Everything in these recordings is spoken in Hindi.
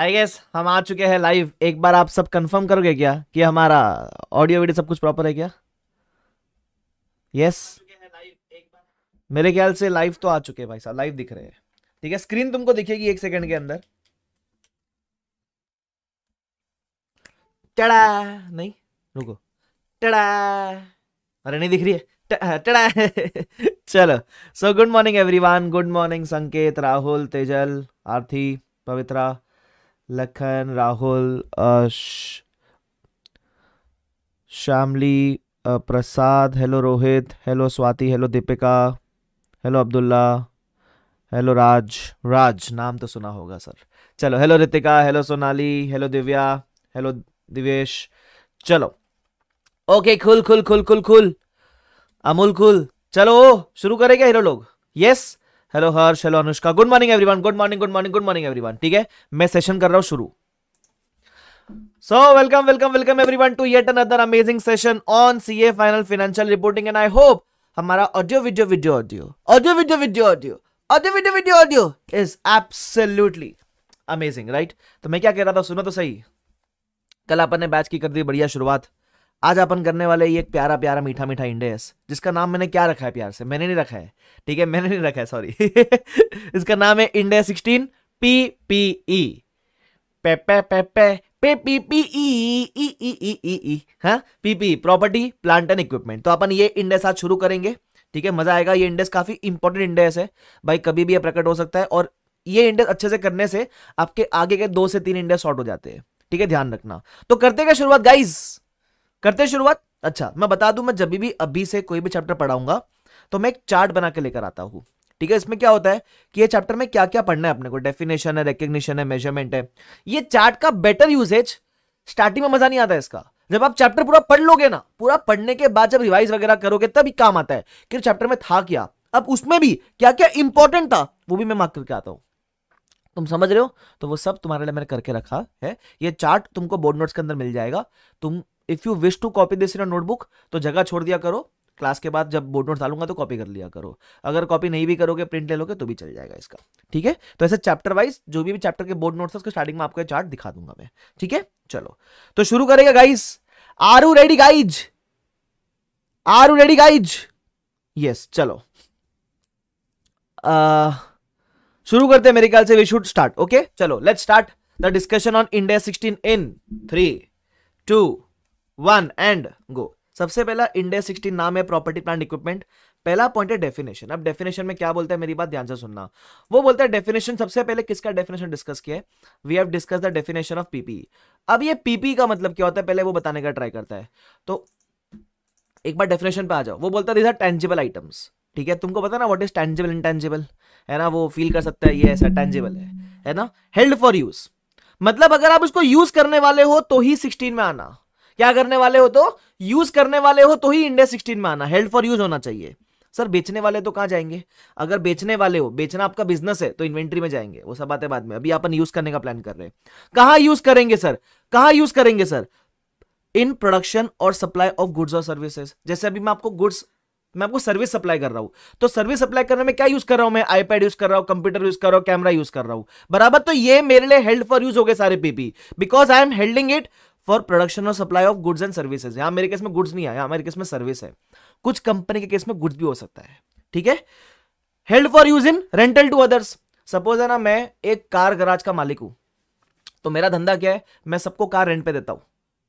आई गेस हम आ चुके हैं लाइव एक बार आप सब कंफर्म करोगे क्या कि हमारा ऑडियो वीडियो सब कुछ प्रॉपर है क्या यस yes. मेरे ख्याल से लाइव तो आ चुके हैं भाई साहब लाइव दिख रहे हैं ठीक है स्क्रीन तुमको दिखेगी एक सेकंड के अंदर टड़ा नहीं रुको टड़ा अरे नहीं दिख रही है टड़ा हाँ, चलो so good morning everyone good morning Sanket Rahul Tejal Aarti Pavitra Lakhan Rahul Shyamali Prasad hello Rohit hello Swati hello Deepika hello Abdullah hello Raj Raj नाम तो सुना होगा सर चलो hello Ritika hello Sonali hello Divya hello Divesh चलो ओके खुल खुल खुल खुल खुल अमूल खुल चलो शुरू करेंगे हीरो लोग yes hello Harsh hello Anushka good morning everyone good morning good morning good morning everyone ठीक है मैं सेशन कर रहा हूं शुरू so welcome welcome welcome everyone to yet another amazing session on CA final financial reporting and I hope हमारा audio video video audio audio video video audio audio video video audio is absolutely amazing right तो मैं क्या कह रहा था सुनो तो सही कल अपन ने बैच की कर दी बढ़िया शुरुआत आज अपन करने वाले ये एक प्यारा प्यारा मीठा मीठा इंडेस जिसका नाम मैंने क्या रखा है प्यार से मैंने नहीं रखा है ठीक है मैंने नहीं रखा है सॉरी इसका नाम है India sixteen P P E पे पे पे पे पे पी पी ई ई ई ई ई हाँ P P property plant and equipment तो अपन ये इंडेस आज शुरू करेंगे ठीक है मजा आएगा ये इंडेस काफी इंपॉर्टेंट इंडेस है भाई कभी भी ये प्रकट हो सकता है और ये इंडेस अच्छे से करने से आपके आगे के दो से तीन इंडेस शॉर्ट हो जाते हैं ठीक है ध्यान रखना तो करते क्या शुरुआत गाइज करते शुरुआत अच्छा मैं बता दूं मैं जब भी अभी से कोई भी चैप्टर पढ़ाऊंगा तो मैं एक चार्ट बना के लेकर आता हूँ ठीक है इसमें क्या होता है कि ये चैप्टर में क्या क्या पढ़ना है अपने को डेफिनेशन है रिकग्निशन है मेजरमेंट है ये चार्ट का बेटर यूजेज स्टार्टिंग में मजा नहीं आता इसका जब आप चैप्टर पूरा पढ़ लोगे ना पूरा पढ़ने के बाद जब रिवाइज वगैरह करोगे तब ही काम आता है कि चैप्टर में था क्या अब उसमें भी क्या क्या इंपॉर्टेंट था वो भी मैं मार्क करके आता हूँ तुम समझ रहे हो तो वो सब तुम्हारे लिए मैंने करके रखा है ये चार्ट तुमको बोर्ड नोट्स के अंदर मिल जाएगा तुम if you wish to copy this in notebook तो जगह छोड़ दिया करो क्लास के बाद जब बोर्ड नोट डालूंगा तो कॉपी कर लिया करो अगर कॉपी नहीं भी करोगे प्रिंट ले लोगे तो भी चल जाएगा इसका ठीक है तो ऐसे चैप्टर वाइज जो भी, भी चैप्टर के बोर्ड नोट्स उसके स्टार्टिंग में आपको चार्ट दिखा दूंगा मैं ठीक है चलो तो शुरू करेगा guys are you ready guys are you ready guys yes चलो uh, शुरू करते हैं मेरे ख्याल से वी शुड स्टार्ट ओके चलो let start the discussion on India sixteen in three two one and go सबसे पहला इंडे सिक्सटीन नाम है प्रॉपर्टी प्लांट इक्विपमेंट पहला पॉइंट है डेफिनेशन अब डेफिनेशन में क्या बोलता है मेरी बात ध्यान से सुनना वो बोलता है डेफिनेशन सबसे पहले किसका डेफिनेशन डिस्कस किया है we have discuss the definition of PP अब ये पीपी e का मतलब क्या होता है पहले वो बताने का ट्राई करता है तो एक बार डेफिनेशन पे आ जाओ वो बोलता है टेंजिबल आइटम्स ठीक है तुमको पता ना व्हाट इज टेंजिबल इनटेंजिबल है ना वो फील कर सकता है ये ऐसा टेंजिबल है है ना हेल्ड फॉर यूज मतलब अगर आप उसको यूज करने वाले हो तो ही सिक्सटीन में आना क्या करने वाले हो तो यूज करने वाले हो तो ही इंडिया सिक्सटीन में आना हेल्ड फॉर यूज होना चाहिए सर बेचने वाले तो कहाँ जाएंगे अगर बेचने वाले हो बेचना आपका बिजनेस है तो इन्वेंट्री में जाएंगे वो सब बातें बाद में अभी अपन यूज करने का प्लान कर रहे हैं कहाँ यूज करेंगे सर कहाँ यूज करेंगे सर इन प्रोडक्शन और सप्लाई ऑफ गुड्स और सर्विसेज जैसे अभी मैं आपको गुड्स मैं आपको सर्विस सप्लाई कर रहा हूँ तो सर्विस सप्लाई करने में क्या यूज कर रहा हूँ मैं आईपैड यूज कर रहा हूँ कंप्यूटर यूज कर रहा हूँ कैमरा यूज कर रहा हूँ बराबर तो ये मेरे लिए हेल्ड फॉर यूज हो गए सारे PP because I am holding it for production और supply of goods and services यहां मेरे केस में गुड्स नहीं आया मेरे केस में सर्विस है कुछ कंपनी के केस में गुड्स भी हो सकता है ठीक है held for use in rental to others suppose है ना मैं एक कार गराज का मालिक हूं तो मेरा धंधा क्या है मैं सबको कार रेंट पे देता हूं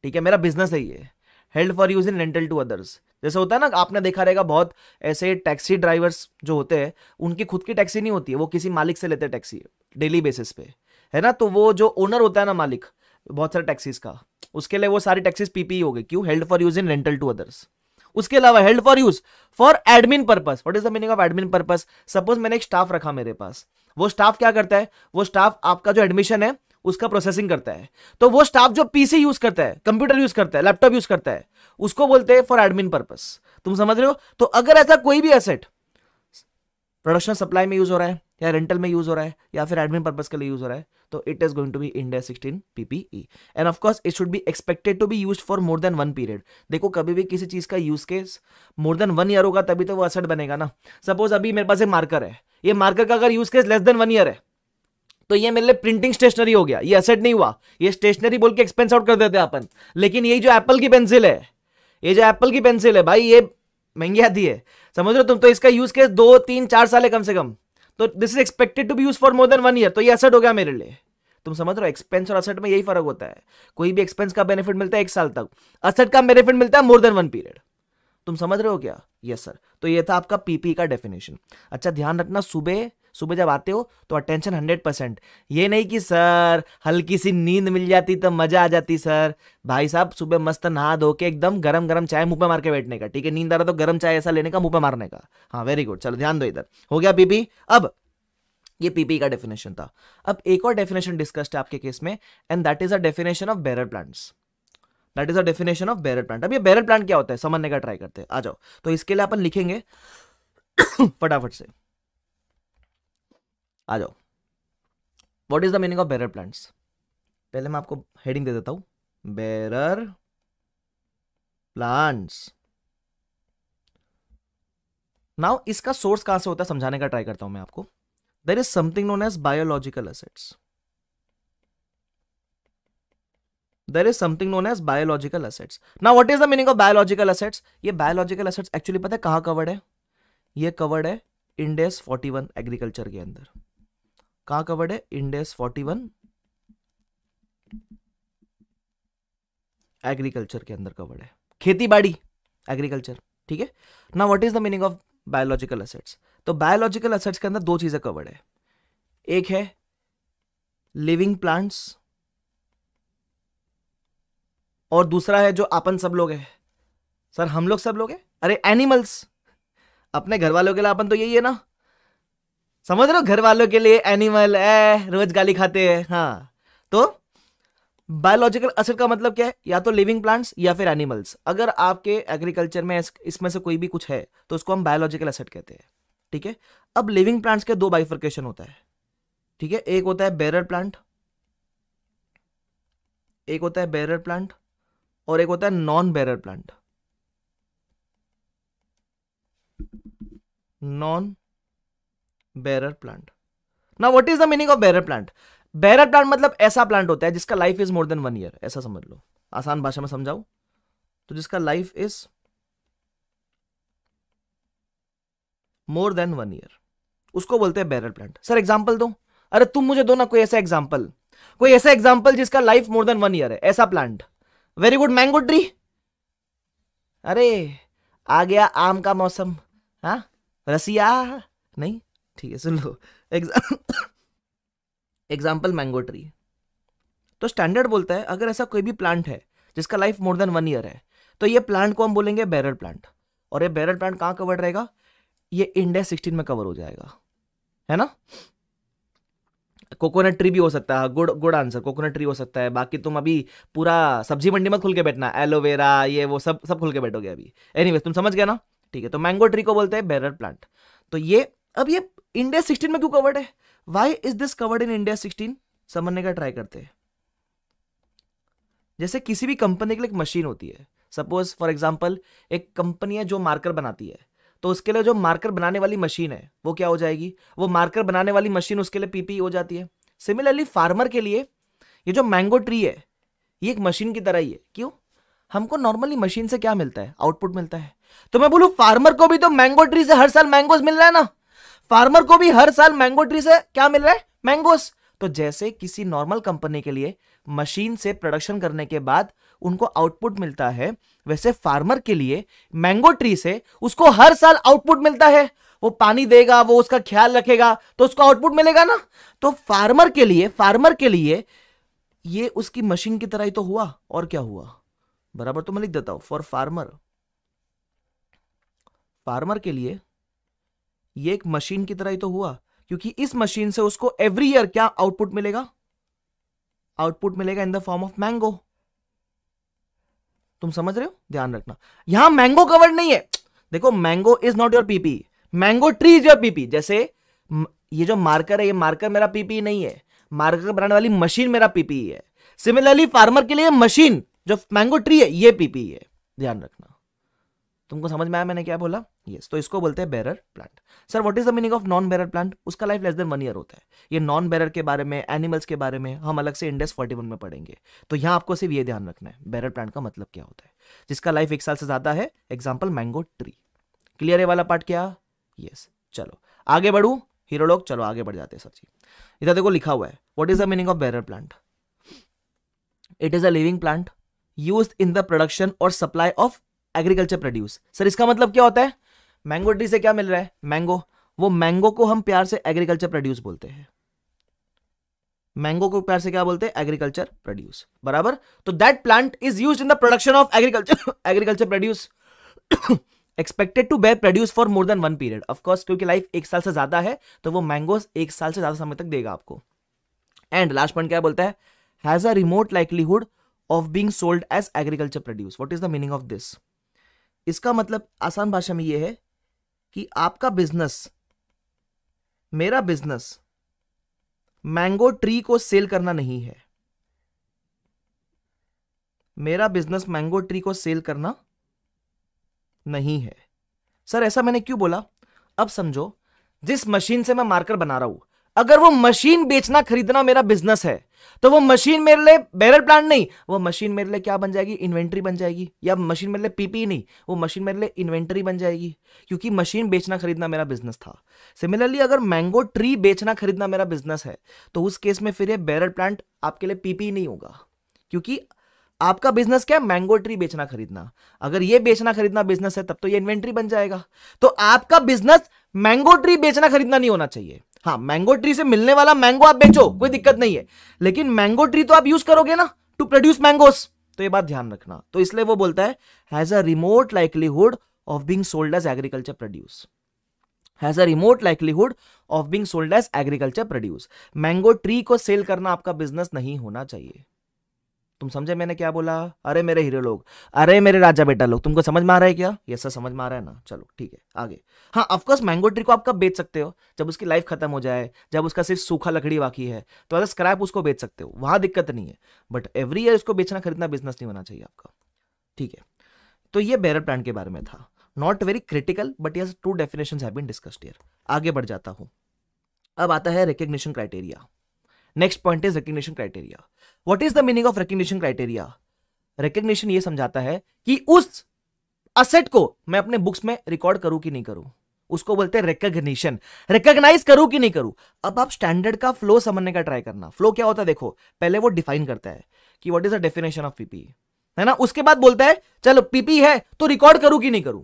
ठीक है मेरा बिजनेस है ये held for use in rental to others जैसे होता है ना आपने देखा रहेगा बहुत ऐसे टैक्सी ड्राइवर्स जो होते हैं उनकी खुद की टैक्सी नहीं होती है वो किसी मालिक से लेते हैं टैक्सी डेली बेसिस पे है ना तो वो जो ओनर होता है ना मालिक बहुत सारे टैक्सीज का उसके लिए वो सारी टैक्सीज पीपी e हो गई क्यों held for use in rental to others उसके अलावा held for use for admin purpose what is the meaning of admin purpose suppose मैंने एक स्टाफ रखा मेरे पास वो स्टाफ क्या करता है वो स्टाफ आपका जो एडमिशन है उसका प्रोसेसिंग करता है तो वो स्टाफ जो पीसी यूज करता है कंप्यूटर यूज करता है लैपटॉप यूज करता है उसको बोलते हैं फॉर एडमिन पर्पज तुम समझ रहे हो तो अगर ऐसा कोई भी एसेट प्रोडक्शन सप्लाई में यूज हो रहा है या रेंटल में यूज हो रहा है या फिर एडमिन पर्पज के लिए यूज हो रहा है तो it is going to be India sixteen PPE and of course it should be expected to be use for more than one period देखो कभी भी किसी चीज का use case more than one year होगा तभी तो वो असर बनेगा ना सपोज अभी मेरे पास एक मार्कर है ये मार्कर का अगर use case less than one year है तो ये मेरे लिए प्रिंटिंग स्टेशनरी हो गया ये असेट नहीं हुआ ये स्टेशनरी बोल के एक्सपेंस आउट कर देते अपन लेकिन ये जो एप्पल की पेंसिल है ये जो एप्पल की पेंसिल है भाई ये महंगी आती है समझ रहे हो तुम तो इसका यूज केस दो तीन चार साल है कम से कम तो this is expected to be use for more than one year तो ये असेट हो गया मेरे लिए तुम समझ रहे हो एक्सपेंस और असेट में यही फर्क होता है कोई भी एक्सपेंस का बेनिफिट मिलता है एक साल तक असेट का बेनिफिट मिलता है मोर देन वन पीरियड तुम समझ रहे हो क्या यस yes, सर तो ये था आपका पीपी e का डेफिनेशन अच्छा ध्यान रखना सुबह सुबह जब आते हो तो अटेंशन हंड्रेड परसेंट ये नहीं कि सर हल्की सी नींद मिल जाती तो मज़ा आ जाती सर भाई साहब सुबह मस्त नहा धो के एकदम गरम गरम चाय मुंह पे मार के बैठने का ठीक है नींद आ रहा तो गरम चाय ऐसा लेने का मुंह पे मारने का हाँ वेरी गुड चलो ध्यान दो इधर हो गया पीपी अब ये पीपी का डेफिनेशन था अब एक और डेफिनेशन डिस्कस्ड है आपके केस में and that is a definition of bearer plants that is a definition of barrel plant अब ये बैरल प्लांट क्या होता है समझने का ट्राई करते हैं आ जाओ तो इसके लिए अपन लिखेंगे फटाफट से आ जाओ what is the meaning of bearer plants पहले मैं आपको हेडिंग दे देता हूं बेरर प्लांट्स नाउ इसका सोर्स कहां से होता है समझाने का ट्राई करता हूं मैं आपको there is something known as biological assets there is something known as biological assets now what is the meaning of biological assets ये बायोलॉजिकल असेट्स एक्चुअली पता है कहां कवर्ड है ये कवर्ड है इंडेस 41 एग्रीकल्चर के अंदर कहा कवर्ड है इंडेस फोर्टी वन एग्रीकल्चर के अंदर कवर्ड है खेती बाड़ी एग्रीकल्चर ठीक है ना what is the meaning of biological assets तो बायोलॉजिकल असेट्स के अंदर दो चीजें कवर्ड है एक है लिविंग प्लांट्स और दूसरा है जो अपन सब लोग हैं सर हम लोग सब लोग हैं अरे एनिमल्स अपने घर वालों के लिए अपन तो यही है ना समझ रहे हो घर वालों के लिए एनिमल ए रोज गाली खाते है हाँ तो बायोलॉजिकल असर का मतलब क्या है या तो लिविंग प्लांट्स या फिर एनिमल्स अगर आपके एग्रीकल्चर में इसमें से कोई भी कुछ है तो उसको हम बायोलॉजिकल असर कहते हैं ठीक है अब लिविंग प्लांट्स के दो बाइफर्केशन होता है ठीक है एक होता है बेरर प्लांट एक होता है बेरर प्लांट और एक होता है non bearer plant non bearer plant ना what is the meaning of bearer plant bearer plant मतलब ऐसा प्लांट होता है जिसका life is more than one year ऐसा समझ लो आसान भाषा में समझाओ तो जिसका life is more than one year उसको बोलते हैं बैरर प्लांट सर एग्जाम्पल दो अरे तुम मुझे दो ना कोई ऐसा एग्जाम्पल कोई ऐसा एग्जाम्पल जिसका life more than one year है ऐसा plant very good mango tree अरे आ गया आम का मौसम हा रसिया नहीं ठीक है सुन लो एग्जाम्पल मैंगो ट्री तो स्टैंडर्ड बोलता है अगर ऐसा कोई भी प्लांट है जिसका life more than one year है तो ये प्लांट को हम बोलेंगे बैरल प्लांट और ये बैरल प्लांट कहाँ कवर्ड रहेगा ये इंडिया सिक्सटीन में कवर हो जाएगा है ना कोकोनट ट्री भी हो सकता है good good answer coconut tree हो सकता है बाकी तुम अभी पूरा सब्जी मंडी मत खुल के बैठना एलोवेरा ये वो सब सब खुल के बैठोगे अभी एनी anyway, तुम समझ गए ना ठीक है तो मैंगो ट्री को बोलते हैं बैरल प्लांट तो ये अब ये इंडिया सिक्सटीन में क्यों कवर्ड है why is this covered in India sixteen समझने का ट्राई करते हैं जैसे किसी भी कंपनी के लिए एक मशीन होती है सपोज फॉर एग्जाम्पल एक कंपनी है जो मार्कर बनाती है तो उसके लिए जो मार्कर बनाने वाली मशीन है वो क्या हो जाएगी वो मार्कर बनाने वाली मशीन उसके लिए पीपी e हो जाती है सिमिलरली फार्मर के लिए ये जो मैंगो ट्री है ये एक मशीन की तरह ही है क्यों हमको नॉर्मली मशीन से क्या मिलता है आउटपुट मिलता है तो मैं बोलू फार्मर को भी तो मैंगो ट्री से हर साल मैंगोज मिल रहा है ना फार्मर को भी हर साल मैंगो ट्री से क्या मिल रहा है मैंगोस तो जैसे किसी नॉर्मल कंपनी के लिए मशीन से प्रोडक्शन करने के बाद उनको आउटपुट मिलता है वैसे फार्मर के लिए मैंगो ट्री से उसको हर साल आउटपुट मिलता है वो पानी देगा वो उसका ख्याल रखेगा तो उसको आउटपुट मिलेगा ना तो फार्मर के लिए फार्मर के लिए ये उसकी मशीन की तरह ही तो हुआ और क्या हुआ बराबर तो मैं लिख देता हूं फॉर फार्मर फार्मर के लिए ये एक मशीन की तरह ही तो हुआ क्योंकि इस मशीन से उसको एवरी ईयर क्या आउटपुट मिलेगा आउटपुट मिलेगा in the form of mango तुम समझ रहे हो ध्यान रखना यहां मैंगो कवर्ड नहीं है देखो mango is not your PP mango tree is your PP जैसे ये जो मार्कर है ये मार्कर मेरा पीपी नहीं है मार्कर बनाने वाली मशीन मेरा पीपी है सिमिलरली फार्मर के लिए मशीन जो मैंगो ट्री है ये पीपी है ध्यान रखना तुमको समझ में आया मैंने क्या बोला यस yes, तो इसको बोलते हैं bearer plant sir what is the meaning of non bearer plant उसका life less than one year होता है ये नॉन बैरर के बारे में एनिमल्स के बारे में हम अलग से इंडेस फोर्टी में पढ़ेंगे तो यहाँ आपको सिर्फ ये ध्यान रखना है बैरर प्लांट का मतलब क्या होता है जिसका लाइफ एक साल से ज्यादा है एग्जाम्पल मैंगो ट्री क्लियर है वाला पार्ट क्या यस yes, चलो आगे बढ़ू हीरो लोग चलो आगे बढ़ जाते हैं सर जी इधर देखो लिखा हुआ है what is the meaning of bearer plant it is a living plant use in the production और supply of agriculture produce sir इसका मतलब क्या होता है मैंगो ट्री से क्या मिल रहा है मैंगो वो मैंगो को हम प्यार से एग्रीकल्चर प्रोड्यूस बोलते हैं मैंगो को प्यार से क्या बोलते हैं एग्रीकल्चर प्रोड्यूस बराबर तो that plant is use in the production of agriculture agriculture produce expected to bear produce for more than one period of course क्योंकि लाइफ एक साल से ज्यादा है तो वो मैंगोज एक साल से ज्यादा समय तक देगा आपको एंड लास्ट पॉइंट क्या बोलता है has a remote livelihood of being sold as agriculture produce what is the meaning of this इसका मतलब आसान भाषा में यह है कि आपका बिजनेस मेरा बिजनेस मैंगो ट्री को सेल करना नहीं है मेरा बिजनेस मैंगो ट्री को सेल करना नहीं है सर ऐसा मैंने क्यों बोला अब समझो जिस मशीन से मैं मार्कर बना रहा हूं अगर वो मशीन बेचना खरीदना मेरा बिजनेस है तो वो मशीन मेरे लिए बैरल प्लांट नहीं वो मशीन मेरे लिए क्या बन जाएगी इन्वेंट्री बन जाएगी या मशीन मेरे लिए पीपी नहीं वो मशीन मेरे लिए इन्वेंट्री बन जाएगी क्योंकि मशीन बेचना खरीदना मेरा बिजनेस था सिमिलरली अगर मैंगो ट्री बेचना खरीदना मेरा बिजनेस है तो उस केस में फिर ये बैरल प्लांट आपके लिए पीपी नहीं होगा क्योंकि आपका बिजनेस क्या है मैंगो ट्री बेचना खरीदना अगर ये बेचना खरीदना बिजनेस है तब तो ये इन्वेंट्री बन जाएगा तो आपका बिजनेस मैंगो ट्री बेचना खरीदना नहीं होना चाहिए हाँ मैंगो ट्री से मिलने वाला मैंगो आप बेचो कोई दिक्कत नहीं है लेकिन मैंगो ट्री तो आप यूज करोगे ना टू प्रोड्यूस मैंगोस तो ये बात ध्यान रखना तो इसलिए वो बोलता है has a remote likelihood of being sold as agriculture produce has a remote likelihood of being sold as agriculture produce mango tree को सेल करना आपका बिजनेस नहीं होना चाहिए तुम समझे मैंने क्या बोला अरे मेरे हीरो लोग अरे मेरे राजा बेटा लोग तुमको समझ में आ रहा है क्या ये सर समझ में आ रहा है ना चलो ठीक है आगे हाँ ऑफकोर्स मैंगो ट्री को आप कब बेच सकते हो जब उसकी लाइफ खत्म हो जाए जब उसका सिर्फ सूखा लकड़ी बाकी है तो अगर स्क्रैप उसको बेच सकते हो वहां दिक्कत नहीं है बट एवरी ईयर उसको बेचना खरीदना बिजनेस नहीं होना चाहिए आपका ठीक है तो ये बैरर प्लांट के बारे में था not very critical but yes two definition है आगे बढ़ जाता हूँ अब आता है recognition criteria next point is recognition criteria what is the meaning of recognition criteria recognition ये समझाता है कि उस असेट को मैं अपने बुक्स में रिकॉर्ड करूं कि नहीं करूं उसको बोलते हैं रिकग्निशन रिकग्नाइज करूं कि नहीं करूं अब आप स्टैंडर्ड का फ्लो समझने का ट्राई करना फ्लो क्या होता है देखो पहले वो डिफाइन करता है कि what is the definition of PP है ना उसके बाद बोलता है चलो पीपी है तो रिकॉर्ड करूं कि नहीं करूं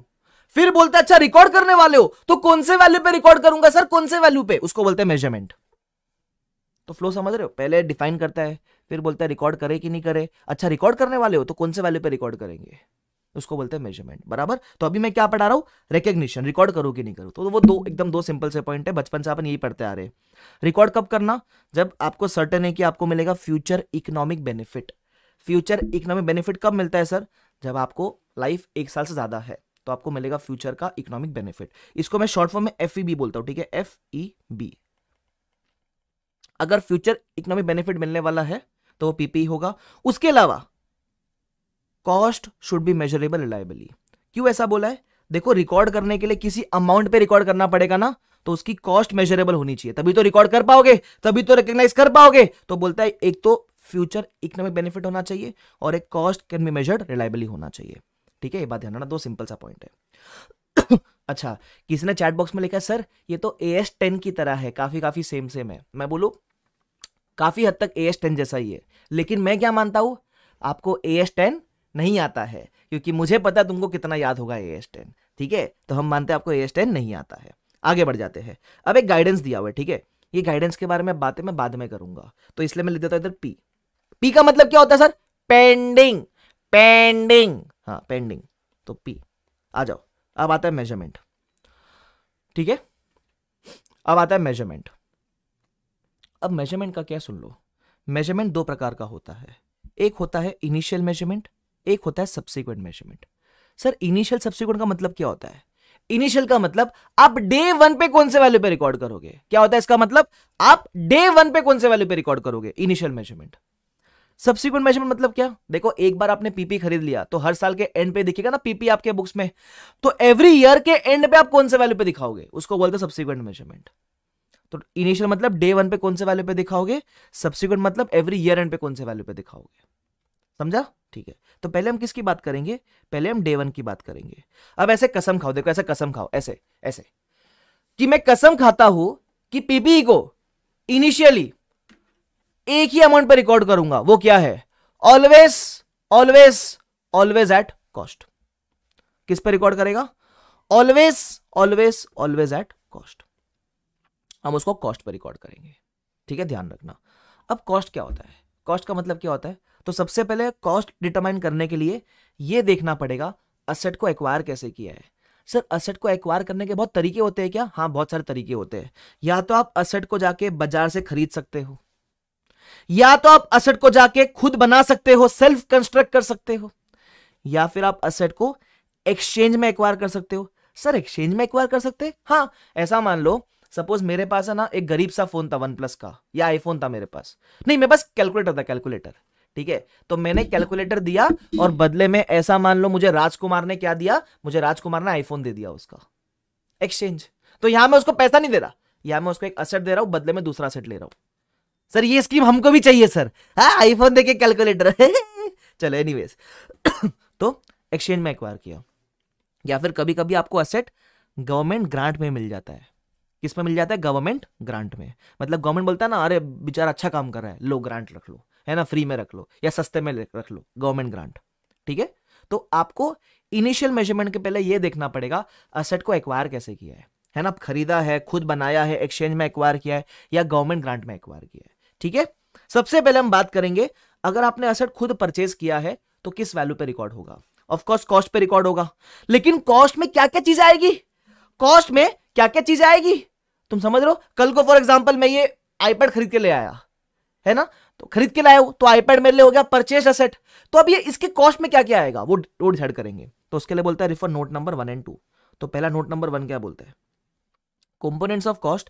फिर बोलता है अच्छा रिकॉर्ड करने वाले हो तो कौन से वैल्यू पे रिकॉर्ड करूंगा सर कौन से वैल्यू पे उसको बोलते हैं मेजरमेंट तो फ्लो समझ रहे हो पहले डिफाइन करता है फिर बोलता है रिकॉर्ड करे कि नहीं करे अच्छा रिकॉर्ड करने वाले हो तो कौन से वैल्यू पे रिकॉर्ड करेंगे उसको बोलते हैं मेजरमेंट बराबर तो अभी मैं क्या पढ़ा रहा हूँ रिकॉग्निशन रिकॉर्ड करूँ कि नहीं करूँ तो वो दो एकदम दो सिंपल से पॉइंट है बचपन से अपन यही पढ़ते आ रहे रिकॉर्ड कब करना जब आपको सर्टन है कि आपको मिलेगा future economic benefit future economic benefit कब मिलता है सर जब आपको लाइफ एक साल से ज़्यादा है तो आपको मिलेगा फ्यूचर का इकोनॉमिक बेनिफिट इसको मैं शॉर्ट फॉर्म में एफ ई बी बोलता हूँ ठीक है एफ ई बी अगर फ्यूचर इकोनॉमिक बेनिफिट मिलने वाला है तो वो पीपी e होगा उसके अलावा cost should be measurable reliably क्यों ऐसा बोला है देखो रिकॉर्ड करने के लिए किसी अमाउंट पे रिकॉर्ड करना पड़ेगा ना तो उसकी कॉस्ट मेजरेबल होनी चाहिए तभी तो रिकॉर्ड कर पाओगे तभी तो रिकॉग्नाइज कर पाओगे तो बोलता है एक तो फ्यूचर इकोनॉमिक बेनिफिट होना चाहिए और एक cost can be measured reliably होना चाहिए ठीक है ये बात ध्यान रखना दो सिंपल सा पॉइंट है अच्छा किसी ने चैट बॉक्स में लिखा सर ये तो ए एस टेन की तरह है काफी काफी सेम सेम है मैं बोलूँ काफ़ी हद तक ए एस टेन जैसा ही है लेकिन मैं क्या मानता हूं आपको ए एस टेन नहीं आता है क्योंकि मुझे पता तुमको कितना याद होगा ए एस टेन ठीक है तो हम मानते हैं आपको ए एस टेन नहीं आता है आगे बढ़ जाते हैं अब एक गाइडेंस दिया हुआ है ठीक है ये गाइडेंस के बारे में बातें मैं बाद में करूंगा तो इसलिए मैं लिख देता हूं इधर पी पी का मतलब क्या होता है सर पेंडिंग पेंडिंग हाँ पेंडिंग तो पी आ जाओ अब आता है मेजरमेंट ठीक है अब आता है मेजरमेंट अब मेजरमेंट का क्या सुन लो मेजरमेंट दो प्रकार का होता है एक होता है इनिशियल मेजरमेंट एक होता है subsequent measurement sir initial subsequent का मतलब क्या होता है इनिशियल का मतलब आप डे वन पे कौन से वैल्यू पे रिकॉर्ड करोगे क्या होता है इसका मतलब आप डे वन पे कौन से वैल्यू पे रिकॉर्ड करोगे इनिशियल मेजरमेंट सब्सिक्वेंट मेजरमेंट मतलब क्या देखो एक बार आपने पीपी खरीद लिया तो हर साल के एंड पे दिखेगा ना पीपी आपके बुक्स में तो एवरी ईयर के एंड पे आप कौन से वैल्यू पे दिखाओगे उसको बोलते सब्सिक्वेंट मेजरमेंट तो इनिशियल मतलब डे वन पे कौन से वैल्यू पे दिखाओगे सब्सिक्वेंट मतलब एवरी ईयर एंड पे कौन से वैल्यू पे दिखाओगे समझा ठीक है तो पहले हम किसकी बात करेंगे पहले हम डे वन की बात करेंगे अब ऐसे कसम खाओ देखो ऐसे कसम खाओ ऐसे ऐसे कि मैं कसम खाता हूं कि पीपी e को इनिशियली एक ही अमाउंट पर रिकॉर्ड करूंगा वो क्या है always always always at cost किस पर रिकॉर्ड करेगा always always always at cost हम उसको कॉस्ट पर रिकॉर्ड करेंगे ठीक है ध्यान रखना अब कॉस्ट क्या होता है कॉस्ट का मतलब क्या होता है तो सबसे पहले कॉस्ट डिटरमाइन करने के लिए ये देखना पड़ेगा असेट को एक्वायर कैसे किया है सर असेट को एक्वायर करने के बहुत तरीके होते हैं क्या हाँ बहुत सारे तरीके होते हैं या तो आप असेट को जाके बाजार से खरीद सकते हो या तो आप असेट को जाके खुद बना सकते हो सेल्फ कंस्ट्रक्ट कर सकते हो या फिर आप असेट को एक्सचेंज में एक्वायर कर सकते हो सर एक्सचेंज में एक्वायर कर सकते हाँ ऐसा मान लो सपोज मेरे पास है ना एक गरीब सा फोन था वन प्लस का या आईफोन था मेरे पास नहीं मेरे पास कैलकुलेटर था कैलकुलेटर ठीक है तो मैंने कैलकुलेटर दिया और बदले में ऐसा मान लो मुझे राजकुमार ने क्या दिया मुझे राजकुमार ने आईफोन दे दिया उसका एक्सचेंज तो यहां मैं उसको पैसा नहीं दे रहा यहां मैं उसको एक असेट दे रहा हूं बदले में दूसरा असेट ले रहा हूं सर ये स्कीम हमको भी चाहिए सर हाँ आईफोन देके कैलकुलेटर चलो एनी तो एक्सचेंज में एक्वायर किया या फिर कभी कभी आपको असेट गवर्नमेंट ग्रांट में मिल जाता है किस में मिल जाता है गवर्नमेंट ग्रांट में मतलब गवर्नमेंट बोलता है ना अरे बेचारा अच्छा काम कर रहा है लो ग्रांट रख लो है ना फ्री में रख लो या सस्ते में रख लो गवर्नमेंट ग्रांट ठीक है तो आपको इनिशियल मेजरमेंट के पहले ये देखना पड़ेगा असेट को एक्वायर कैसे किया है है ना खरीदा है खुद बनाया है एक्सचेंज में एक्वायर किया है या गवर्नमेंट ग्रांट में एक्वायर किया है ठीक है सबसे पहले हम बात करेंगे अगर आपने असेट खुद परचेज किया है तो किस वैल्यू पे रिकॉर्ड होगा ऑफ कोर्स कॉस्ट पे रिकॉर्ड होगा लेकिन कॉस्ट में क्या क्या चीजें आएगी कॉस्ट में क्या क्या चीजें आएगी तुम समझ रहे हो कल को फॉर एग्जाम्पल मैं ये आईपैड खरीद के ले आया है ना तो खरीद के लाया तो आईपैड मेरे लिए हो गया परचेज असेट तो अब ये इसके कॉस्ट में क्या क्या आएगा वो वो डिसाइड करेंगे तो उसके लिए बोलता है refer note number one and two तो पहला नोट नंबर वन क्या बोलते हैं components of cost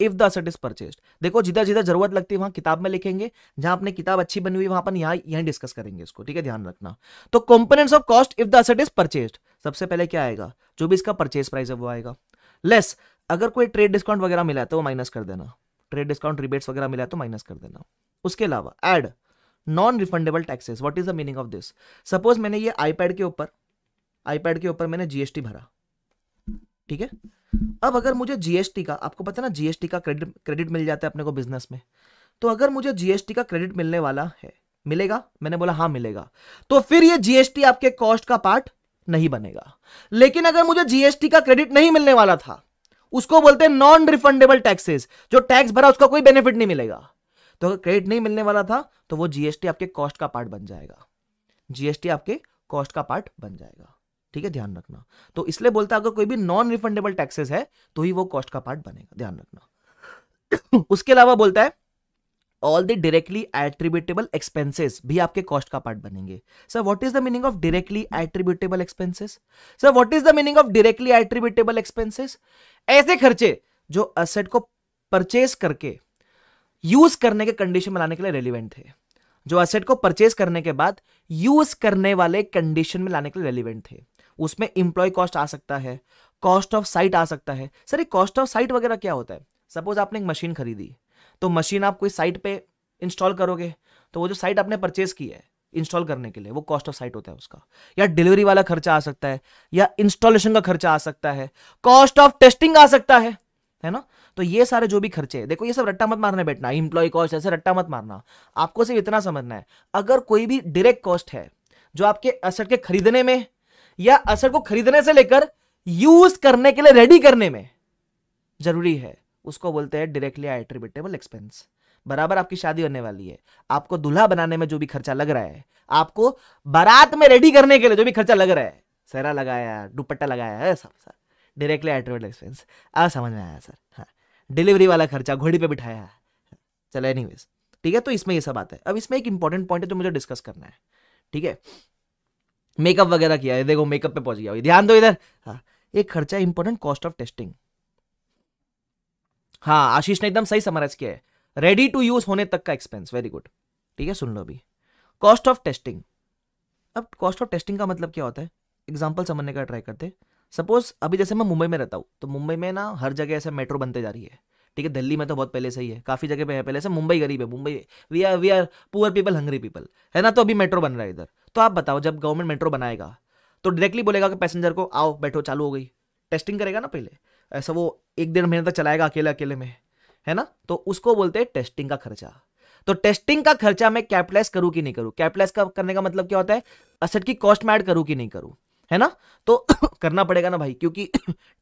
if the asset is purchase देखो जिधर जिधर जरूरत लगती है वहां किताब में लिखेंगे जहां अपने किताब अच्छी बनी हुई वहां पर यहां यहीं डिस्कस करेंगे इसको ठीक है ध्यान रखना तो components of cost if the asset is purchase सबसे पहले क्या आएगा जो भी इसका परचेज प्राइस है वो आएगा लेस अगर कोई ट्रेड डिस्काउंट वगैरह मिला है तो वो माइनस कर देना ट्रेड डिस्काउंट रिबेट्स वगैरह मिला है तो माइनस कर देना उसके अलावा add non refundable taxes what is the meaning of this suppose मैंने ये आईपैड के ऊपर आईपैड के ऊपर मैंने जीएसटी भरा ठीक है अब अगर मुझे जीएसटी का आपको पता ना जीएसटी का क्रेडिट क्रेडिट मिल जाता है अपने को बिजनेस में तो अगर मुझे जीएसटी का क्रेडिट मिलने वाला है मिलेगा मैंने बोला हाँ मिलेगा तो फिर ये जीएसटी आपके कॉस्ट का पार्ट नहीं बनेगा लेकिन अगर मुझे जीएसटी का क्रेडिट नहीं मिलने वाला था उसको बोलते हैं नॉन रिफंडेबल टैक्सेस जो टैक्स भरा उसका कोई बेनिफिट नहीं मिलेगा तो अगर क्रेडिट नहीं मिलने वाला था तो वो जीएसटी आपके कॉस्ट का पार्ट बन जाएगा जीएसटी आपके कॉस्ट का पार्ट बन जाएगा ठीक है ध्यान रखना तो इसलिए बोलता अगर कोई भी नॉन रिफंडेबल टैक्सेस है तो ही वो कॉस्ट का पार्ट बनेगा ध्यान रखना उसके अलावा बोलता है all the directly attributable expenses भी आपके कॉस्ट का पार्ट बनेंगे sir what is the meaning of directly attributable expenses sir what is the meaning of directly attributable expenses ऐसे खर्चे जो असेट को परचेस करके यूज करने के कंडीशन में लाने के लिए रेलिवेंट थे जो असेट को परचेस करने के बाद यूज करने वाले कंडीशन में लाने के लिए रेलिवेंट थे उसमें इंप्लॉय कॉस्ट आ सकता है कॉस्ट ऑफ साइट आ सकता है सर ये कॉस्ट ऑफ साइट वगैरह क्या होता है सपोज आपने एक मशीन खरीदी तो मशीन आप कोई साइट पे इंस्टॉल करोगे तो वो जो साइट आपने परचेस की है इंस्टॉल करने के लिए वो कॉस्ट ऑफ साइट होता है उसका या डिलीवरी वाला खर्चा आ सकता है या इंस्टॉलेशन का खर्चा आ सकता है कॉस्ट ऑफ टेस्टिंग आ सकता है है ना तो ये सारे जो भी खर्चे हैं देखो ये सब रट्टा मत मारना बैठना इंप्लॉय कॉस्ट ऐसे रट्टा मत मारना आपको सिर्फ इतना समझना है अगर कोई भी डायरेक्ट कॉस्ट है जो आपके असर के खरीदने में या असर को खरीदने से लेकर यूज करने के लिए रेडी करने में जरूरी है उसको बोलते हैं डायरेक्टली एट्रीब्यूटेबल एक्सपेंस बराबर आपकी शादी होने वाली है आपको दूल्हा बनाने में जो भी खर्चा लग रहा है आपको बारात में रेडी करने के लिए जो भी खर्चा लग रहा है सहरा लगाया दुपट्टा लगाया है सब सर डायरेक्टली एटवर्ड एक्सपेंस आ समझ में आया सर हाँ डिलीवरी वाला खर्चा घोड़ी पे बिठाया चलो एनी ठीक है तो इसमें ये सब आता है अब इसमें एक इंपॉर्टेंट पॉइंट है जो मुझे डिस्कस करना है ठीक है मेकअप वगैरह किया है देखो मेकअप पे पहुंच गया ध्यान दो इधर हाँ खर्चा इंपॉर्टेंट कॉस्ट ऑफ टेस्टिंग हाँ आशीष ने एकदम सही समराइज किया है रेडी टू यूज होने तक का एक्सपेंस वेरी गुड ठीक है सुन लो अभी कॉस्ट ऑफ टेस्टिंग अब कॉस्ट ऑफ टेस्टिंग का मतलब क्या होता है एग्जाम्पल समझने का ट्राई करते सपोज अभी जैसे मैं मुंबई में रहता हूँ तो मुंबई में ना हर जगह ऐसे मेट्रो बनते जा रही है ठीक है दिल्ली में तो बहुत पहले से ही है काफ़ी जगह पे है पहले से मुंबई गरीब है Mumbai we are we are poor people hungry people है ना तो अभी मेट्रो बन रहा है इधर तो आप बताओ जब गवर्नमेंट मेट्रो बनाएगा तो डायरेक्टली बोलेगा कि पैसेंजर को आओ बैठो चालू हो गई टेस्टिंग करेगा ना पहले ऐसा वो एक डेढ़ महीने तक चलाएगा अकेले अकेले में है ना तो उसको बोलते हैं टेस्टिंग का खर्चा तो टेस्टिंग का खर्चा मैं कैपिटलाइज करूं कि नहीं करूं कैपिटलाइज का करने का मतलब क्या होता है असेट की कॉस्ट में ऐड करूं कि नहीं करूं है ना तो करना पड़ेगा ना भाई क्योंकि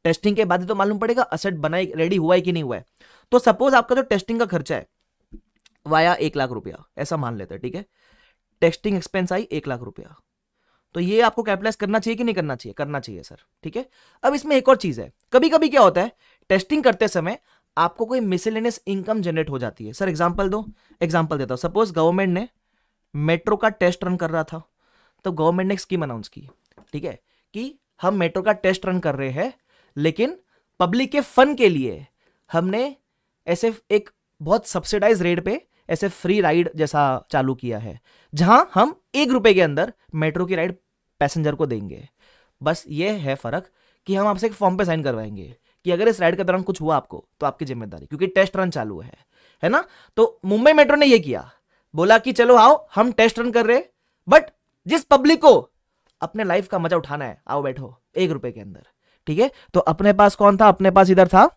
टेस्टिंग के बाद ही तो मालूम पड़ेगा असेट बनाई रेडी हुआ है कि नहीं हुआ है तो सपोज आपका जो तो टेस्टिंग का खर्चा है वाया एक लाख रुपया ऐसा मान लेते हैं ठीक है टेस्टिंग एक्सपेंस आई एक लाख रुपया तो ये आपको कैपिटलाइज करना चाहिए कि नहीं करना चाहिए करना चाहिए सर ठीक है अब इसमें एक और चीज है कभी कभी क्या होता है टेस्टिंग करते समय आपको कोई मिसिलेनियस इनकम जनरेट हो जाती है सर एग्जाम्पल दो एग्जाम्पल देता हूँ सपोज गवर्नमेंट ने मेट्रो का टेस्ट रन कर रहा था तो गवर्नमेंट ने स्कीम अनाउंस की ठीक है कि हम मेट्रो का टेस्ट रन कर रहे हैं लेकिन पब्लिक के फन के लिए हमने ऐसे एक बहुत सब्सिडाइज रेट पे ऐसे फ्री राइड जैसा चालू किया है जहां हम एक रुपए के अंदर मेट्रो की राइड पैसेंजर को देंगे बस ये है फर्क कि हम आपसे एक फॉर्म पे साइन करवाएंगे कि अगर इस राइड के दौरान कुछ हुआ आपको तो आपकी जिम्मेदारी क्योंकि टेस्ट रन चालू है है ना तो मुंबई मेट्रो ने यह किया बोला कि चलो आओ हम टेस्ट रन कर रहे बट जिस पब्लिक को अपने लाइफ का मजा उठाना है आओ बैठो एक रुपए के अंदर ठीक है तो अपने पास कौन था अपने पास इधर था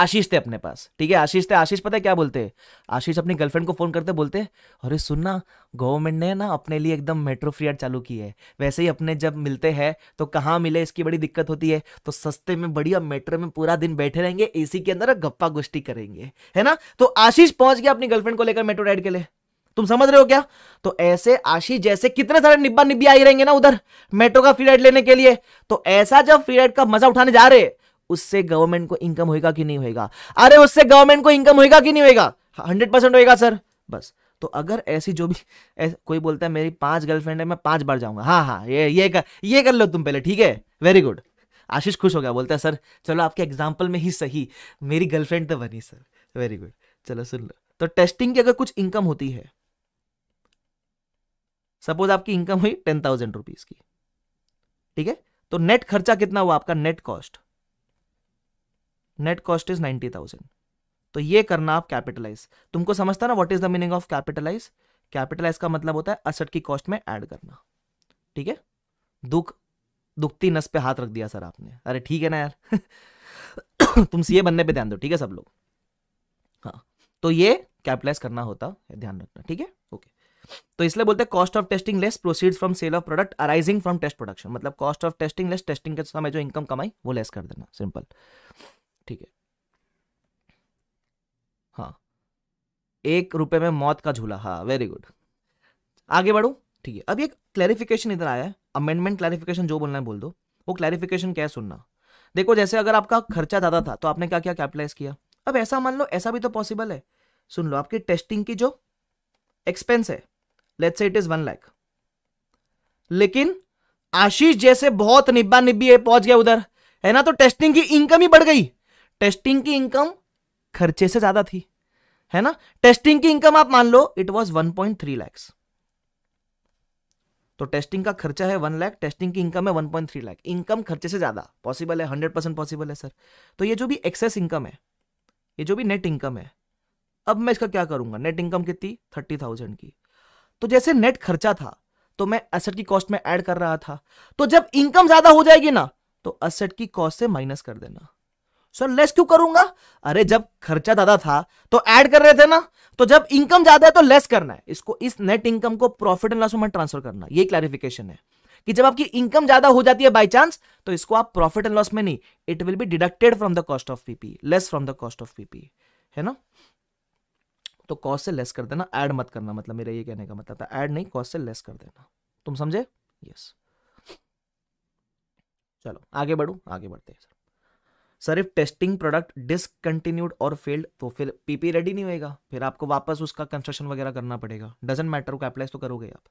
आशीष थे अपने पास ठीक है आशीष थे आशीष पता है क्या बोलते आशीष अपनी गर्लफ्रेंड को फोन करते बोलते अरे सुनना गवर्नमेंट ने ना अपने लिए एकदम मेट्रो आर्ट चालू की है वैसे ही अपने जब मिलते हैं तो कहाँ मिले इसकी बड़ी दिक्कत होती है तो सस्ते में बढ़िया मेट्रो में पूरा दिन बैठे रहेंगे ए के अंदर गप्पा गोष्ठी करेंगे है ना तो आशीष पहुंच गया अपनी गर्लफ्रेंड को लेकर मेट्रो राइड के लिए तुम समझ रहे हो क्या तो ऐसे आशीष जैसे कितने सारे निब्बा निब्बी आई रहेंगे ना उधर मेट्रो का फ्री राइड लेने के लिए तो ऐसा जब फ्री राइड का मजा उठाने जा रहे उससे गवर्नमेंट को इनकम होएगा कि नहीं होएगा अरे उससे गवर्नमेंट को इनकम होएगा कि नहीं होएगा हंड्रेड परसेंट होगा सर बस तो अगर ऐसी जो भी ऐस, कोई बोलता है मेरी पांच गर्लफ्रेंड है मैं पांच बार जाऊंगा हाँ हाँ ये ये कर ये कर लो तुम पहले ठीक है वेरी गुड आशीष खुश हो गया बोलता है सर चलो आपके एग्जाम्पल में ही सही मेरी गर्लफ्रेंड तो बनी सर वेरी गुड चलो सुन लो तो टेस्टिंग की अगर कुछ इनकम होती है सपोज आपकी इनकम हुई टेन थाउजेंड रुपीज की ठीक है तो नेट खर्चा कितना हुआ आपका net cost net cost is ninety thousand तो ये करना आप कैपिटलाइज तुमको समझता ना what is the meaning of capitalise capitalise का मतलब होता है असट की कॉस्ट में ऐड करना ठीक है दुख दुखती नस पे हाथ रख दिया सर आपने अरे ठीक है ना यार तुम सीए बनने पे ध्यान दो ठीक है सब लोग हाँ तो ये कैपिटलाइज करना होता है ध्यान रखना ठीक है ओके तो इसलिए बोलते हैं cost of testing less proceed from sale of product arising from test production मतलब cost of testing less testing के समय जो इनकम कमाई वो लेस कर देना सिंपल ठीक है हाँ एक रुपए में मौत का झूला हाँ वेरी गुड आगे बढ़ू ठीक है अभी एक क्लैरिफिकेशन इधर आया है अमेंडमेंट क्लैरिफिकेशन जो बोलना है बोल दो वो क्लैरिफिकेशन क्या सुनना देखो जैसे अगर आपका खर्चा ज्यादा था तो आपने क्या क्या कैपिटलाइज किया अब ऐसा मान लो ऐसा भी तो पॉसिबल है सुन लो आपकी टेस्टिंग की जो एक्सपेंस है let's say it is one lakh लेकिन आशीष जैसे बहुत निब्बा निब्बी पहुंच गया उधर है ना तो टेस्टिंग की इनकम ही बढ़ गई टेस्टिंग की इनकम खर्चे से ज्यादा थी है ना टेस्टिंग की इनकम आप मान लो it was one point three lakhs तो टेस्टिंग का खर्चा है वन लैख टेस्टिंग की इनकम है one point three lakh income खर्चे से ज्यादा पॉसिबल है हंड्रेड परसेंट पॉसिबल है सर तो ये जो भी एक्सेस इनकम है ये जो भी नेट इनकम है अब मैं इसका क्या करूंगा नेट इनकम कितनी थर्टी थाउजेंड की तो जैसे नेट खर्चा था तो मैं असेट की कॉस्ट में ऐड कर रहा था तो जब इनकम ज्यादा हो जाएगी ना तो असेट की कॉस्ट से माइनस कर देना सर लेस क्यों करूंगा अरे जब खर्चा ज्यादा था तो ऐड कर रहे थे ना तो जब इनकम ज्यादा है तो लेस करना है इसको इस नेट इनकम को प्रॉफिट एंड लॉस में ट्रांसफर करना ये क्लैरिफिकेशन है कि जब आपकी इनकम ज्यादा हो जाती है बाय चांस तो इसको आप प्रॉफिट एंड लॉस में नहीं it will be deducted from the cost of PP less from the cost of PP है ना तो कॉस्ट से लेस कर देना ऐड मत करना मतलब मेरा ये कहने का मतलब था ऐड नहीं कॉस्ट से लेस कर देना तुम समझे यस yes. चलो आगे बढ़ू आगे बढ़ते हैं sir if testing product discontinued और फेल्ड तो फिर पीपी रेडी नहीं होएगा फिर आपको वापस उसका कंस्ट्रक्शन वगैरह करना पड़ेगा डजेंट मैटर को अप्लाइज तो करोगे आप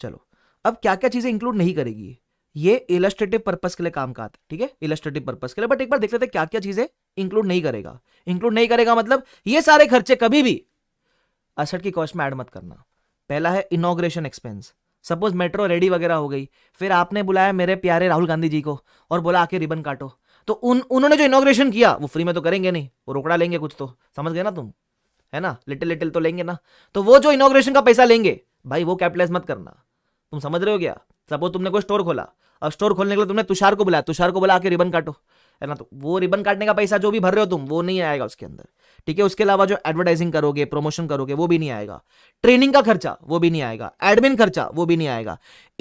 चलो अब क्या क्या चीजें इंक्लूड नहीं करेगी ये इलस्ट्रेटिव पर्पज के लिए काम का आता है ठीक है इलस्ट्रेटिव पर्पज के लिए बट एक बार देख लेते हैं क्या क्या चीजें इंक्लूड नहीं करेगा इंक्लूड नहीं करेगा मतलब ये सारे खर्चे कभी भी असट की कॉस्ट में एड मत करना पहला है inauguration expense suppose metro ready वगैरह हो गई फिर आपने बुलाया मेरे प्यारे राहुल गांधी जी को और बोला आके रिबन काटो तो उन उन्होंने जो इनोग्रेशन किया वो फ्री में तो करेंगे नहीं वो रोकड़ा लेंगे कुछ तो समझ गए ना तुम है ना लिटिल लिटिल तो लेंगे ना तो वो जो इनोग्रेशन का पैसा लेंगे भाई वो कैपिटलाइज मत करना तुम समझ रहे हो क्या सपोज तुमने कोई स्टोर खोला अब स्टोर खोलने के लिए तुमने तुषार को बुलाया तुषार को बुला के रिबन काटो है ना तो वो रिबन काटने का पैसा जो भी भर रहे हो तुम वो नहीं आएगा उसके अंदर ठीक है उसके अलावा जो एडवर्टाइजिंग करोगे प्रमोशन करोगे वो भी नहीं आएगा ट्रेनिंग का खर्चा वो भी नहीं आएगा एडमिन खर्चा वो भी नहीं आएगा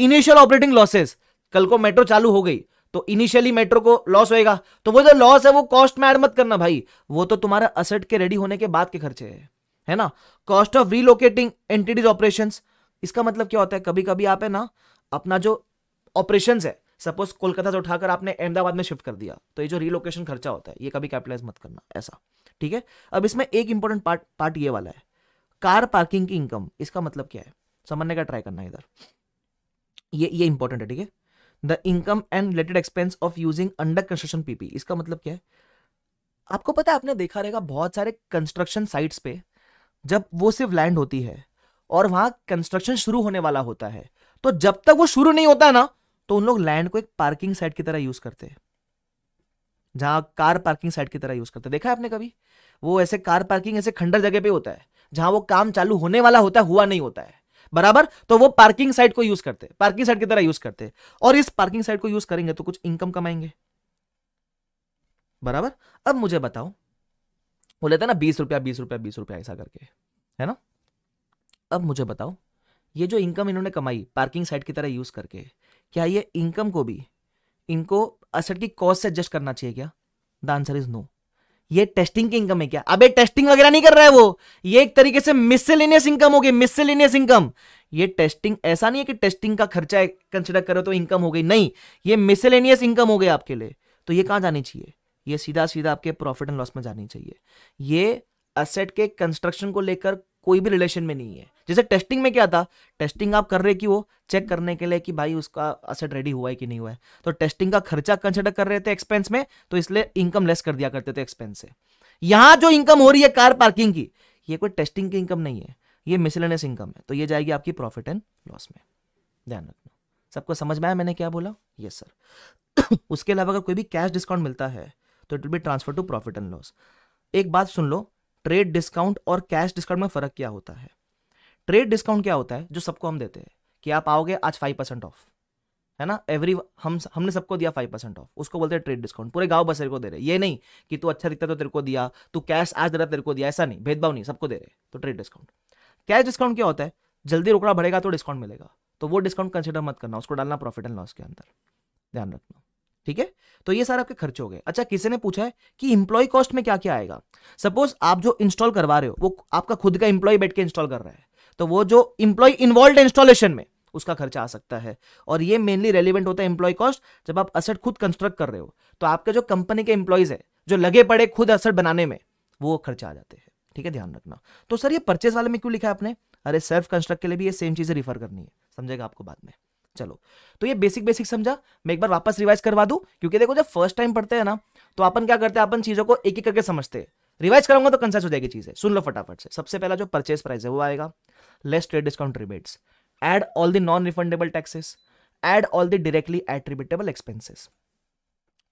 इनिशियल ऑपरेटिंग लॉसेस कल को मेट्रो चालू हो गई तो इनिशियली मेट्रो को लॉस होएगा तो वो जो लॉस है वो कॉस्ट में ऐड मत करना भाई वो तो तुम्हारा असेट के रेडी होने के बाद के खर्चे है है ना cost of relocating entities operation इसका मतलब क्या होता है कभी कभी आप है ना अपना जो ऑपरेशन है सपोज कोलकाता से उठाकर आपने अहमदाबाद में शिफ्ट कर दिया तो ये जो रिलोकेशन खर्चा होता है ये कभी कैपिटलाइज मत करना ऐसा ठीक है अब इसमें एक इंपॉर्टेंट पार्ट पार्ट ये वाला है कार पार्किंग की इनकम इसका मतलब क्या है समझने का ट्राई करना इधर ये ये इंपॉर्टेंट है ठीक है the income and related expense of using under construction PP इसका मतलब क्या है आपको पता है आपने देखा रहेगा बहुत सारे कंस्ट्रक्शन साइट्स पे जब वो सिर्फ लैंड होती है और वहां कंस्ट्रक्शन शुरू होने वाला होता है तो जब तक वो शुरू नहीं होता ना तो उन लोग लैंड को एक पार्किंग साइट की तरह यूज करते हैं जहां कार पार्किंग साइट की तरह यूज करते देखा है आपने कभी वो ऐसे कार पार्किंग ऐसे खंडर जगह पे होता है जहां वो काम चालू होने वाला होता है हुआ नहीं होता है बराबर तो वो पार्किंग साइट को यूज करते हैं पार्किंग साइट की तरह यूज करते हैं और इस पार्किंग साइट को यूज करेंगे तो कुछ इनकम कमाएंगे बराबर अब मुझे बताओ वो लेते ना बीस रुपया बीस रुपया बीस रुपया ऐसा करके है ना अब मुझे बताओ ये जो इनकम इन्होंने कमाई पार्किंग साइट की तरह यूज करके क्या ये इनकम को भी इनको असट की कॉस्ट से एडजस्ट करना चाहिए क्या द आंसर इज नो ये टेस्टिंग की इनकम है क्या अबे टेस्टिंग वगैरह नहीं कर रहा है वो ये एक तरीके से मिसलेनियस इनकम हो गई मिसलेनियस इनकम ये टेस्टिंग ऐसा नहीं है कि टेस्टिंग का खर्चा कंसिडर करो तो इनकम हो गई नहीं ये मिसलेनियस इनकम हो गई आपके लिए तो ये कहां जानी चाहिए ये सीधा सीधा आपके प्रॉफिट एंड लॉस में जानी चाहिए ये असेट के कंस्ट्रक्शन को लेकर कोई भी रिलेशन में नहीं है जैसे टेस्टिंग में क्या था टेस्टिंग आप कर रहे कि वो चेक करने के लिए कि भाई उसका असेट रेडी हुआ है कि नहीं हुआ है तो टेस्टिंग का खर्चा कंसिडर कर रहे थे एक्सपेंस में तो इसलिए इनकम लेस कर दिया करते थे एक्सपेंस से यहां जो इनकम हो रही है कार पार्किंग की ये कोई टेस्टिंग की इनकम नहीं है ये मिसलेनेस इनकम है तो ये जाएगी आपकी प्रॉफिट एंड लॉस में ध्यान रखना सबको समझ में आया मैंने क्या बोला यस सर उसके अलावा अगर कोई भी कैश डिस्काउंट मिलता है तो it will be transfer to profit and loss एक बात सुन लो ट्रेड डिस्काउंट और कैश डिस्काउंट में फर्क क्या होता है ट्रेड डिस्काउंट क्या होता है जो सबको हम देते हैं कि आप आओगे आज फाइव परसेंट ऑफ है ना एवरी हम हमने सबको दिया फाइव परसेंट ऑफ उसको बोलते हैं ट्रेड डिस्काउंट पूरे गांव बसेरे को दे रहे ये नहीं कि तू अच्छा दिखता तो तेरे को दिया तू कैश आज दे रहा तेरे को दिया ऐसा नहीं भेदभाव नहीं सबको दे रहे तो ट्रेड डिस्काउंट कैश डिस्काउंट क्या होता है जल्दी रुकड़ा भरेगा तो डिस्काउंट मिलेगा तो वो डिस्काउंट कंसिडर मत करना उसको डालना प्रॉफिट एंड लॉस के अंदर ध्यान रखना ठीक है तो ये सारे आपके खर्च हो गए अच्छा किसी ने पूछा है कि इंप्लॉय कॉस्ट में क्या क्या आएगा सपोज आप जो इंस्टॉल करवा रहे हो वो आपका खुद का इंप्लॉय बैठ के इंस्टॉल कर रहा है तो वो जो इंप्लॉय इन्वॉल्व इंस्टॉलेशन में उसका खर्चा आ सकता है और ये मेनली रेलिवेंट होता है इंप्लॉय कॉस्ट जब आप असेट खुद कंस्ट्रक्ट कर रहे हो तो आपके जो कंपनी के एम्प्लॉयज है जो लगे पड़े खुद असेट बनाने में वो खर्चा आ जाते हैं ठीक है ध्यान रखना तो सर ये परचेस वाले में क्यों लिखा है आपने अरे सेल्फ कंस्ट्रक्ट के लिए भी ये सेम चीज रिफर करनी है समझेगा आपको बाद में चलो तो ये बेसिक बेसिक समझा मैं एक बार वापस रिवाइज करवा दू क्योंकि देखो जब फर्स्ट टाइम पढ़ते हैं ना तो अपन क्या करते हैं अपन चीजों को एक एक करके समझते हैं रिवाइज करूंगा तो कंसेस हो जाएगी चीजें सुन लो फटाफट से सबसे पहला जो परचेज प्राइस है वो आएगा less trade discount rebates add all the non refundable taxes add all the directly attributable expenses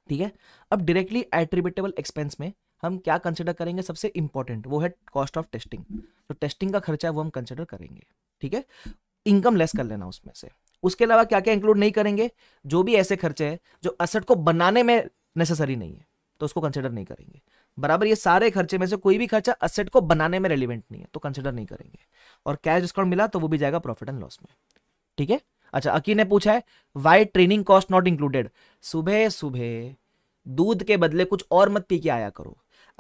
ठीक है अब डायरेक्टली एट्रीब्यूटेबल एक्सपेंस में हम क्या कंसिडर करेंगे सबसे इंपॉर्टेंट वो है कॉस्ट ऑफ टेस्टिंग तो टेस्टिंग का खर्चा है वो हम कंसिडर करेंगे ठीक है इनकम लेस कर लेना उसमें से उसके अलावा क्या क्या इंक्लूड नहीं करेंगे जो भी ऐसे खर्चे हैं जो असेट को बनाने में नेसेसरी नहीं है तो उसको कंसिडर नहीं करेंगे बराबर ये सारे खर्चे में से कोई भी खर्चा असेट को बनाने में रेलिवेंट नहीं है तो कंसिडर नहीं करेंगे और कैश डिस्काउंट मिला तो वो भी जाएगा प्रॉफिट एंड लॉस में ठीक है अच्छा अकी ने पूछा है why training cost not included सुबह सुबह दूध के बदले कुछ और मत पी के आया करो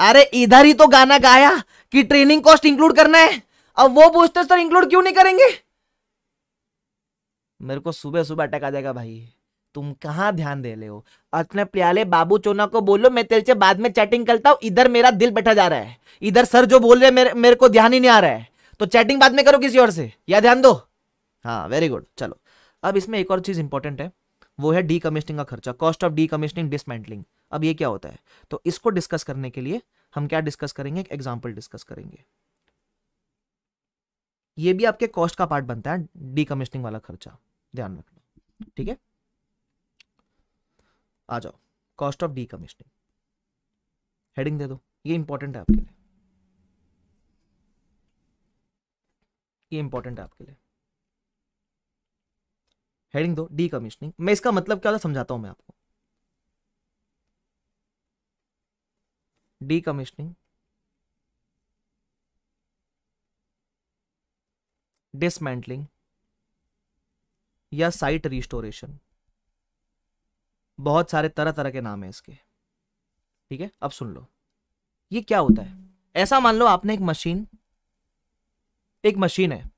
अरे इधर ही तो गाना गाया कि ट्रेनिंग कॉस्ट इंक्लूड करना है अब वो पूछते सर इंक्लूड क्यों नहीं करेंगे मेरे को सुबह सुबह अटक आ जाएगा भाई तुम कहाँ ध्यान दे ले हो अपने प्याले बाबू चोना को बोलो मैं तेरे से बाद में चैटिंग करता हूँ इधर मेरा दिल बैठा जा रहा है इधर सर जो बोल रहे मेरे मेरे को ध्यान ही नहीं आ रहा है तो चैटिंग बाद में करो किसी और से या ध्यान दो हाँ वेरी गुड चलो अब इसमें एक और चीज़ इंपॉर्टेंट है वो है डी कमिश्निंग का खर्चा cost of decommissioning dismantling अब ये क्या होता है तो इसको डिस्कस करने के लिए हम क्या डिस्कस करेंगे एक एग्जाम्पल डिस्कस करेंगे ये भी आपके कॉस्ट का पार्ट बनता है डी कमिश्निंग वाला खर्चा ध्यान रखना ठीक है आ जाओ cost of decommissioning heading दे दो ये इंपॉर्टेंट है आपके लिए ये इंपॉर्टेंट है आपके लिए हेडिंग दो डी कमिश्निंग मैं इसका मतलब क्या होता समझाता हूं मैं आपको डी कमिश्निंग डिसमेंटलिंग या साइट रिस्टोरेशन बहुत सारे तरह तरह के नाम है इसके ठीक है अब सुन लो ये क्या होता है ऐसा मान लो आपने एक मशीन एक मशीन है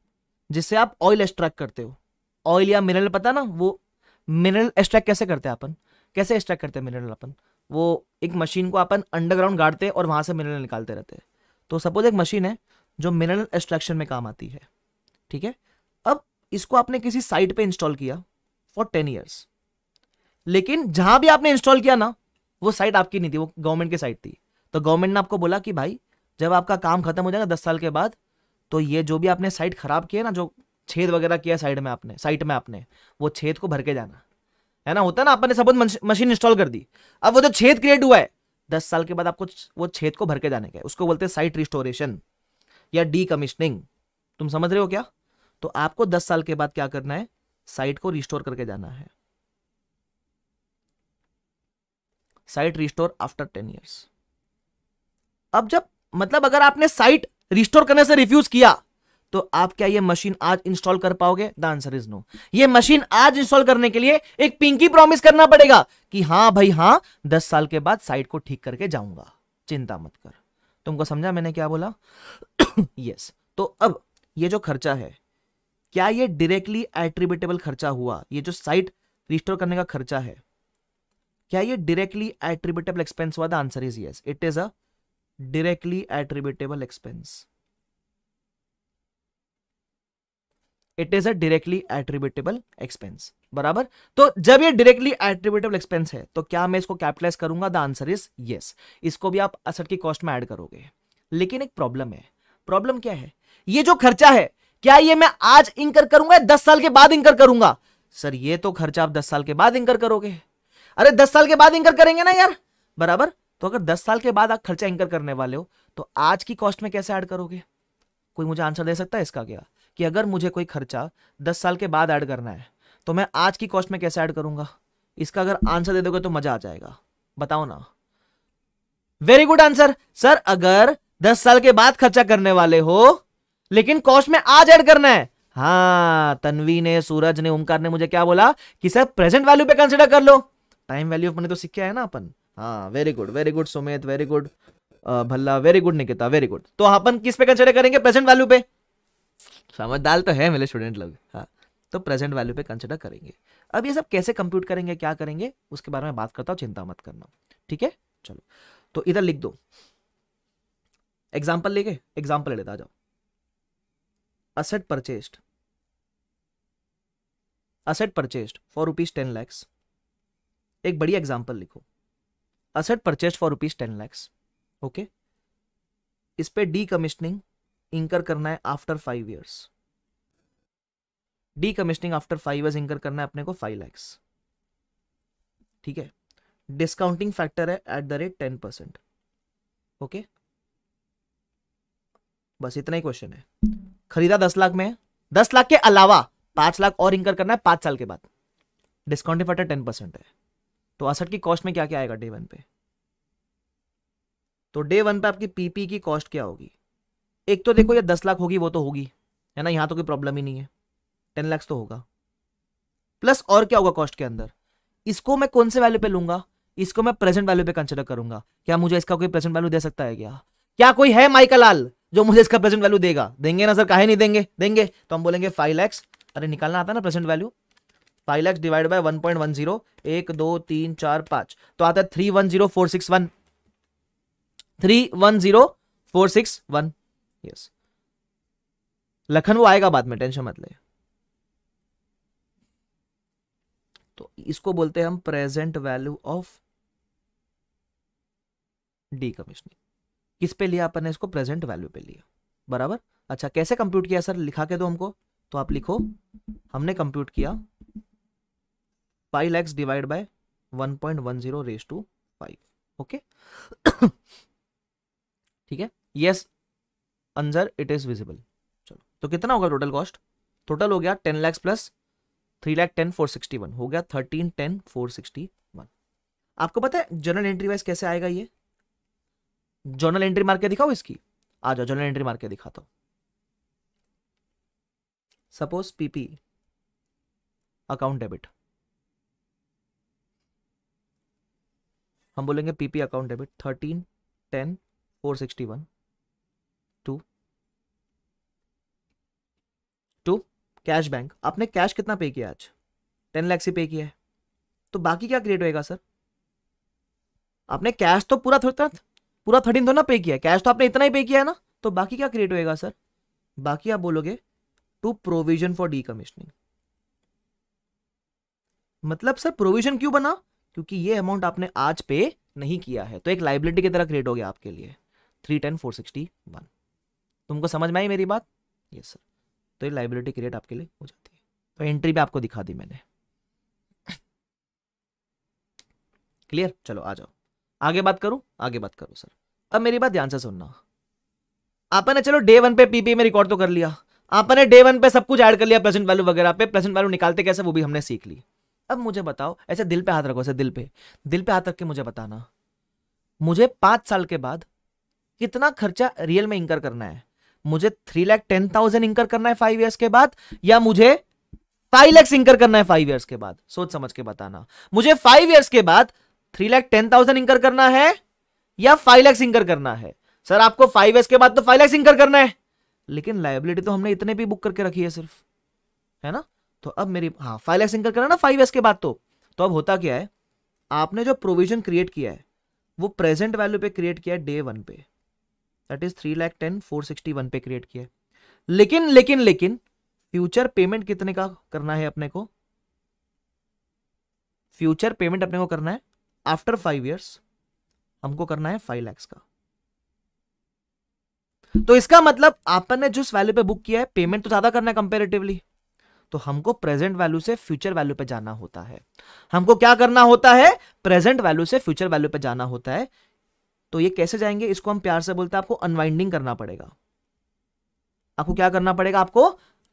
जिससे आप ऑयल एक्सट्रैक्ट करते हो ऑयल या मिनरल पता ना वो मिनरल एक्सट्रैक्ट कैसे करते हैं अपन कैसे एक्सट्रैक्ट करते हैं मिनरल अपन वो एक मशीन को अपन अंडरग्राउंड गाड़ते हैं और वहां से मिनरल निकालते रहते हैं तो सपोज एक मशीन है जो मिनरल एक्सट्रैक्शन में काम आती है ठीक है इसको आपने किसी साइट पे इंस्टॉल किया फॉर टेन ईयर्स लेकिन जहां भी आपने इंस्टॉल किया ना वो साइट आपकी नहीं थी वो गवर्नमेंट की साइट थी तो गवर्नमेंट ने आपको बोला कि भाई जब आपका काम खत्म हो जाएगा दस साल के बाद तो ये जो भी आपने साइट खराब किया ना जो छेद वगैरह किया साइड में आपने साइट में आपने वो छेद को भर के जाना है ना होता है ना आपने सपोज मशीन इंस्टॉल कर दी अब वो जो छेद क्रिएट हुआ है दस साल के बाद आपको वो छेद को भर के जाने का उसको बोलते हैं साइट रिस्टोरेशन या डी कमिश्निंग तुम समझ रहे हो क्या तो आपको दस साल के बाद क्या करना है साइट को रिस्टोर करके जाना है site restore after ten years अब जब मतलब अगर आपने साइट रिस्टोर करने से रिफ्यूज किया तो आप क्या ये मशीन आज इंस्टॉल कर पाओगे द आंसर इज नो ये मशीन आज इंस्टॉल करने के लिए एक पिंकी प्रॉमिस करना पड़ेगा कि हाँ भाई हाँ दस साल के बाद साइट को ठीक करके जाऊंगा चिंता मत कर तुमको समझा मैंने क्या बोला यस yes. तो अब ये जो खर्चा है क्या ये डायरेक्टली एट्रीब्यूटेबल खर्चा हुआ ये जो साइट रिस्टोर करने का खर्चा है क्या ये डायरेक्टली एट्रीब्यूटेबल एक्सपेंस हुआ the answer is yes it is a directly attributable expense it is a directly attributable expense बराबर तो जब ये डायरेक्टली एट्रीब्यूटेबल एक्सपेंस है तो क्या मैं इसको कैपिटलाइज करूंगा द आंसर इज यस इसको भी आप असट की कॉस्ट में एड करोगे लेकिन एक प्रॉब्लम है प्रॉब्लम क्या है ये जो खर्चा है क्या ये मैं आज इंकर करूंगा दस साल के बाद इंकर करूंगा सर ये तो खर्चा आप दस साल के बाद इंकर करोगे अरे दस साल के बाद इंकर करेंगे ना यार बराबर तो अगर दस साल के बाद आप खर्चा इंकर करने वाले हो तो आज की कॉस्ट में कैसे ऐड करोगे कोई मुझे आंसर दे सकता है इसका क्या कि अगर मुझे कोई खर्चा दस साल के बाद ऐड करना है तो मैं आज की कॉस्ट में कैसे ऐड करूंगा इसका अगर आंसर दे दोगे तो मजा आ जाएगा बताओ ना वेरी गुड आंसर सर अगर दस साल के बाद खर्चा करने वाले हो लेकिन कॉस्ट में आज ऐड करना है हाँ तनवी ने सूरज ने ओमकार ने मुझे क्या बोला कि सर प्रेजेंट वैल्यू पे कंसिडर कर लो टाइम वैल्यू ऑफ मनी तो सीखे है ना अपन हाँ very good very good Sumit very good Bhalla very good Nikita very good तो अपन किस पे कंसिडर करेंगे प्रेजेंट वैल्यू पे समझदार तो है मेरे स्टूडेंट लोग हाँ तो प्रेजेंट वैल्यू पे कंसिडर करेंगे अब ये सब कैसे कंप्यूट करेंगे क्या करेंगे उसके बारे में बात करता हूँ चिंता मत करना ठीक है चलो तो इधर लिख दो एग्जाम्पल लेके एग्जाम्पल लेता जाओ asset purchased asset purchased for rupees ten lakhs एक बड़ी एग्जाम्पल लिखो asset purchased for rupees ten lakhs okay इस पे डी कमिश्निंग इंकर करना है after five years decommissioning after five years incur करना है अपने को फाइव लैक्स ठीक है डिस्काउंटिंग फैक्टर है at the rate ten percent okay बस इतना ही क्वेश्चन है खरीदा दस लाख में दस लाख के अलावा पांच लाख और इंकर करना है पांच साल के बाद डिस्काउंट फैक्टर टेन परसेंट है तो असठ की कॉस्ट में क्या क्या आएगा डे वन पे तो डे वन पे आपकी पीपी की कॉस्ट क्या होगी एक तो देखो ये दस लाख होगी वो तो होगी है ना यहाँ तो कोई प्रॉब्लम ही नहीं है टेन लाख तो होगा प्लस और क्या होगा कॉस्ट के अंदर इसको मैं कौन से वैल्यू पे लूंगा इसको मैं प्रेजेंट वैल्यू पे कंसिडर करूंगा क्या मुझे इसका कोई प्रेजेंट वैल्यू दे सकता है क्या क्या कोई है माइकल लाल जो मुझे इसका प्रेजेंट वैल्यू देगा देंगे ना सर काहे नहीं देंगे देंगे तो हम बोलेंगे फाइव लैक्स अरे निकालना आता है ना present value five lakhs divide by one point one zero एक दो तीन चार पांच तो आता है three one zero four six one three one zero four six one yes Lakhan वो आएगा बाद में टेंशन मत ले तो इसको बोलते हैं हम present value of decommissioning किस पे लिया अपन ने इसको प्रेजेंट वैल्यू पे लिया बराबर अच्छा कैसे कंप्यूट किया सर लिखा के दो हमको तो आप लिखो हमने कंप्यूट किया five lakhs divide by one point one zero raise to five okay ठीक है यस अंजर इट इज विजिबल चलो तो कितना होगा टोटल कॉस्ट टोटल हो गया ten lakhs plus three lakh ten four sixty one हो गया thirteen ten four sixty one आपको पता है जनरल एंट्री वाइज कैसे आएगा ये जर्नल एंट्री मार के दिखाओ इसकी आ जाओ जर्नल एंट्री मार के दिखाता हूं सपोज पीपी अकाउंट डेबिट हम बोलेंगे P P account debit thirteen ten four sixty one to to cash bank आपने कैश कितना पे किया आज टेन लैक्स ही पे किया है तो बाकी क्या क्रिएट होएगा सर आपने कैश तो पूरा थोड़ा पूरा थर्टीन तो ना पे किया कैश तो आपने इतना ही पे किया है ना तो बाकी क्या क्रिएट होएगा सर बाकी आप बोलोगे to provision for decommissioning मतलब सर प्रोविजन क्यों बना क्योंकि ये अमाउंट आपने आज पे नहीं किया है तो एक लाइबिलिटी की तरह क्रिएट हो गया आपके लिए three ten four sixty one तुमको समझ में आई मेरी बात यस सर तो ये लाइबिलिटी क्रिएट आपके लिए हो जाती है तो एंट्री भी आपको दिखा दी मैंने क्लियर चलो आ जाओ आगे बात करूं आगे बात करूं सर अब मेरी बात ध्यान से सुनना आपने चलो डे वन पे पीपी e में रिकॉर्ड तो कर लिया आपने डे वन पे सब कुछ ऐड कर लिया प्रेजेंट वैल्यू वगैरह पे प्रेजेंट वैल्यू निकालते कैसे वो भी हमने सीख ली अब मुझे बताओ ऐसे दिल पे हाथ रखो ऐसे दिल पे दिल पे हाथ रख के मुझे बताना मुझे पांच साल के बाद कितना खर्चा रियल में इंकर करना है मुझे थ्री लैख टेन थाउजेंड इंकर करना है फाइव ईयर्स के बाद या मुझे फाइव लैक्स इंकर करना है फाइव ईयर्स के बाद सोच समझ के बताना मुझे फाइव ईयर्स के बाद थ्री लैख टेन थाउजेंड इंकर करना है या फाइव लैक्स इंकर करना है सर आपको फाइव एस के बाद तो फाइव लैक्स इंकर करना है लेकिन लाइबिलिटी तो हमने इतने भी बुक करके रखी है सिर्फ है ना तो अब मेरी हाँ फाइव लैक्स इंकर करना ना फाइव एस के बाद तो तो अब होता क्या है आपने जो प्रोविजन क्रिएट किया है वो प्रेजेंट वैल्यू पे क्रिएट किया है डे वन पे that is three lakh ten four sixty one पे क्रिएट किया है लेकिन लेकिन लेकिन फ्यूचर पेमेंट कितने का करना है अपने को फ्यूचर पेमेंट अपने को करना है आफ्टर फाइव ईयर्स हमको करना है फाइव लैक्स का तो इसका मतलब आपने जिस वैल्यू पे बुक किया है पेमेंट तो ज्यादा करना है कंपेरेटिवली तो हमको प्रेजेंट वैल्यू से फ्यूचर वैल्यू पे जाना होता है हमको क्या करना होता है प्रेजेंट वैल्यू से फ्यूचर वैल्यू पे जाना होता है तो ये कैसे जाएंगे इसको हम प्यार से बोलते हैं आपको अनवाइंडिंग करना पड़ेगा आपको क्या करना पड़ेगा आपको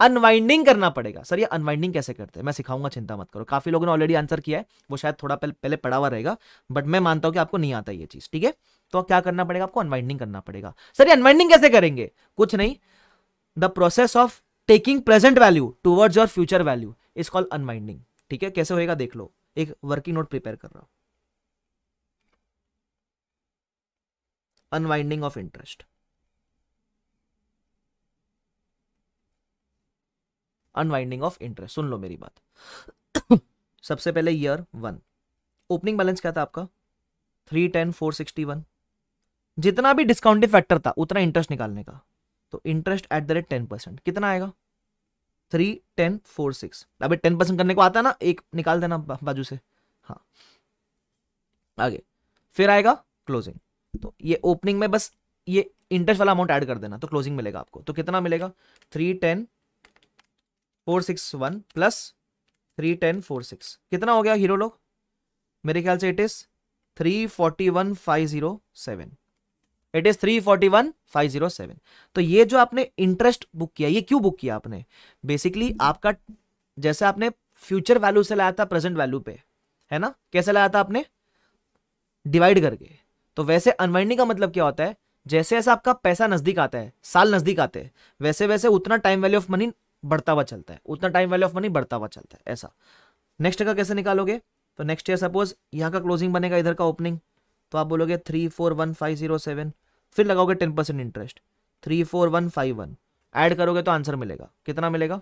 अनवाइंडिंग करना पड़ेगा सर ये अनवाइंडिंग कैसे करते हैं मैं सिखाऊंगा चिंता मत करो काफी लोगों ने ऑलरेडी आंसर किया है वो शायद थोड़ा पहले पहले पड़ा हुआ रहेगा बट मैं मानता हूं कि आपको नहीं आता ये चीज ठीक है तो क्या करना पड़ेगा आपको अनवाइंडिंग करना पड़ेगा सर ये अनवाइंडिंग कैसे करेंगे कुछ नहीं the process of taking present value towards your future value is call unwinding ठीक है कैसे होएगा देख लो एक वर्किंग नोट प्रिपेयर कर रहा हूं unwinding of interest unwinding of interest सुन लो मेरी बात सबसे पहले ईयर वन ओपनिंग बैलेंस क्या था आपका three ten four sixty one जितना भी डिस्काउंटिव फैक्टर था उतना इंटरेस्ट निकालने का तो interest at the rate ten percent कितना आएगा थ्री टेन फोर सिक्स अभी टेन परसेंट करने को आता है ना एक निकाल देना बाजू से हाँ आगे फिर आएगा क्लोजिंग तो ये ओपनिंग में बस ये इंटरेस्ट वाला अमाउंट ऐड कर देना तो क्लोजिंग मिलेगा आपको तो कितना मिलेगा three ten four six one plus three ten four six कितना हो गया हीरो लोग मेरे ख्याल से it is three forty one five zero seven it is three forty one five zero seven तो ये जो आपने इंटरेस्ट बुक किया ये क्यों बुक किया आपने बेसिकली आपका जैसे आपने फ्यूचर वैल्यू से लाया था प्रेजेंट वैल्यू पे है ना कैसे लाया था आपने डिवाइड करके तो वैसे अनवाइंडिंग का मतलब क्या होता है जैसे जैसे आपका पैसा नजदीक आता है साल नजदीक आते हैं वैसे वैसे उतना टाइम वैल्यू ऑफ मनी बढ़ता हुआ चलता है उतना टाइम वैल्यू ऑफ मनी बढ़ता हुआ चलता है ऐसा नेक्स्ट का कैसे निकालोगे तो नेक्स्ट ईयर सपोज यहाँ का क्लोजिंग बनेगा इधर का ओपनिंग तो आप बोलोगे three four one five zero seven फिर लगाओगे ten percent interest three four one five one add करोगे तो आंसर मिलेगा कितना मिलेगा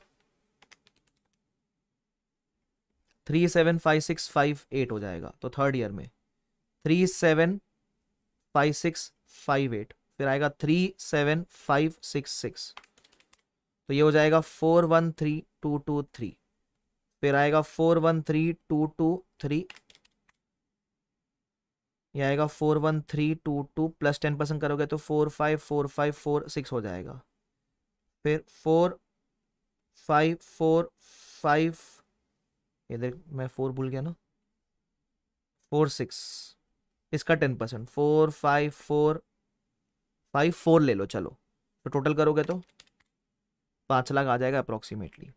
three seven five six five eight हो जाएगा तो थर्ड ईयर में three seven five six five eight फिर आएगा three seven five six six तो ये हो जाएगा four one three two two three फिर आएगा four one three two two three ये आएगा four one three two two plus ten percent करोगे तो four five four five four six हो जाएगा फिर फोर फाइव फोर फाइव इधर मैं फोर भूल गया ना फोर सिक्स इसका ten percent four five four five four ले लो चलो तो टोटल करोगे तो पांच लाख आ जाएगा अप्रोक्सीमेटली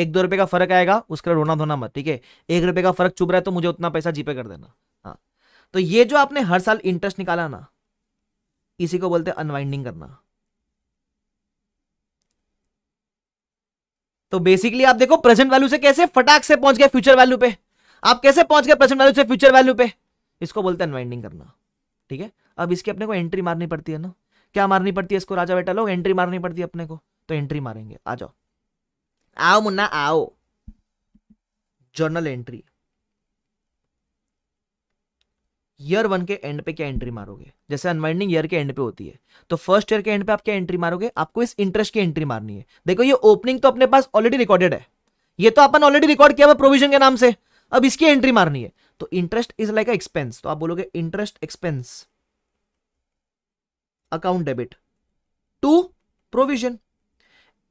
एक दो रुपए का फर्क आएगा उसका रोना धोना मत ठीक है एक रुपए का फर्क चुभ रहा है तो मुझे उतना पैसा जीपे कर देना हाँ तो ये जो आपने हर साल इंटरेस्ट निकाला ना इसी को बोलते हैं अनवाइंडिंग करना तो बेसिकली आप देखो प्रेजेंट वैल्यू से कैसे फटाक से पहुंच गए फ्यूचर वैल्यू पे आप कैसे पहुंच गए प्रेजेंट वैल्यू से फ्यूचर वैल्यू पे इसको बोलते हैं अनवाइंडिंग करना ठीक है अब इसकी अपने को एंट्री मारनी पड़ती है ना क्या मारनी पड़ती है इसको राजा बेटा लोग एंट्री मारनी पड़ती है अपने को तो एंट्री मारेंगे आ जाओ आओ मुन्ना आओ जर्नल एंट्री ईयर वन के एंड पे क्या एंट्री मारोगे जैसे अनवाइंडिंग ईयर के एंड पे होती है तो फर्स्ट ईयर के एंड पे आप क्या एंट्री मारोगे आपको इस इंटरेस्ट की एंट्री मारनी है देखो ये ओपनिंग तो अपने पास ऑलरेडी रिकॉर्डेड है ये तो अपन ऑलरेडी रिकॉर्ड किया हुआ प्रोविजन के नाम से अब इसकी एंट्री मारनी है तो इंटरेस्ट इज लाइक एक्सपेंस तो आप बोलोगे interest expense account debit to provision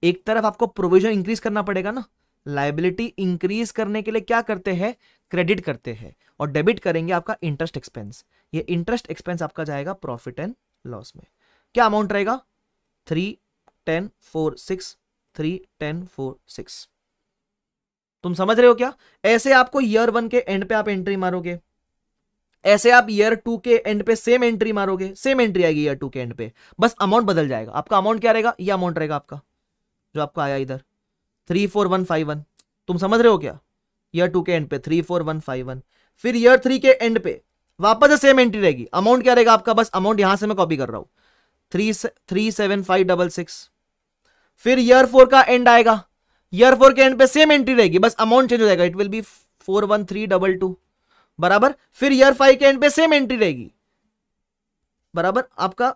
एक तरफ आपको प्रोविजन इंक्रीज करना पड़ेगा ना लाइबिलिटी इंक्रीज करने के लिए क्या करते हैं क्रेडिट करते हैं और डेबिट करेंगे आपका इंटरेस्ट एक्सपेंस ये इंटरेस्ट एक्सपेंस आपका जाएगा प्रॉफिट एंड लॉस में क्या अमाउंट रहेगा three ten four six three ten four six तुम समझ रहे हो क्या ऐसे आपको ईयर वन के एंड पे आप एंट्री मारोगे ऐसे आप ईयर टू के एंड पे सेम एंट्री मारोगे सेम एंट्री आएगी ईयर टू के एंड पे बस अमाउंट बदल जाएगा आपका अमाउंट क्या रहेगा ये अमाउंट रहेगा आपका जो आपका आया इधर three four one five one तुम समझ रहे हो क्या ईयर टू के एंड पे three four one five one फिर ईयर थ्री के एंड पे वापस सेम एंट्री रहेगी अमाउंट क्या रहेगा आपका बस अमाउंट यहां से मैं कॉपी कर रहा हूं three three seven five double six फिर ईयर फोर का एंड आएगा ईयर फोर के एंड पे सेम एंट्री रहेगी बस अमाउंट चेंज हो जाएगा it will be four one three double two बराबर फिर ईयर फाइव के एंड पे सेम एंट्री रहेगी बराबर आपका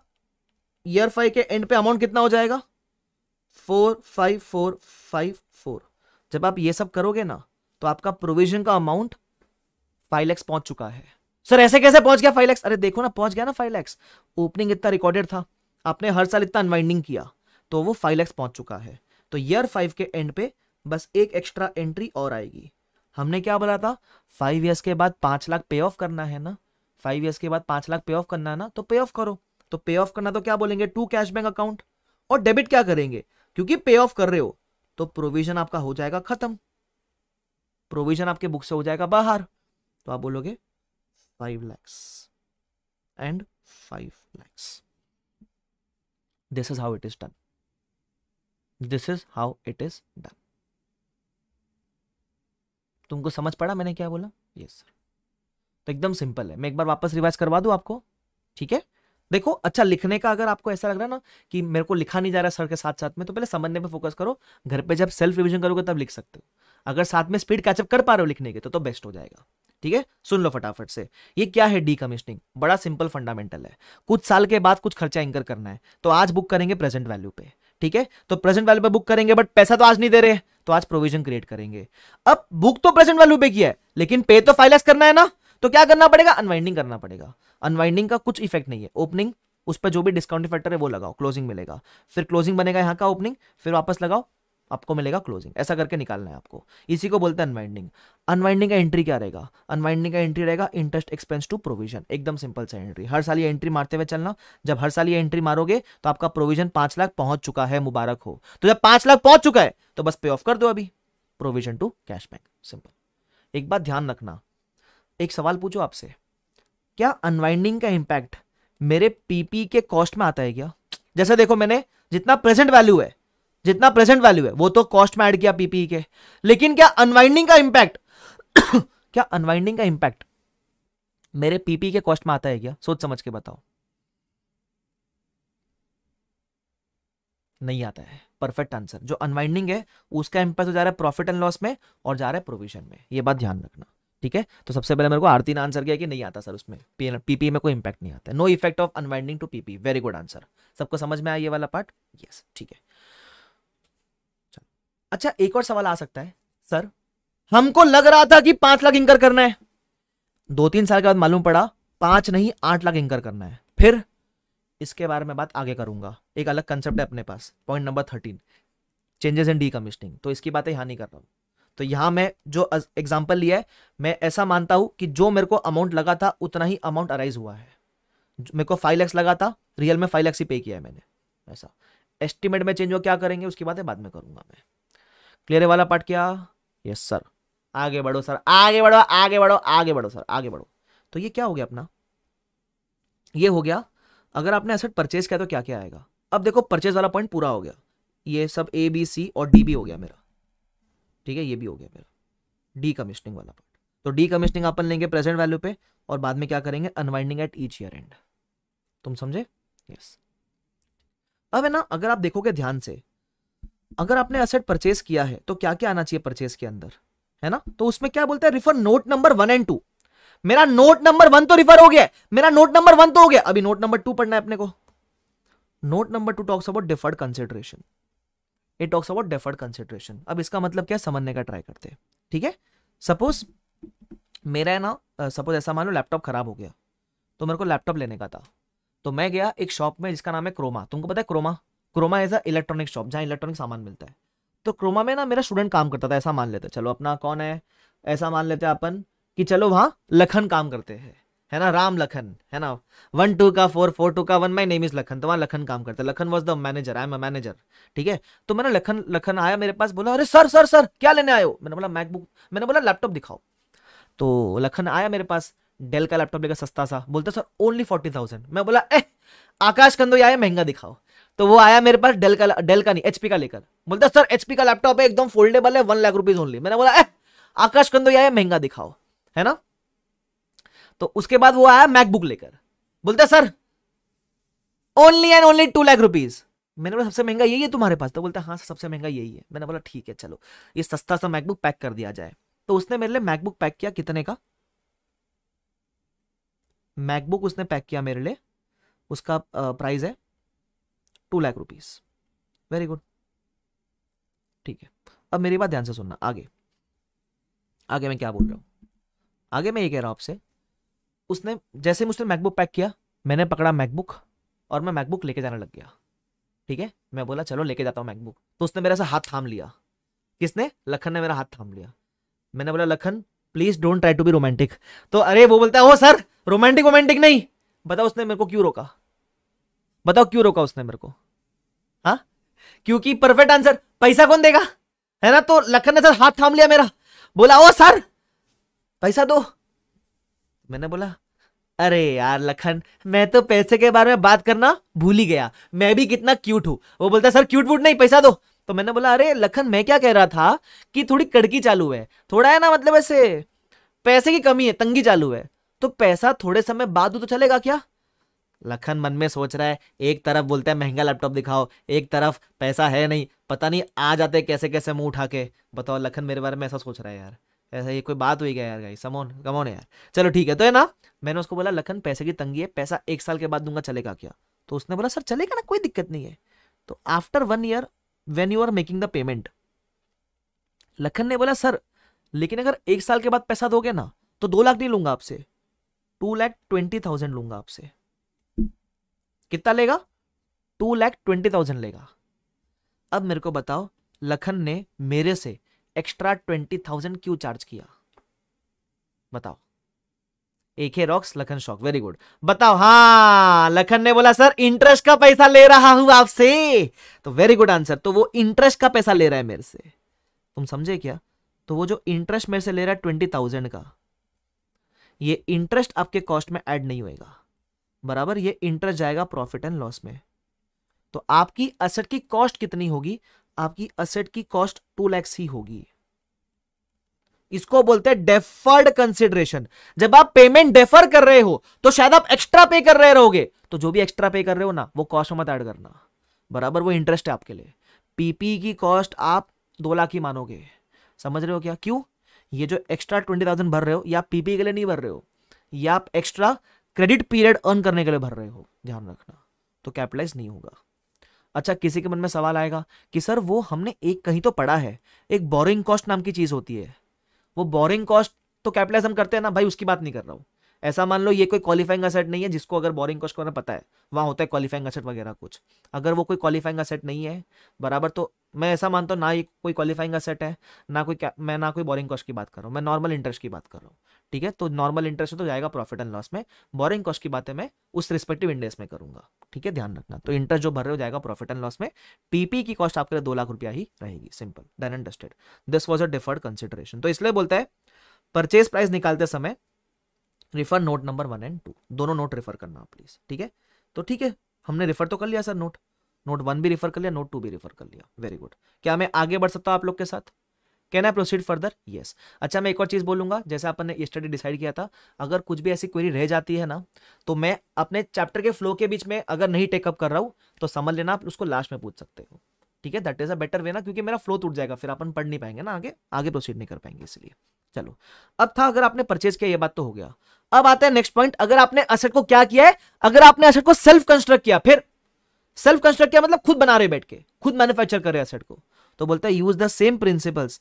ईयर फाइव के एंड पे अमाउंट कितना हो जाएगा four five four five four जब आप ये सब करोगे ना तो आपका प्रोविजन का अमाउंट फाइव लैक्स पहुंच चुका है सर ऐसे कैसे पहुंच गया फाइव लैक्स अरे देखो ना पहुंच गया ना फाइव लैक्स ओपनिंग इतना रिकॉर्डेड था आपने हर साल इतना अनवाइंडिंग किया तो वो फाइव लैक्स पहुंच चुका है तो ईयर फाइव के एंड पे बस एक एक्स्ट्रा एंट्री और आएगी हमने क्या बोला था फाइव ईयर्स के बाद पांच लाख पे ऑफ करना है ना फाइव ईयर्स के बाद पांच लाख पे ऑफ करना है ना तो पे ऑफ करो तो पे ऑफ करना तो क्या बोलेंगे टू कैश बैंक अकाउंट और डेबिट क्या करेंगे क्योंकि पे ऑफ कर रहे हो तो प्रोविजन आपका हो जाएगा खत्म प्रोविजन आपके बुक से हो जाएगा बाहर तो आप बोलोगे five lakhs and five lakhs this is how it is done this is how it is done तुमको समझ पड़ा मैंने क्या बोला यस yes, सर तो एकदम सिंपल है मैं एक बार वापस रिवाइज करवा दू आपको ठीक है देखो अच्छा लिखने का अगर आपको ऐसा लग रहा है ना कि मेरे को लिखा नहीं जा रहा सर के साथ साथ में तो पहले समझने पे फोकस करो घर पे जब सेल्फ रिविजन करोगे तब लिख सकते हो अगर साथ में स्पीड कैचअप कर पा रहे हो लिखने के तो तो बेस्ट हो जाएगा ठीक है सुन लो फटाफट से ये क्या है डी बड़ा सिंपल फंडामेंटल है कुछ साल के बाद कुछ खर्चा इंकर करना है तो आज बुक करेंगे प्रेजेंट वैल्यू पे ठीक है तो प्रेजेंट वैल्यू पे बुक करेंगे बट पैसा तो आज नहीं दे रहे तो आज प्रोविजन क्रिएट करेंगे अब बुक तो प्रेजेंट वैल्यू पे किया है लेकिन पे तो फाइलेस करना है ना तो क्या करना पड़ेगा अनवाइंडिंग करना पड़ेगा अनवाइंडिंग का कुछ इफेक्ट नहीं है ओपनिंग उस पर जो भी डिस्काउंट फैक्टर है वो लगाओ क्लोजिंग मिलेगा फिर क्लोजिंग बनेगा यहाँ का ओपनिंग फिर वापस लगाओ आपको मिलेगा क्लोजिंग ऐसा करके निकालना है आपको इसी को बोलते हैं अनवाइंडिंग अनवाइंडिंग का एंट्री क्या रहेगा अनवाइंडिंग का एंट्री रहेगा इंटरेस्ट एक्सपेंस टू प्रोविजन एकदम सिंपल सा एंट्री हर साल ये एंट्री मारते हुए चलना जब हर साल ये एंट्री मारोगे तो आपका प्रोविजन पांच लाख पहुंच चुका है मुबारक हो तो जब पांच लाख पहुंच चुका है तो बस पे ऑफ कर दो अभी प्रोविजन टू बैक सिंपल एक बात ध्यान रखना एक सवाल पूछो आपसे क्या अनवाइंडिंग का इम्पैक्ट मेरे पीपी के कॉस्ट में आता है क्या जैसे देखो मैंने जितना प्रेजेंट वैल्यू है जितना प्रेजेंट वैल्यू है वो तो कॉस्ट में ऐड किया पीपी के लेकिन क्या अनवाइंडिंग का इम्पैक्ट क्या अनवाइंडिंग का इम्पैक्ट मेरे पीपी के कॉस्ट में आता है क्या सोच समझ के बताओ नहीं आता है परफेक्ट आंसर जो अनवाइंडिंग है उसका इम्पैक्ट तो जा रहा है प्रॉफिट एंड लॉस में और जा रहा है प्रोविजन में यह बात ध्यान रखना ठीक है तो सबसे पहले मेरे को आरती ने आंसर किया कि नहीं आता सर उसमें पीपी में कोई इंपैक्ट नहीं आता no effect of unwinding to P P very good answer सबको समझ में आया ये वाला पार्ट यस ठीक है अच्छा एक और सवाल आ सकता है सर हमको लग रहा था कि पांच लाख इंकर करना है दो तीन साल के बाद मालूम पड़ा पांच नहीं आठ लाख इंकर करना है फिर इसके बारे में बात आगे करूंगा एक अलग कंसेप्ट है अपने पास point number thirteen changes in the तो इसकी बातें यहां नहीं कर रहा हूं तो यहां मैं जो एग्जाम्पल लिया है मैं ऐसा मानता हूं कि जो मेरे को अमाउंट लगा था उतना ही अमाउंट अराइज हुआ है मेरे को फाइव लैक्स लगा था रियल में फाइव लैक्स ही पे किया है मैंने ऐसा एस्टिमेट में चेंज हो क्या करेंगे उसकी बातें बाद में करूंगा मैं क्लियर है वाला पार्ट क्या यस सर आगे बढ़ो सर आगे बढ़ो आगे बढ़ो आगे बढ़ो सर आगे बढ़ो तो ये क्या हो गया अपना ये हो गया अगर आपने एसेट परचेज किया तो क्या क्या आएगा अब देखो परचेज वाला पॉइंट पूरा हो गया ये सब ए बी सी और डी बी हो गया मेरा ठीक है ये भी हो गया फिर डी कमिश्निंग वाला पार्ट तो डी कमिश्निंग अपन लेंगे प्रेजेंट वैल्यू पे और बाद में क्या करेंगे unwinding at each year end तुम समझे यस अब है ना अगर आप देखोगे ध्यान से अगर आपने असेट परचेस किया है तो क्या क्या आना चाहिए परचेस के अंदर है ना तो उसमें क्या बोलते हैं refer note number one and two मेरा नोट नंबर वन तो रिफर हो गया मेरा नोट नंबर वन तो हो गया अभी नोट नंबर टू पढ़ना है अपने को note number two talks about deferred consideration it talks about deferred consideration अब इसका मतलब क्या समझने का ट्राई करते हैं ठीक है सपोज मेरा है ना सपोज ऐसा मान लो लैपटॉप खराब हो गया तो मेरे को लैपटॉप लेने का था तो मैं गया एक शॉप में जिसका नाम है क्रोमा तुमको पता है Croma Croma as a electronic shop जहाँ इलेक्ट्रॉनिक सामान मिलता है तो क्रोमा में ना मेरा स्टूडेंट काम करता था ऐसा मान लेते चलो अपना कौन है ऐसा मान लेते अपन कि चलो वहाँ लखन काम करते हैं है ना राम लखन है ना वन टू का फोर फोर टू का one my name is Lakhan तो वहां लखन काम करता है Lakhan was the manager I am a manager ठीक है तो मैंने लखन लखन आया मेरे पास बोला अरे सर सर सर क्या लेने आयो मैंने बोला मैकबुक मैंने बोला लैपटॉप दिखाओ तो लखन आया मेरे पास डेल का लैपटॉप लेकर सस्ता सा बोलता सर ओनली फोर्टी थाउजेंड मैं बोला ए आकाश कंदो आया महंगा दिखाओ तो वो आया मेरे पास डेल का डेल का नहीं एचपी का लेकर बोलता सर एचपी का लैपटॉप है एकदम फोल्डेबल है वन लाख रुपीज ओनली मैंने बोला ए आकाश कंदो आया महंगा दिखाओ है ना तो उसके बाद वो आया मैकबुक लेकर बोलते sir only and only two lakh rupees मैंने बोला सबसे महंगा यही है तुम्हारे पास तो बोलते हाँ सबसे महंगा यही है मैंने बोला ठीक है चलो ये सस्ता सा मैकबुक पैक कर दिया जाए तो उसने मेरे लिए मैकबुक पैक किया कितने का मैकबुक उसने पैक किया मेरे लिए उसका प्राइस है two lakh rupees very good ठीक है अब मेरी बात ध्यान से सुनना आगे आगे मैं क्या बोल रहा हूँ आगे मैं ये कह रहा हूँ आपसे उसने जैसे मुझसे मैकबुक पैक किया मैंने पकड़ा मैकबुक और मैं मैकबुक लेके जाने लग गया ठीक है मैं बोला चलो लेके जाता हूँ मैकबुक तो उसने मेरा सा हाथ थाम लिया किसने लखन ने मेरा हाथ थाम लिया मैंने बोला Lakhan please don't try to be romantic तो अरे वो बोलता है ओ सर रोमांटिक रोमांटिक नहीं बताओ उसने मेरे को क्यों रोका बताओ क्यों रोका उसने मेरे को हाँ क्योंकि परफेक्ट आंसर पैसा कौन देगा है ना तो लखन ने सर हाथ थाम लिया मेरा बोला ओ सर पैसा दो मैंने बोला अरे यार लखन मैं तो पैसे के बारे में बात करना भूल ही गया मैं भी कितना क्यूट हूँ वो बोलता सर क्यूट वूट नहीं पैसा दो तो मैंने बोला अरे लखन मैं क्या कह रहा था कि थोड़ी कड़की चालू है थोड़ा है ना मतलब ऐसे पैसे की कमी है तंगी चालू है तो पैसा थोड़े समय बाद तो चलेगा क्या लखन मन में सोच रहा है एक तरफ बोलते हैं महंगा लैपटॉप दिखाओ एक तरफ पैसा है नहीं पता नहीं आ जाते कैसे कैसे मुंह उठा के बताओ लखन मेरे बारे में ऐसा सोच रहा है यार ऐसा ये कोई बात हुई क्या यार गाई समोन कमोन यार चलो ठीक है तो है ना मैंने उसको बोला लखन पैसे की तंगी है पैसा एक साल के बाद दूंगा चलेगा क्या तो उसने बोला सर चलेगा ना कोई दिक्कत नहीं है तो after one year when you are making the payment Lakhan ने बोला सर लेकिन अगर एक साल के बाद पैसा दोगे ना तो दो लाख नहीं लूंगा आपसे टू लैख ट्वेंटी थाउजेंड लूंगा आपसे कितना लेगा टू लैख ट्वेंटी थाउजेंड लेगा अब मेरे को बताओ लखन ने मेरे से एक्स्ट्रा ट्वेंटी थाउजेंड क्यों चार्ज किया बताओ ए के रॉक्स लखन शॉक वेरी गुड बताओ हाँ लखन ने बोला सर इंटरेस्ट का पैसा ले रहा हूं आपसे तो वेरी गुड आंसर तो वो इंटरेस्ट का पैसा ले रहा है मेरे से तुम समझे क्या तो वो जो इंटरेस्ट मेरे से ले रहा है ट्वेंटी थाउजेंड का ये इंटरेस्ट आपके कॉस्ट में ऐड नहीं होएगा बराबर ये इंटरेस्ट जाएगा प्रॉफिट एंड लॉस में तो आपकी असट की कॉस्ट कितनी होगी आपकी असेट की कॉस्ट टू लैक्स ही होगी इसको बोलते हैं डेफर्ड कंसिडरेशन जब आप पेमेंट डेफर कर रहे हो तो शायद आप एक्स्ट्रा पे कर रहे रहोगे तो जो भी एक्स्ट्रा पे कर रहे हो ना वो कॉस्ट मत ऐड करना बराबर वो इंटरेस्ट है आपके लिए पीपी की कॉस्ट आप दो लाख ही मानोगे समझ रहे हो क्या क्यों ये जो एक्स्ट्रा ट्वेंटी थाउजेंड भर रहे हो या पीपी के लिए नहीं भर रहे हो या आप एक्स्ट्रा क्रेडिट पीरियड अर्न करने के लिए भर रहे हो ध्यान रखना तो कैपिटलाइज नहीं होगा अच्छा किसी के मन में सवाल आएगा कि सर वो हमने एक कहीं तो पढ़ा है एक बोरिंग कॉस्ट नाम की चीज़ होती है वो बोरिंग कॉस्ट तो कैपिटलाइज हम करते हैं ना भाई उसकी बात नहीं कर रहा हूँ ऐसा मान लो ये कोई क्वालिफाइंग असेट नहीं है जिसको अगर बोरिंग कॉस्ट करना पता है वहाँ होता है क्वालिफाइंग असेट वगैरह कुछ अगर वो कोई क्वालिफाइंग असेट नहीं है बराबर तो मैं ऐसा मानता हूँ ना ये कोई क्वालिफाइंग असेट है ना कोई मैं ना कोई बोरिंग कॉस्ट की बात कर रहा हूँ मैं नॉर्मल इंटरेस्ट की बात कर रहा हूँ ठीक है तो नॉर्मल इंटरेस्ट तो जाएगा प्रॉफिट एंड लॉस में बोरिंग कॉस्ट की बातें मैं उस रिस्पेक्टिव इंडेक्स में करूंगा ठीक है ध्यान रखना तो इंटरेस्ट जो भर रहे हो जाएगा प्रॉफिट एंड लॉस में पीपी की कॉस्ट आपके लिए दो लाख रुपया ही रहेगी simple then understood this was a deferred consideration तो इसलिए बोलता है परचेज प्राइस निकालते समय refer note number one and two दोनों नोट रिफर करना प्लीज ठीक है तो ठीक है हमने रिफर तो कर लिया सर नोट नोट वन भी रिफर कर लिया नोट टू भी रिफर कर लिया वेरी गुड क्या मैं आगे बढ़ सकता हूँ आप लोग के साथ can I proceed further yes अच्छा मैं एक और चीज़ बोलूंगा जैसे अपन ने स्टडी डिसाइड किया था अगर कुछ भी ऐसी क्वेरी रह जाती है ना तो मैं अपने चैप्टर के फ्लो के बीच में अगर नहीं टेकअप कर रहा हूँ तो समझ लेना आप उसको लास्ट में पूछ सकते हो ठीक है that is a better way ना क्योंकि मेरा फ्लो टूट जाएगा फिर अपन पढ़ नहीं पाएंगे ना आगे आगे प्रोसीड नहीं कर पाएंगे इसलिए चलो अब था अगर आपने परचेज किया ये बात तो हो गया अब आता है नेक्स्ट पॉइंट अगर आपने असेट को क्या किया है अगर आपने असेट को सेल्फ कंस्ट्रक्ट किया फिर सेल्फ कंस्ट्रक्ट किया मतलब खुद बना रहे बैठ के खुद मैन्युफैक्चर कर रहे असेट को तो बोलता है use the same principles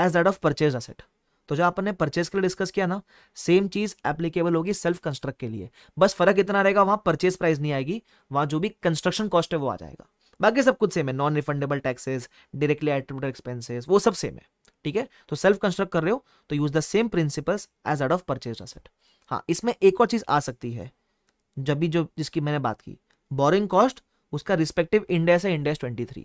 as that of purchase asset तो जो आपने परचेज के लिए डिस्कस किया ना सेम चीज एप्लीकेबल होगी सेल्फ कंस्ट्रक्ट के लिए बस फर्क इतना रहेगा वहां परचेज प्राइस नहीं आएगी वहां जो भी कंस्ट्रक्शन कॉस्ट है वो आ जाएगा बाकी सब कुछ सेम है non refundable taxes directly attributed expenses वो सब सेम है ठीक है तो सेल्फ कंस्ट्रक्ट कर रहे हो तो use the same principles as out of purchase asset हाँ इसमें एक और चीज आ सकती है जब भी जो जिसकी मैंने बात की बोरिंग कॉस्ट उसका रिस्पेक्टिव इंडेस है इंडेस ट्वेंटी थ्री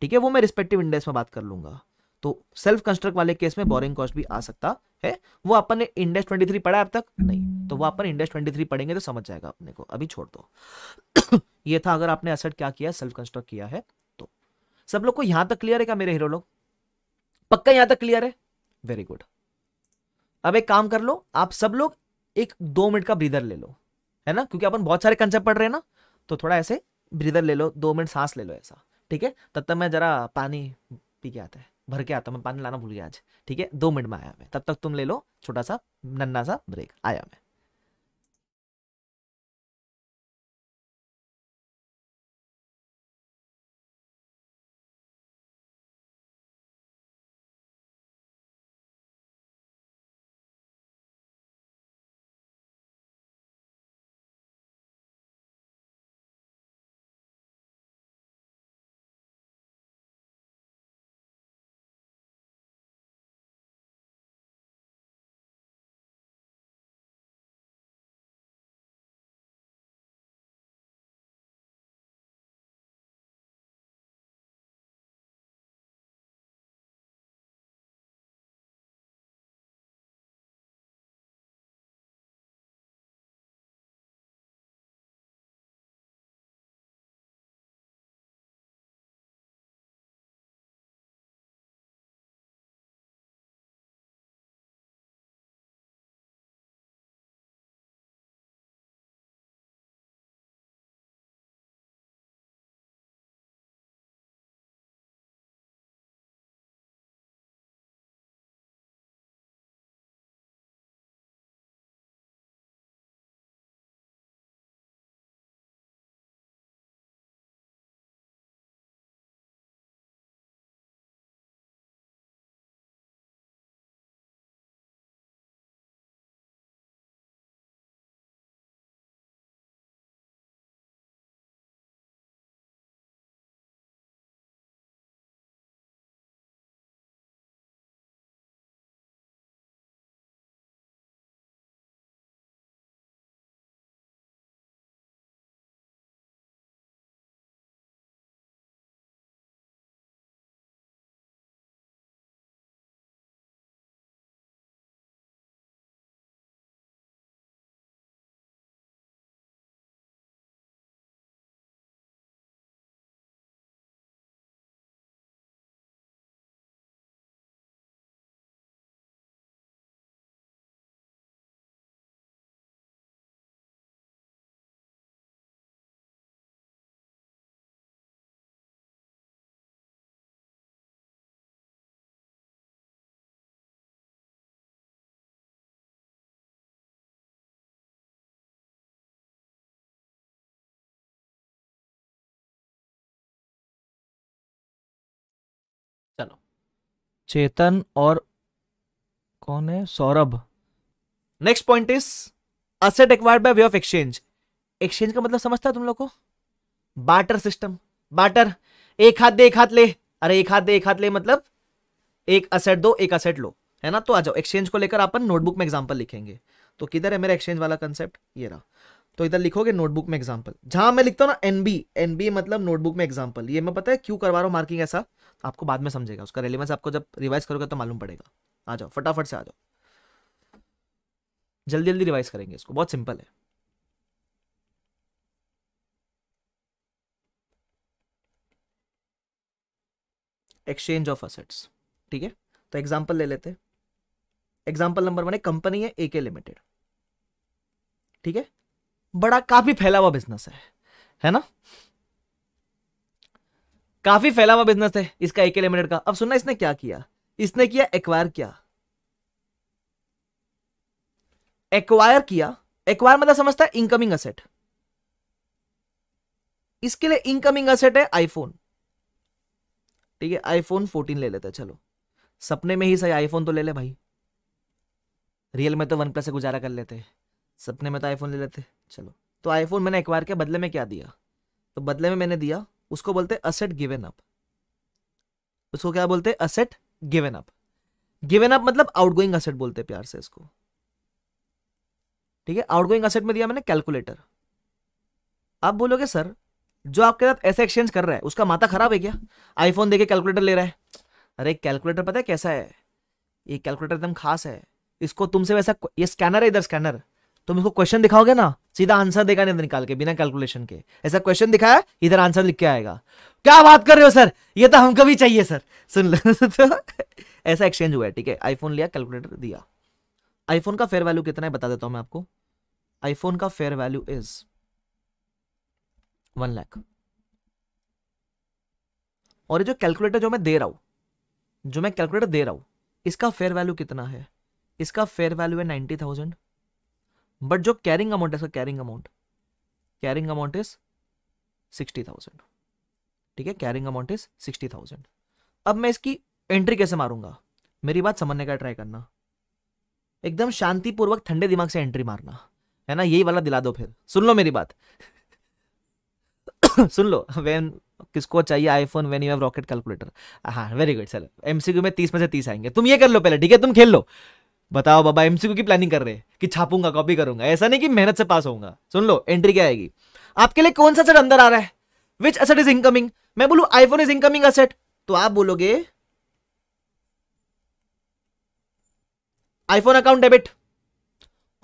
ठीक है वो मैं रिस्पेक्टिव इंडेक्स में बात कर लूंगा तो सेल्फ कंस्ट्रक्ट वाले केस में बोरिंग कॉस्ट भी आ सकता है वो अपन ने इंडेक्स 23 पढ़ा अब तक नहीं तो वो अपन इंडेक्स 23 पढ़ेंगे तो समझ जाएगा अपने को अभी छोड़ दो ये था अगर आपने असर क्या किया सेल्फ कंस्ट्रक्ट किया है तो सब लोग को यहां तक क्लियर है क्या मेरे हीरो लोग पक्का यहां तक क्लियर है वेरी गुड अब एक काम कर लो आप सब लोग एक दो मिनट का ब्रीदर ले लो है ना क्योंकि अपन बहुत सारे कंसेप्ट पढ़ रहे हैं ना तो थोड़ा ऐसे ब्रीदर ले लो दो मिनट सांस ले लो ऐसा ठीक है तब तक मैं जरा पानी पी के आता है भर के आता मैं पानी लाना भूल गया आज ठीक है दो मिनट में आया मैं तब तक तुम ले लो छोटा सा नन्ना सा ब्रेक आया मैं चेतन और कौन है Saurabh next point is asset acquired by way of exchange exchange का मतलब समझता है तुम लोग को बाटर सिस्टम बाटर एक हाथ दे एक हाथ ले अरे एक हाथ दे एक हाथ ले मतलब एक असेट दो एक असेट लो है ना तो आ जाओ एक्सचेंज को लेकर अपन नोटबुक में एग्जाम्पल लिखेंगे तो किधर है मेरा एक्सचेंज वाला कंसेप्ट ये रहा तो इधर लिखोगे नोटबुक में एग्जाम्पल जहां मैं लिखता हूँ ना एनबी एनबी मतलब नोटबुक में एग्जाम्पल ये मैं पता है क्यों करवा रहा हूँ मार्किंग ऐसा आपको बाद में समझेगा उसका रेलिवेंस आपको जब रिवाइज करोगे तो मालूम पड़ेगा आ जाओ फटाफट से आ जाओ जल्दी जल्दी रिवाइज करेंगे इसको बहुत सिंपल है एक्सचेंज ऑफ असेट्स ठीक है तो एग्जांपल ले लेते हैं एग्जाम्पल नंबर वन एक कंपनी है एके लिमिटेड ठीक है बड़ा काफी फैला हुआ बिजनेस है है ना काफी फैला हुआ बिजनेस है इसका एके लिमिटेड का अब सुनना इसने क्या किया इसने किया एक्वायर किया एक्वायर किया एक्वायर मतलब समझता है इनकमिंग असेट इसके लिए इनकमिंग असेट है आईफोन ठीक है आईफोन 14 ले लेते चलो सपने में ही सही आईफोन तो ले ले भाई रियल में तो वन प्लस से गुजारा कर लेते सपने में तो आईफोन ले लेते चलो तो आईफोन मैंने एक्वायर किया बदले में क्या दिया तो बदले में मैंने दिया उसको बोलते हैं असेट गिवेन अप उसको क्या बोलते हैं asset given up given up मतलब आउटगोइंग असेट बोलते हैं प्यार से इसको ठीक है आउटगोइंग असेट में दिया मैंने कैलकुलेटर आप बोलोगे सर जो आपके साथ ऐसे एक्सचेंज कर रहा है उसका माथा खराब है क्या आईफोन देके कैलकुलेटर ले रहा है अरे कैलकुलेटर पता है कैसा है ये कैलकुलेटर एकदम खास है इसको तुमसे वैसा ये स्कैनर है इधर स्कैनर तुम इसको क्वेश्चन दिखाओगे ना सीधा आंसर देगा नहीं निकाल के बिना कैलकुलेशन के ऐसा क्वेश्चन दिखाया इधर आंसर लिख के आएगा क्या बात कर रहे हो सर ये तो हमको भी चाहिए सर सुन लो तो ऐसा एक्सचेंज हुआ है ठीक है आईफोन लिया कैलकुलेटर दिया आईफोन का फेयर वैल्यू कितना है बता देता हूं मैं आपको आईफोन का fair value is one lakh और ये जो कैलकुलेटर जो मैं दे रहा हूँ जो मैं कैलकुलेटर दे रहा हूं इसका फेयर वैल्यू कितना है इसका फेयर वैल्यू है नाइनटी थाउजेंड बट जो कैरिंग अमाउंट है sir carrying amount carrying amount is sixty thousand ठीक है carrying amount is sixty thousand अब मैं इसकी एंट्री कैसे मारूंगा मेरी बात समझने का ट्राई करना एकदम शांतिपूर्वक ठंडे दिमाग से एंट्री मारना है ना यही वाला दिला दो फिर सुन लो मेरी बात सुन लो वेन किसको चाहिए iPhone when you have rocket calculator हाँ वेरी गुड सर एमसीक्यू में तीस में से तीस आएंगे तुम ये कर लो पहले ठीक है तुम खेल लो बताओ बाबा एमसीक्यू की प्लानिंग कर रहे हैं कि छापूंगा कॉपी करूंगा ऐसा नहीं कि मेहनत से पास होगा सुन लो एंट्री क्या आएगी आपके लिए कौन सा सेट अंदर आ रहा है विच असेट इज इनकमिंग मैं बोलू आईफोन इज इनकमिंग असेट तो आप बोलोगे आईफोन अकाउंट डेबिट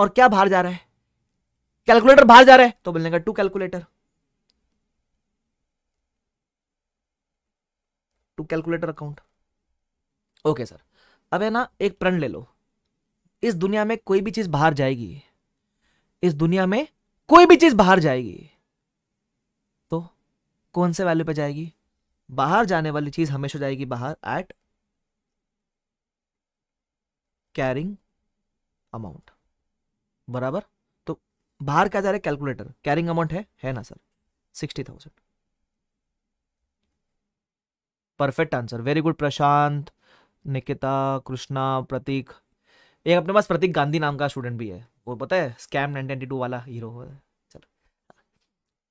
और क्या बाहर जा रहा है कैलकुलेटर बाहर जा रहा है तो बोलने का to calculator to calculator account okay sir अब है ना एक प्रण ले लो इस दुनिया में कोई भी चीज बाहर जाएगी इस दुनिया में कोई भी चीज बाहर जाएगी तो कौन से वैल्यू पे जाएगी बाहर जाने वाली चीज हमेशा जाएगी बाहर एट कैरिंग अमाउंट बराबर तो बाहर क्या जा रहा है कैलकुलेटर कैरिंग अमाउंट है है ना sir sixty thousand perfect answer very good Prashant Nikita Krishna Prateek एक अपने पास प्रतीक गांधी नाम का स्टूडेंट भी है वो पता है स्कैम नाइनटीन वाला हीरो चलो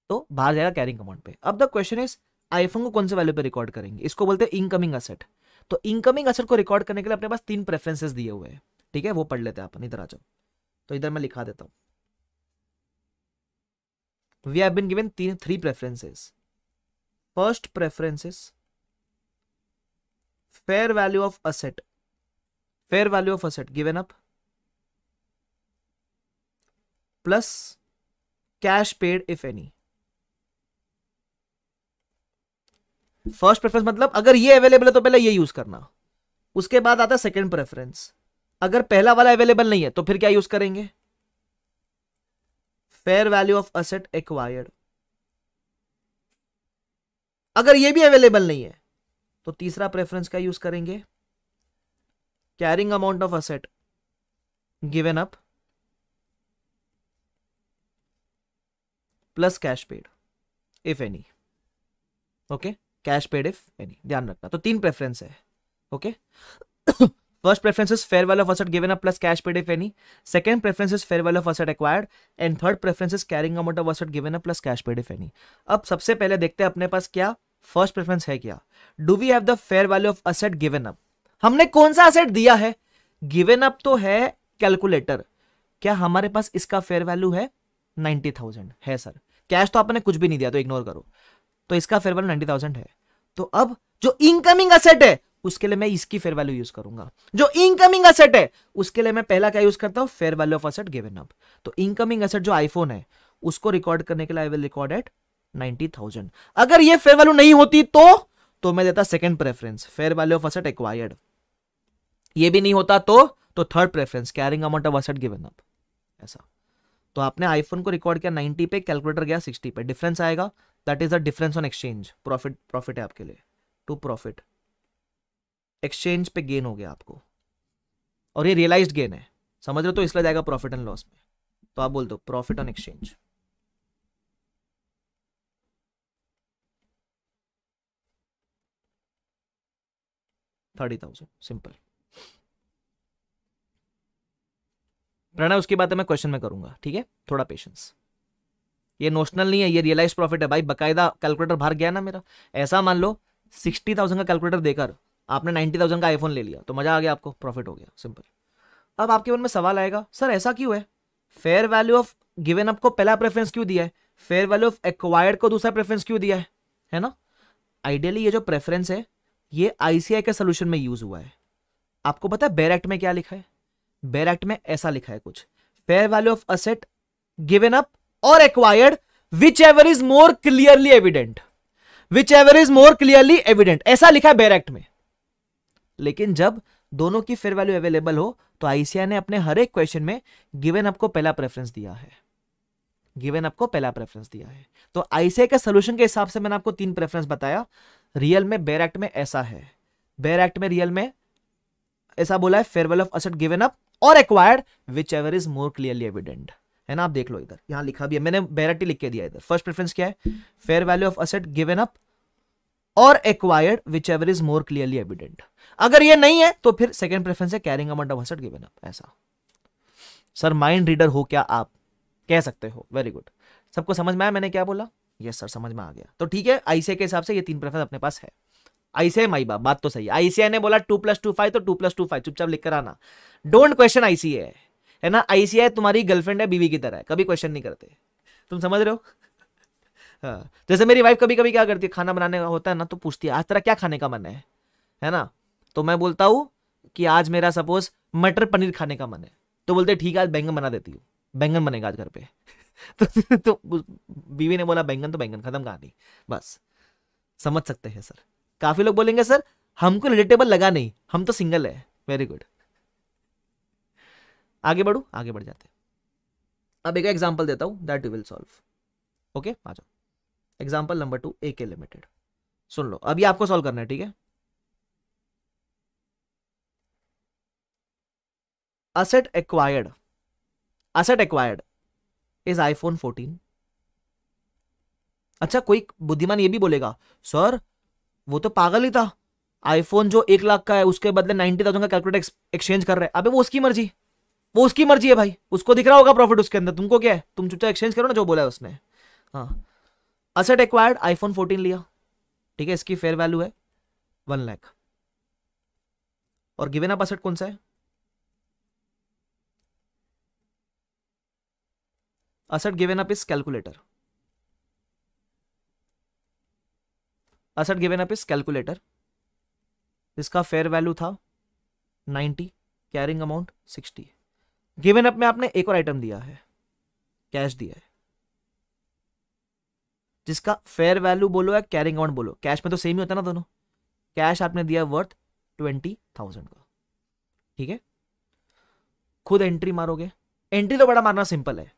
तो बाहर जाएगा कैरिंग अमाउंट पे अब द क्वेश्चन इज आईफोन को कौन से वैल्यू पे रिकॉर्ड करेंगे इसको बोलते हैं इनकमिंग असेट तो इनकमिंग असेट को रिकॉर्ड करने के लिए अपने पास तीन प्रेफरेंसेस दिए हुए हैं ठीक है वो पढ़ लेते हैं अपन इधर आ जाओ तो इधर मैं लिखा देता हूँ वी हैव बिन गिवन तीन three preferences first preferences fair value of asset fair value of asset given up plus cash paid if any first preference मतलब अगर ये अवेलेबल है तो पहले ये यूज करना उसके बाद आता है सेकेंड प्रेफरेंस अगर पहला वाला अवेलेबल नहीं है तो फिर क्या यूज करेंगे fair value of asset acquired अगर ये भी अवेलेबल नहीं है तो तीसरा प्रेफरेंस का यूज करेंगे carrying amount of asset given up plus cash paid if any okay cash paid if any ध्यान रखना तो तीन प्रेफरेंस है okay first preference is fair value of asset given up plus cash paid if any second preference is fair value of asset acquired and third preference is carrying amount of asset given up plus cash paid if any अब सबसे पहले देखते हैं अपने पास क्या फर्स्ट प्रेफरेंस है क्या do we have the fair value of asset given up हमने कौन सा असेट दिया है गिवेन अप तो है कैलकुलेटर क्या हमारे पास इसका फेयर वैल्यू है नाइनटी थाउजेंड है सर कैश तो आपने कुछ भी नहीं दिया तो इग्नोर करो तो इसका फेयर वैल्यू नाइनटी थाउजेंड है तो अब जो इनकमिंग असेट है उसके लिए मैं इसकी फेयर वैल्यू यूज करूंगा जो इनकमिंग असेट है उसके लिए मैं पहला क्या यूज करता हूं fair value of asset given up तो इनकमिंग असेट जो आईफोन है उसको रिकॉर्ड करने के लिए I will record at ninety thousand अगर ये फेयर वैल्यू नहीं होती तो तो मैं देता second preference fair value of asset acquired ये भी नहीं होता तो तो third preference carrying amount of asset given up ऐसा तो आपने आईफोन को रिकॉर्ड किया 90 पे कैलकुलेटर गया 60 पे डिफरेंस आएगा that is the difference on exchange profit profit है आपके लिए टू प्रॉफिट एक्सचेंज पे गेन हो गया आपको और ये रियलाइज गेन है समझ रहे हो तो इसलिए जाएगा प्रॉफिट एंड लॉस में तो आप बोल दो profit on exchange thirty thousand simple Pranay उसकी बातें तो मैं क्वेश्चन में करूंगा ठीक है थोड़ा पेशेंस ये नोशनल नहीं है ये रियलाइज प्रॉफिट है भाई बकायदा कैलकुलेटर भर गया ना मेरा ऐसा मान लो सिक्सटी थाउजेंड का कैलकुलेटर देकर आपने नाइन्टी थाउजेंड का आईफोन ले लिया तो मजा आ गया आपको प्रॉफिट हो गया सिंपल अब आपके मन में सवाल आएगा सर ऐसा क्यों है fair value of given up को पहला प्रेफरेंस क्यों दिया है फेयर वैल्यू ऑफ एक्वायर्ड को दूसरा प्रेफरेंस क्यों दिया है है ना आइडियली ये जो प्रेफरेंस है ये आईसीआई के सोल्यूशन में यूज हुआ है आपको पता है बेर एक्ट में क्या लिखा है बेर एक्ट में ऐसा लिखा है कुछ fair value of asset given up और acquired whichever is more clearly evident whichever is more clearly evident ऐसा लिखा है बेर एक्ट में लेकिन जब दोनों की फेयर वैल्यू अवेलेबल हो तो आईसीआई ने अपने हर एक क्वेश्चन में गिवेन अप को पहला प्रेफरेंस दिया है गिवेन अप को पहला प्रेफरेंस दिया है तो आईसीआई के सोल्यूशन के हिसाब से मैंने आपको तीन प्रेफरेंस बताया रियल में बेर एक्ट में ऐसा है बेर एक्ट में रियल में ऐसा बोला है fair value of asset given up और acquired whichever is more clearly evident है ना आप देख लो इधर यहां लिखा भी है मैंने बैरटी लिख के दिया इधर फर्स्ट प्रेफरेंस क्या है fair value of asset given up और acquired whichever is more clearly evident अगर ये नहीं है तो फिर सेकेंड प्रेफरेंस है carrying amount of asset given up ऐसा सर माइंड रीडर हो क्या आप कह सकते हो वेरी गुड सबको समझ में आया मैंने क्या बोला यस yes, सर समझ में आ गया तो ठीक है आईसीए के हिसाब से ये तीन प्रेफरेंस अपने पास है आईसीए माई बाप बात तो सही आईसीआई ने बोला टू प्लस टू फाइव तो टू प्लस टू फाइव चुपचाप लिखकर आना डोंट क्वेश्चन आईसीए है ना आईसीआई तुम्हारी गर्लफ्रेंड है बीवी की तरह है कभी क्वेश्चन नहीं करते तुम समझ रहे हो हाँ तो जैसे मेरी वाइफ कभी कभी क्या करती है खाना बनाने का होता है ना तो पूछती है आज तेरा क्या खाने का मन है है ना तो मैं बोलता हूँ कि आज मेरा सपोज मटर पनीर खाने का मन है तो बोलते ठीक है आज बैंगन बना देती हूँ बैंगन बनेगा आज घर पे तो, तो, तो बीवी ने बोला बैंगन तो बैंगन खत्म कहानी बस समझ सकते हैं सर काफी लोग बोलेंगे सर हमको रिलेटेबल लगा नहीं हम तो सिंगल है वेरी गुड आगे बढ़ू आगे बढ़ जाते अब एक एग्जाम्पल देता हूं that you will solve okay आ जाओ एग्जाम्पल नंबर टू ए के लिमिटेड सुन लो अभी आपको सॉल्व करना है ठीक है asset acquired asset acquired is iPhone 14 अच्छा कोई बुद्धिमान ये भी बोलेगा सर वो तो पागल ही था आईफोन जो एक लाख का है उसके बदले नाइनटी थाउजेंड का कैलकुलेटर एक्सचेंज कर रहे हैं अबे वो उसकी मर्जी वो उसकी मर्जी है भाई उसको दिख रहा होगा प्रॉफिट उसके अंदर तुमको क्या है तुम चुपचाप एक्सचेंज करो ना जो बोला है उसने हाँ असेट एक्वायर्ड आईफोन फोर्टीन लिया ठीक है इसकी फेयर वैल्यू है वन लैख और गिवेन अप असेट कौन सा है असेट गिवेन अप इस calculator asset given up is calculator इसका फेयर वैल्यू था 90 कैरिंग अमाउंट 60 गिवेन अप में आपने एक और आइटम दिया है कैश दिया है जिसका फेयर वैल्यू बोलो या कैरिंग अमाउंट बोलो कैश में तो सेम ही होता है ना दोनों कैश आपने दिया वर्थ ट्वेंटी थाउजेंड का ठीक है खुद एंट्री मारोगे एंट्री तो बड़ा मारना सिंपल है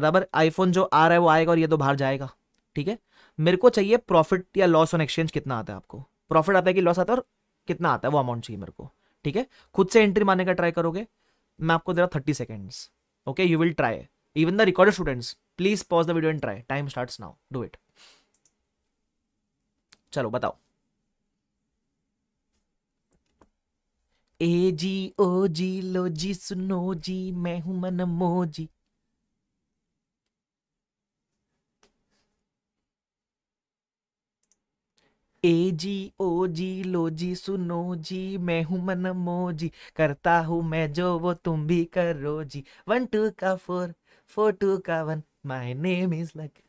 बराबर आईफोन जो आ रहा है वो आएगा और ये तो बाहर जाएगा ठीक है मेरे को चाहिए प्रॉफिट या लॉस ऑन एक्सचेंज कितना आता है आपको प्रॉफिट आता है कि लॉस आता है और कितना आता है वो अमाउंट चाहिए मेरे को ठीक है खुद से एंट्री मारने का ट्राई करोगे मैं आपको दे रहा thirty seconds okay you will try even the recorded students please pause the video and try time start now do it चलो बताओ ए जी ओ जी लो जी सुनो जी मैं हूं मनमोजी ए जी ओ जी लो जी सुनो जी मैं हूं मन मोजी करता हूं मैं जो वो तुम भी करो जी वन टू का फोर फोर टू का one my name is luck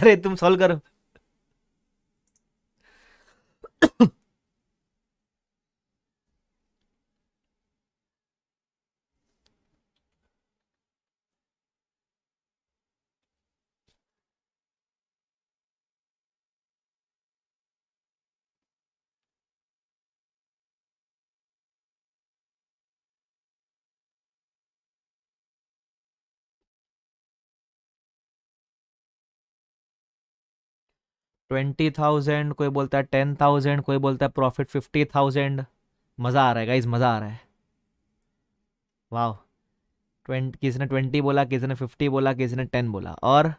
अरे तुम सॉल्व करो ट्वेंटी थाउजेंड कोई बोलता है टेन थाउजेंड कोई बोलता है प्रॉफिट फिफ्टी थाउजेंड मज़ा आ रहा है गाइज मज़ा आ रहा है वाह ट्वेंटी किसी ने ट्वेंटी बोला किसी ने फिफ्टी बोला किसी ने टेन बोला और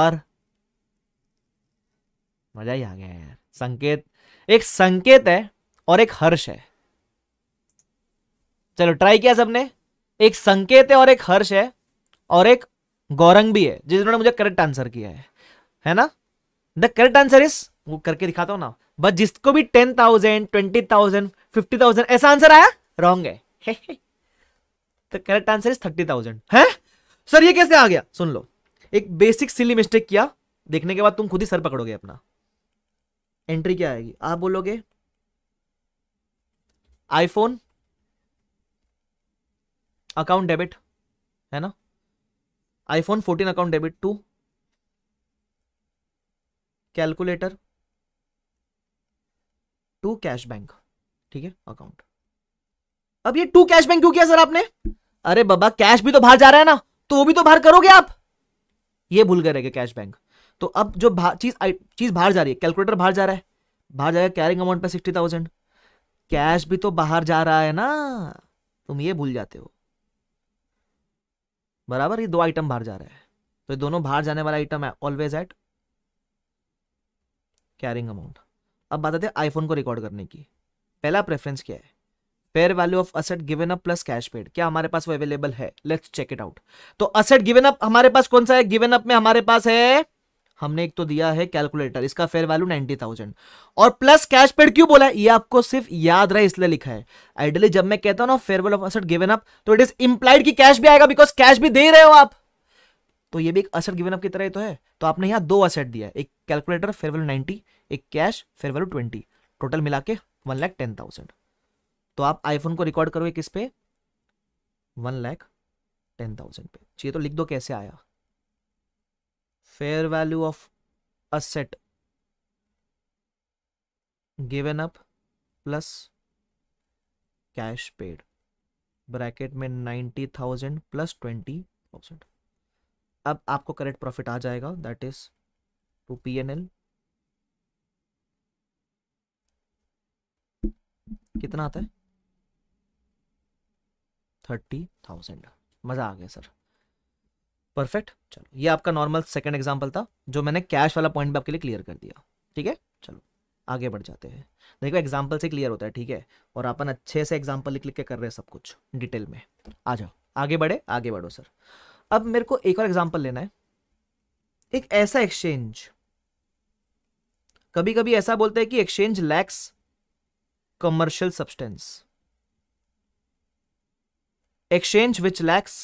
और मज़ा ही आ गया यार संकेत एक संकेत है और एक हर्ष है चलो ट्राई किया सबने एक संकेत है और एक हर्ष है और एक गौरंग भी है जिन्होंने मुझे करेक्ट आंसर किया है है ना द करेक्ट आंसर इज वो करके दिखाता हूं ना बस जिसको भी ten thousand twenty thousand fifty thousand ऐसा आंसर आया रॉन्ग है the correct answer is thirty thousand है सर ये कैसे आ गया सुन लो एक बेसिक सिली मिस्टेक किया देखने के बाद तुम खुद ही सर पकड़ोगे अपना एंट्री क्या आएगी आप बोलोगे आईफोन अकाउंट डेबिट है ना iPhone fourteen account debit to calculator to cash bank ठीक है अकाउंट अब ये टू कैश बैंक क्यों किया सर आपने अरे बाबा कैश भी तो बाहर जा रहा है ना तो वो भी तो बाहर करोगे आप ये भूल गए कैश बैंक तो अब जो चीज चीज बाहर जा रही है कैलकुलेटर बाहर जा रहा है बाहर जाएगा कैरिंग अमाउंट पे सिक्सटी थाउजेंड कैश भी तो बाहर जा रहा है ना तुम ये भूल जाते हो बराबर ये दो आइटम बाहर जा रहा है तो ये दोनों बाहर जाने वाला आइटम है ऑलवेज एट कैरिंग अमाउंट अब बात आते हैं आईफोन को रिकॉर्ड करने की पहला प्रेफरेंस क्या है fair value of asset given up plus cash paid क्या हमारे पास वो अवेलेबल है लेट्स चेक इट आउट तो असेट गिवन अप हमारे पास कौन सा है गिवन अप में हमारे पास है हमने एक तो दिया है कैलकुलेटर इसका फेयर वैल्यू नाइनटी थाउजेंड और प्लस कैश पेड क्यों बोला है ये आपको सिर्फ याद रहे इसलिए लिखा है आइडियली जब मैं कहता हूं ना fair value of asset given up तो इट इज इंप्लाइड कि कैश भी आएगा बिकॉज कैश भी दे रहे हो आप तो ये भी एक असेट गिवन अप की तरह ही तो है तो आपने यहाँ दो असेट दिया एक कैलकुलेटर फेयर वैल्यू नाइन्टी एक cash fair value twenty total मिला के वन लैख टेन थाउजेंड तो आप आईफोन को रिकॉर्ड करोगे किस पे वन लैख टेन थाउजेंड पे चाहिए तो, तो लिख दो कैसे आया fair value of asset given up plus cash paid bracket में ninety thousand plus twenty thousand अब आपको करेक्ट प्रॉफिट आ जाएगा that is to P N L कितना आता है थर्टी थाउजेंड मज़ा आ गया सर परफेक्ट चलो ये आपका नॉर्मल सेकंड एग्जांपल था जो मैंने कैश वाला पॉइंट भी आपके लिए क्लियर कर दिया ठीक है चलो आगे बढ़ जाते हैं देखो एग्जाम्पल से क्लियर होता है ठीक है और अपन अच्छे से एग्जाम्पल लिख लिख के कर रहे हैं सब कुछ डिटेल में आ जाओ आगे बढ़े आगे बढ़ो सर अब मेरे को एक और एग्जाम्पल लेना है एक ऐसा एक्सचेंज कभी कभी ऐसा बोलते हैं कि exchange lacks commercial substance exchange which lacks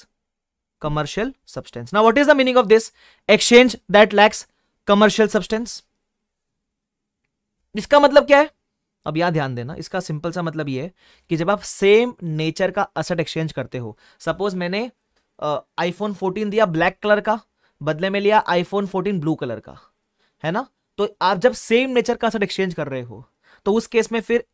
commercial substance ना what is the meaning of this exchange that lacks commercial substance इसका मतलब क्या है अब यह ध्यान देना इसका सिंपल सा मतलब यह है कि जब आप सेम नेचर का असट एक्सचेंज करते हो सपोज मैंने आईफोन फोर्टीन दिया ब्लैक कलर का बदले में लिया आईफोन फोर्टीन ब्लू कलर का है ना तो आप जब सेम नेचर का असट एक्सचेंज कर रहे हो तो उस केस में फिर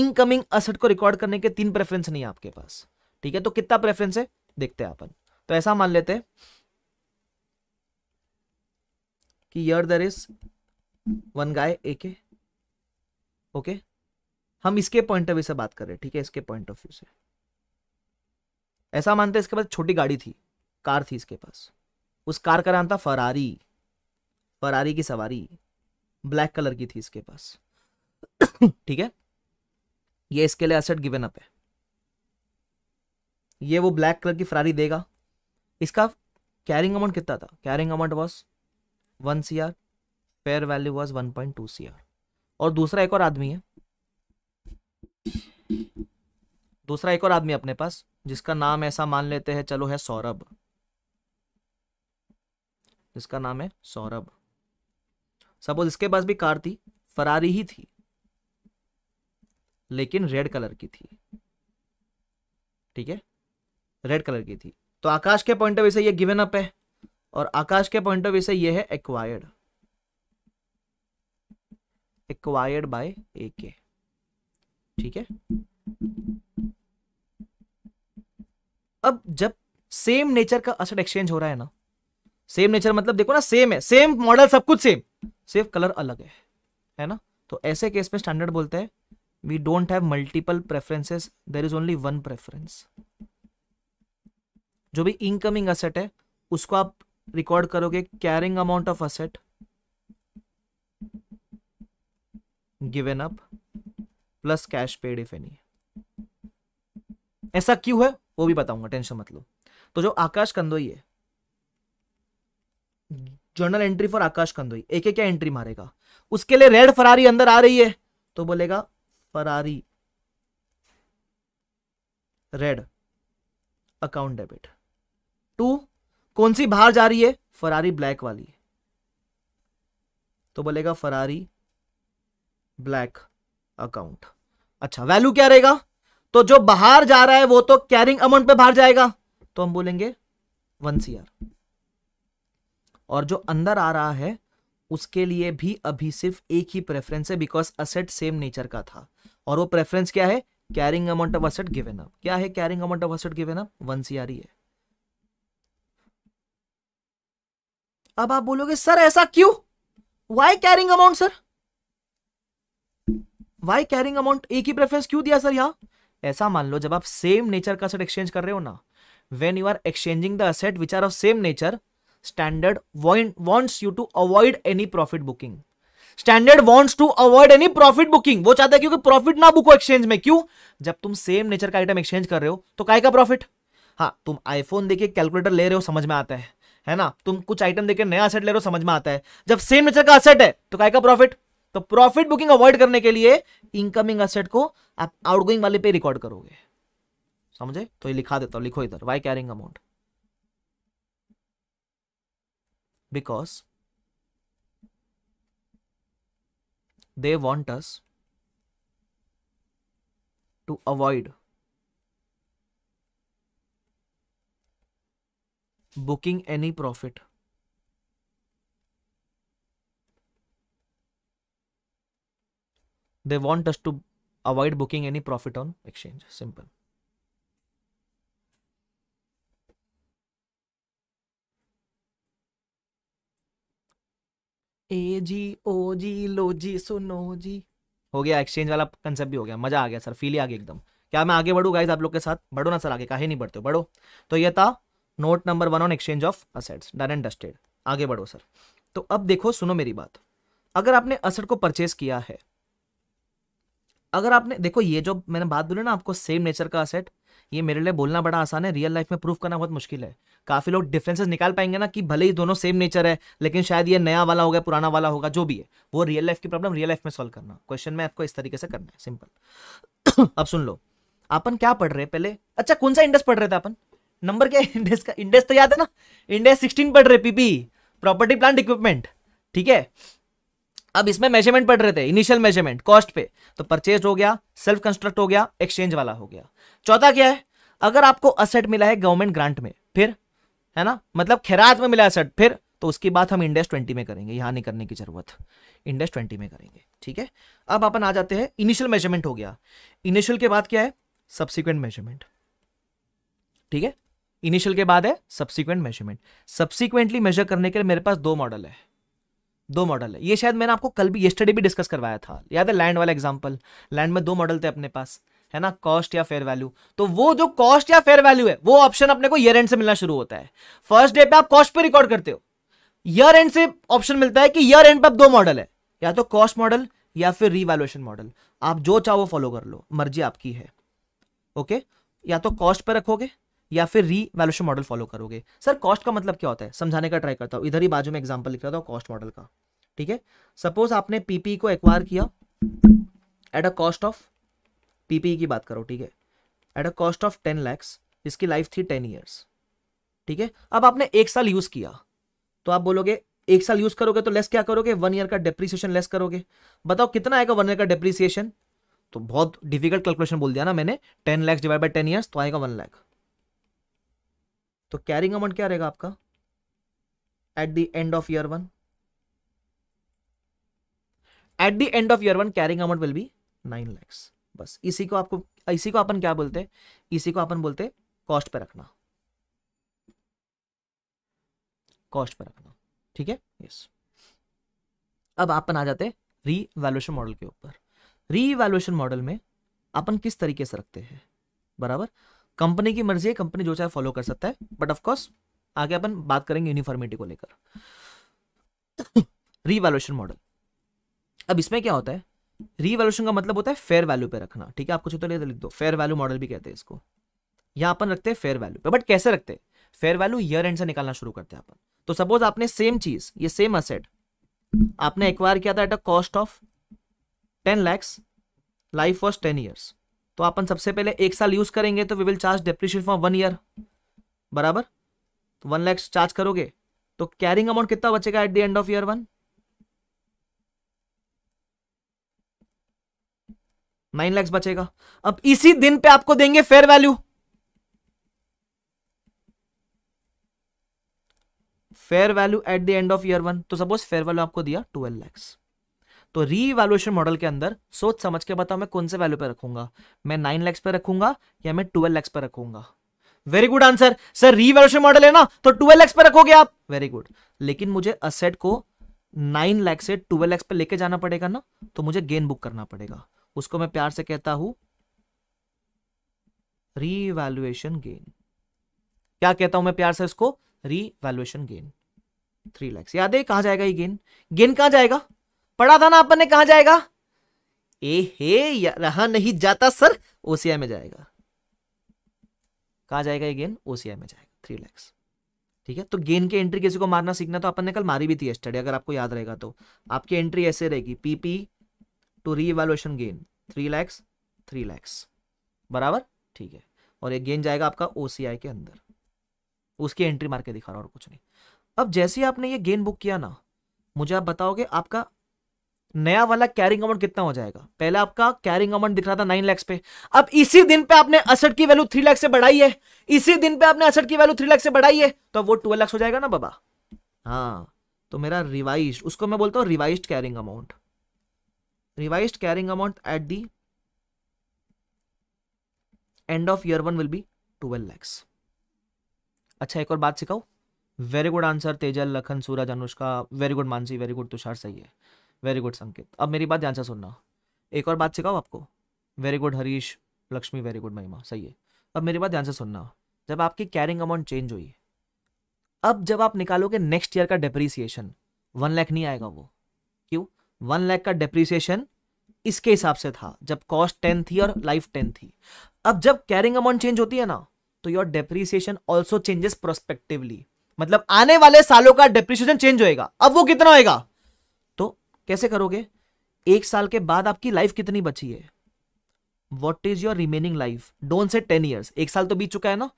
इनकमिंग असट को रिकॉर्ड करने के तीन प्रेफरेंस नहीं आपके पास ठीक है तो कितना प्रेफरेंस है देखते हैं अपन तो ऐसा मान लेते कि यर there is one guy AK okay हम इसके पॉइंट ऑफ व्यू से बात कर रहे हैं ठीक है इसके पॉइंट ऑफ व्यू से ऐसा मानते इसके पास छोटी गाड़ी थी कार थी इसके पास उस कार का नाम था फरारी फरारी की सवारी ब्लैक कलर की थी इसके पास ठीक है ये इसके लिए असेट गिवन अप है ये वो ब्लैक कलर की फरारी देगा इसका कैरिंग अमाउंट कितना था carrying amount was one C R fair value was one point two C R और दूसरा एक और आदमी है दूसरा एक और आदमी अपने पास जिसका नाम ऐसा मान लेते हैं चलो है सौरभ जिसका नाम है सौरभ सपोज इसके पास भी कार थी फरारी ही थी लेकिन रेड कलर की थी ठीक है रेड कलर की थी तो आकाश के पॉइंट ऑफ व्यू से ये गिवन अप है और आकाश के पॉइंट ऑफ व्यू से ये है एक्वायर्ड एक्वायर्ड बाय ए के ठीक है अब जब सेम नेचर का असर एक्सचेंज हो रहा है ना सेम नेचर मतलब देखो ना सेम है सेम मॉडल सब कुछ सेम सिर्फ कलर अलग है है ना तो ऐसे केस में स्टैंडर्ड बोलते हैं we don't have multiple preferences there is only one preference जो भी इनकमिंग असेट है उसको आप रिकॉर्ड करोगे carrying amount of asset given up plus cash paid if any ऐसा क्यों है वो भी बताऊंगा टेंशन मत लो तो जो आकाश कंदोई है journal entry for Akash Kandoi एक क्या एंट्री मारेगा उसके लिए रेड फरारी अंदर आ रही है तो बोलेगा Ferrari red account debit to कौन सी बाहर जा रही है फरारी ब्लैक वाली तो बोलेगा फरारी ब्लैक अकाउंट अच्छा वैल्यू क्या रहेगा तो जो बाहर जा रहा है वो तो कैरिंग अमाउंट पे बाहर जाएगा तो हम बोलेंगे वन सी और जो अंदर आ रहा है उसके लिए भी अभी सिर्फ एक ही प्रेफरेंस है बिकॉज असेट सेम नेचर का था और वो प्रेफरेंस क्या है carrying amount of asset given up क्या है carrying amount of asset given up one C R ही है अब आप बोलोगे सर ऐसा क्यों why carrying amount sir why carrying amount एक ही प्रेफरेंस क्यों दिया सर यहां ऐसा मान लो जब आप सेम नेचर का असेट एक्सचेंज कर रहे हो ना when you are exchanging the asset which are of same nature standard wants you to avoid any profit booking standard wants to avoid any profit booking वो चाहता है क्योंकि प्रॉफिट ना बुको एक्सचेंज में क्यों जब तुम सेम नेचर का आइटम एक्सचेंज कर रहे हो तो काय का प्रॉफिट हाँ तुम आईफोन देखिए कैलकुलेटर ले रहे हो समझ में आता है है ना तुम कुछ आइटम देखे नया असेट ले रहे हो समझ में आता है जब सेम नेचर का असेट है तो काय का प्रॉफिट तो प्रॉफिट बुकिंग अवॉइड करने के लिए इनकमिंग असेट को आप आउटगोइंग वाले पे रिकॉर्ड करोगे समझे तो ये लिखा देता हूं लिखो इधर why carrying amount because they want us to avoid booking any profit They want us to avoid booking any profit on exchange. Simple. ए जी ओ जी लो जी सुनो जी हो गया एक्सचेंज वाला कंसेप्ट भी हो गया मजा आ गया सर फील आ गया एकदम क्या मैं आगे बढ़ू गाइज आप लोग के साथ बढ़ो ना सर आगे कहीं नहीं बढ़ते बढ़ो तो ये था note number one on exchange of assets done and dusted आगे बढ़ो सर तो अब देखो सुनो मेरी बात अगर आपने असेट को परचेस किया है अगर आपने देखो ये जो मैंने बात बोली ना आपको सेम नेचर का असेट ये मेरे लिए बोलना बड़ा आसान है रियल लाइफ में प्रूफ करना बहुत मुश्किल है काफी लोग डिफरेंसेस निकाल पाएंगे ना कि भले ही दोनों सेम नेचर है लेकिन शायद ये नया वाला होगा पुराना वाला होगा जो भी है वो रियल लाइफ की प्रॉब्लम रियल लाइफ में सॉल्व करना क्वेश्चन में आपको इस तरीके से करना है सिंपल अब सुन लो अपन क्या पढ़ रहे पहले अच्छा कौन सा इंडेस पढ़ रहे थे अपन नंबर क्या इंडेस का इंडेस तो याद है ना इंडेस सिक्सटीन पढ़ रहे पीपी प्रॉपर्टी प्लांट इक्विपमेंट ठीक है अब इसमें मेजरमेंट पढ़ रहे थे इनिशियल मेजरमेंट कॉस्ट पे तो परचेज हो गया सेल्फ कंस्ट्रक्ट हो गया एक्सचेंज वाला हो गया चौथा क्या है अगर आपको असेट मिला है गवर्नमेंट ग्रांट में फिर है ना मतलब खैरात में मिला असेट फिर तो उसकी बात हम इंडेस ट्वेंटी में करेंगे यहां नहीं करने की जरूरत इंडेस ट्वेंटी में करेंगे ठीक है अब अपन आ जाते हैं इनिशियल मेजरमेंट हो गया इनिशियल के बाद क्या है सब्सिक्वेंट मेजरमेंट ठीक है इनिशियल के बाद है सब्सिक्वेंट मेजरमेंट सब्सिक्वेंटली मेजर करने के लिए मेरे पास दो मॉडल है दो मॉडल है ये शायद मैंने आपको कल भी येस्टरडे भी डिस्कस करवाया था याद है लैंड वाला एग्जाम्पल लैंड में दो मॉडल थे अपने पास है ना कॉस्ट या फेयर वैल्यू तो वो जो कॉस्ट या फेयर वैल्यू है वो ऑप्शन अपने को ईयर एंड से मिलना शुरू होता है फर्स्ट डे पे आप कॉस्ट पे रिकॉर्ड करते हो ईयर एंड से ऑप्शन मिलता है कि ईयर एंड पे अब दो मॉडल है या तो कॉस्ट मॉडल या फिर रिवैल्यूएशन मॉडल आप जो चाहो वो फॉलो कर लो मर्जी आपकी है ओके या तो कॉस्ट पे रखोगे या फिर री वैल्यूशन मॉडल फॉलो करोगे सर कॉस्ट का मतलब क्या होता है समझाने का ट्राई करता हूँ इधर ही बाजू में एग्जाम्पल लिख रहा था कॉस्ट मॉडल का ठीक है सपोज आपने पीपी e को एक्वायर किया at a cost of PP की बात करो ठीक है at a cost of ten lakhs इसकी लाइफ थी टेन ईयर्स ठीक है अब आपने एक साल यूज किया तो आप बोलोगे एक साल यूज करोगे तो लेस क्या करोगे वन ईयर का डेप्रिसिएशन लेस करोगे बताओ कितना आएगा वन ईयर का डेप्रिसिएशन तो बहुत डिफिकल्ट कैलकुलेशन बोल दिया ना मैंने ten lakhs divide by ten years तो आएगा वन लैख तो कैरिंग अमाउंट क्या रहेगा आपका at the end of year one at the end of year one carrying amount will be nine lakhs बस इसी को आपको इसी को अपन क्या बोलते हैं इसी को अपन बोलते हैं कॉस्ट पे रखना कॉस्ट पे रखना ठीक है यस अब अपन आ जाते हैं री रीवैल्यूएशन मॉडल के ऊपर री रीवैल्यूएशन मॉडल में अपन किस तरीके से रखते हैं बराबर कंपनी की मर्जी है कंपनी जो चाहे फॉलो कर सकता है बट ऑफकोर्स आगे अपन बात करेंगे यूनिफॉर्मिटी को लेकर रीवैल्यूशन मॉडल अब इसमें क्या होता है रीवैल्यूशन का मतलब होता है फेयर वैल्यू पे रखना ठीक है आप कुछ तो ले लिख दो फेयर वैल्यू मॉडल भी कहते हैं इसको यहाँ अपन रखते हैं फेयर वैल्यू पे बट कैसे रखते हैं फेयर वैल्यू ईयर एंड से निकालना शुरू करते हैं अपन तो सपोज आपने सेम चीज ये सेम असेट आपने एक्वायर किया था at a cost of ten lakhs life was ten years तो अपन सबसे पहले एक साल यूज करेंगे तो we will charge depreciation for one year बराबर तो वन लैक्स चार्ज करोगे तो कैरिंग अमाउंट कितना बचेगा at the end of year one nine lakhs बचेगा अब इसी दिन पे आपको देंगे fair value fair value at the end of year one तो सपोज फेयर वैल्यू आपको दिया ट्वेल्व लैक्स तो रीवैल्यूएशन मॉडल के अंदर सोच समझ के बताओ मैं कौन से वैल्यू पे रखूंगा मैं नाइन लैक्स पे रखूंगा या मैं ट्वेल्व लैक्स पे रखूंगा very good answer sir revaluation model है ना तो ट्वेल्व लैक्स पे रखोगे आप वेरी गुड लेकिन मुझे असेट को नाइन लैख से ट्वेल्व लैक्स पे लेके जाना पड़ेगा ना तो मुझे गेन बुक करना पड़ेगा उसको मैं प्यार से कहता हूं रीवैल्यूएशन गेन क्या कहता हूं मैं प्यार से इसको रीवैल्यूएशन गेन थ्री लैक्स याद है कहा जाएगा ये गेन गेन कहां जाएगा पढ़ा था ना अपन ने कहा जाएगा ए हे रहा नहीं जाता सर ओसीआई में जाएगा कहा जाएगा ये गेन ओसीआई में जाएगा थ्री लैक्स ठीक है तो गेन के एंट्री किसी को मारना सीखना तो अपन ने कल मारी भी थी स्टडी अगर आपको याद रहेगा तो आपकी एंट्री ऐसे रहेगी PP to revaluation gain three lakhs three lakhs बराबर ठीक है और ये गेन जाएगा आपका ओसीआई के अंदर उसकी एंट्री मार के दिखा रहा और कुछ नहीं अब जैसे आपने ये गेन बुक किया ना मुझे आप बताओगे आपका नया वाला कैरिंग अमाउंट कितना हो जाएगा पहले आपका कैरिंग अमाउंट दिख रहा था नाइन लैक्स पे अब इसी दिन पे आपने असट की वैल्यू थ्री लाख से बढ़ाई है इसी दिन पे आपने असट की वैल्यू थ्री लाख से बढ़ाई है तो वो ट्वेल्व लैक्स हो जाएगा ना बाबा हाँ तो मेरा रिवाइज उसको मैं बोलता हूँ revise carrying amount revise carrying amount at the end of year one will be twelve lakhs अच्छा एक और बात सिखाओ very good answer Tejal Lakhan Suraj Anushka very good Mansi very good Tushar सही है वेरी गुड संकेत अब मेरी बात ध्यान से सुनना एक और बात सिखाओ आपको very good Harish Lakshmi very good Mahima सही है अब मेरी बात ध्यान से सुनना जब आपकी कैरिंग अमाउंट चेंज हुई अब जब आप निकालोगे नेक्स्ट ईयर का डेप्रिसिएशन वन लैख नहीं आएगा वो क्यों वन लैख का डेप्रिसिएशन इसके हिसाब से था जब कॉस्ट टेन थी और लाइफ टेन थी अब जब कैरिंग अमाउंट चेंज होती है ना तो your depreciation also changes prospectively मतलब आने वाले सालों का डेप्रिसिएशन चेंज होएगा अब वो कितना होएगा कैसे करोगे एक साल के बाद आपकी लाइफ कितनी बची है what is your remaining life don't say ten years एक साल तो बीत चुका है ना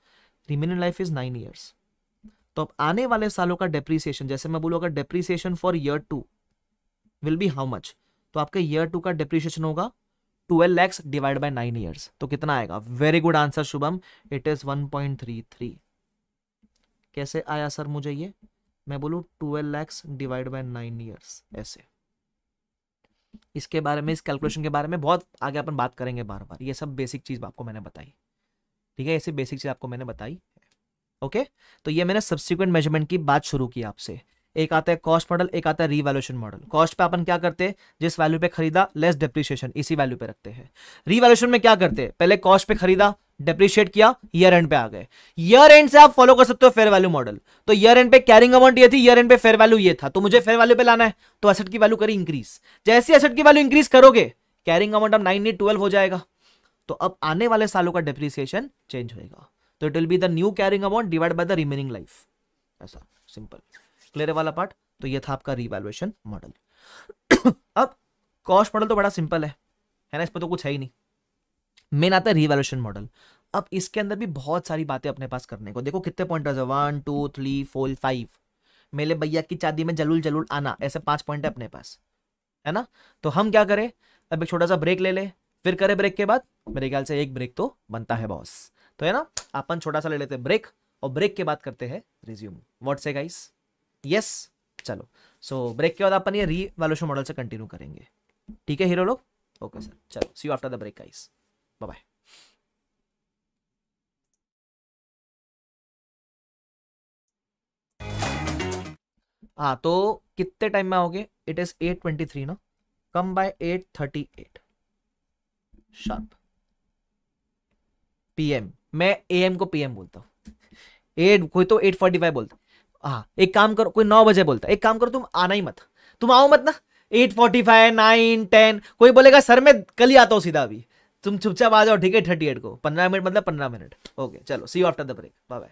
remaining life is nine years तो अब आने वाले सालों का डेप्रीसिएशन जैसे मैं बोलूँगा depreciation for year two will be how much तो आपका ईयर टू का डेप्रीसिएशन होगा twelve lakhs divide by nine years तो कितना आएगा very good answer Shubham it is one point three three कैसे आया सर मुझे ये मैं बोलूँ twelve lakhs divide by nine years ऐसे इसके बारे में इस कैलकुलेशन हम्म। के बारे में बहुत आगे अपन बात करेंगे बार बार ये सब बेसिक चीज़ आपको मैंने बताई ठीक है ऐसे बेसिक चीज़ आपको मैंने बताई ओके तो ये मैंने सब्सिक्वेंट मेजरमेंट की बात शुरू की आपसे एक आता है कॉस्ट मॉडल एक आता है रीवैल्यूशन मॉडल कॉस्ट पे अपन क्या करते हैं जिस वैल्यू पे खरीदा लेस डिप्रिशिएशन इसी वैल्यू पे रखते हैं रीवैल्यूशन में क्या करते हैं पहले कॉस्ट पे खरीदा डेप्रिशिएट किया ईयर एंड पे आ गए ईयर एंड से आप फॉलो कर सकते हो फेयर वैल्यू मॉडल तो ईयर एंड पे कैरिंग अमाउंट ये थी ईयर एंड पे फेयर वैल्यू ये था तो मुझे फेयर वैल्यू पे लाना है तो एसेट की वैल्यू करी इंक्रीज जैसे एसेट की वैल्यू इंक्रीज करोगे कैरिंग अमाउंट अब नाइन एट ट्वेल्व हो जाएगा तो अब आने वाले सालों का डेप्रिसिएशन चेंज होगा तो it will be the new carrying amount divide by the remaining life ऐसा सिंपल क्लियर वाला पार्ट तो ये था आपका रिवैल्युएशन मॉडल अब कॉस्ट मॉडल तो बड़ा सिंपल है है ना इस पर तो कुछ है ही नहीं मेन आता है रिवेल्यूशन मॉडल अब इसके अंदर भी बहुत सारी बातें अपने पास करने को देखो कितने पॉइंट है one two three four five मेले भैया की चादी में जलूल जलूल आना ऐसे पांच पॉइंट है अपने पास है ना तो हम क्या करें अब एक छोटा सा ब्रेक ले ले फिर करें ब्रेक के बाद मेरे ख्याल से एक ब्रेक तो बनता है बॉस तो है ना अपन छोटा सा ले लेते ब्रेक और ब्रेक के बाद करते हैं resume what say guys yes चलो सो so, ब्रेक के बाद अपन ये रीवैल्यूशन मॉडल से कंटिन्यू करेंगे ठीक है हीरो लोग ओके सर चलो see you after the break guys Bye bye. हाँ तो कितने टाइम में आओगे it is eight twenty three ना come by eight thirty eight sharp PM मैं एएम को पीएम बोलता हूँ एट कोई तो एट फोर्टी फाइव बोलता हाँ एक काम करो कोई नौ बजे बोलता एक काम करो तुम आना ही मत तुम आओ मत ना eight forty five nine ten कोई बोलेगा सर मैं कल ही आता हूँ सीधा अभी तुम चुपचाप आ जाओ ठीक है थर्टी एट को पंद्रह मिनट मतलब पंद्रह मिनट ओके चलो see you after the break bye bye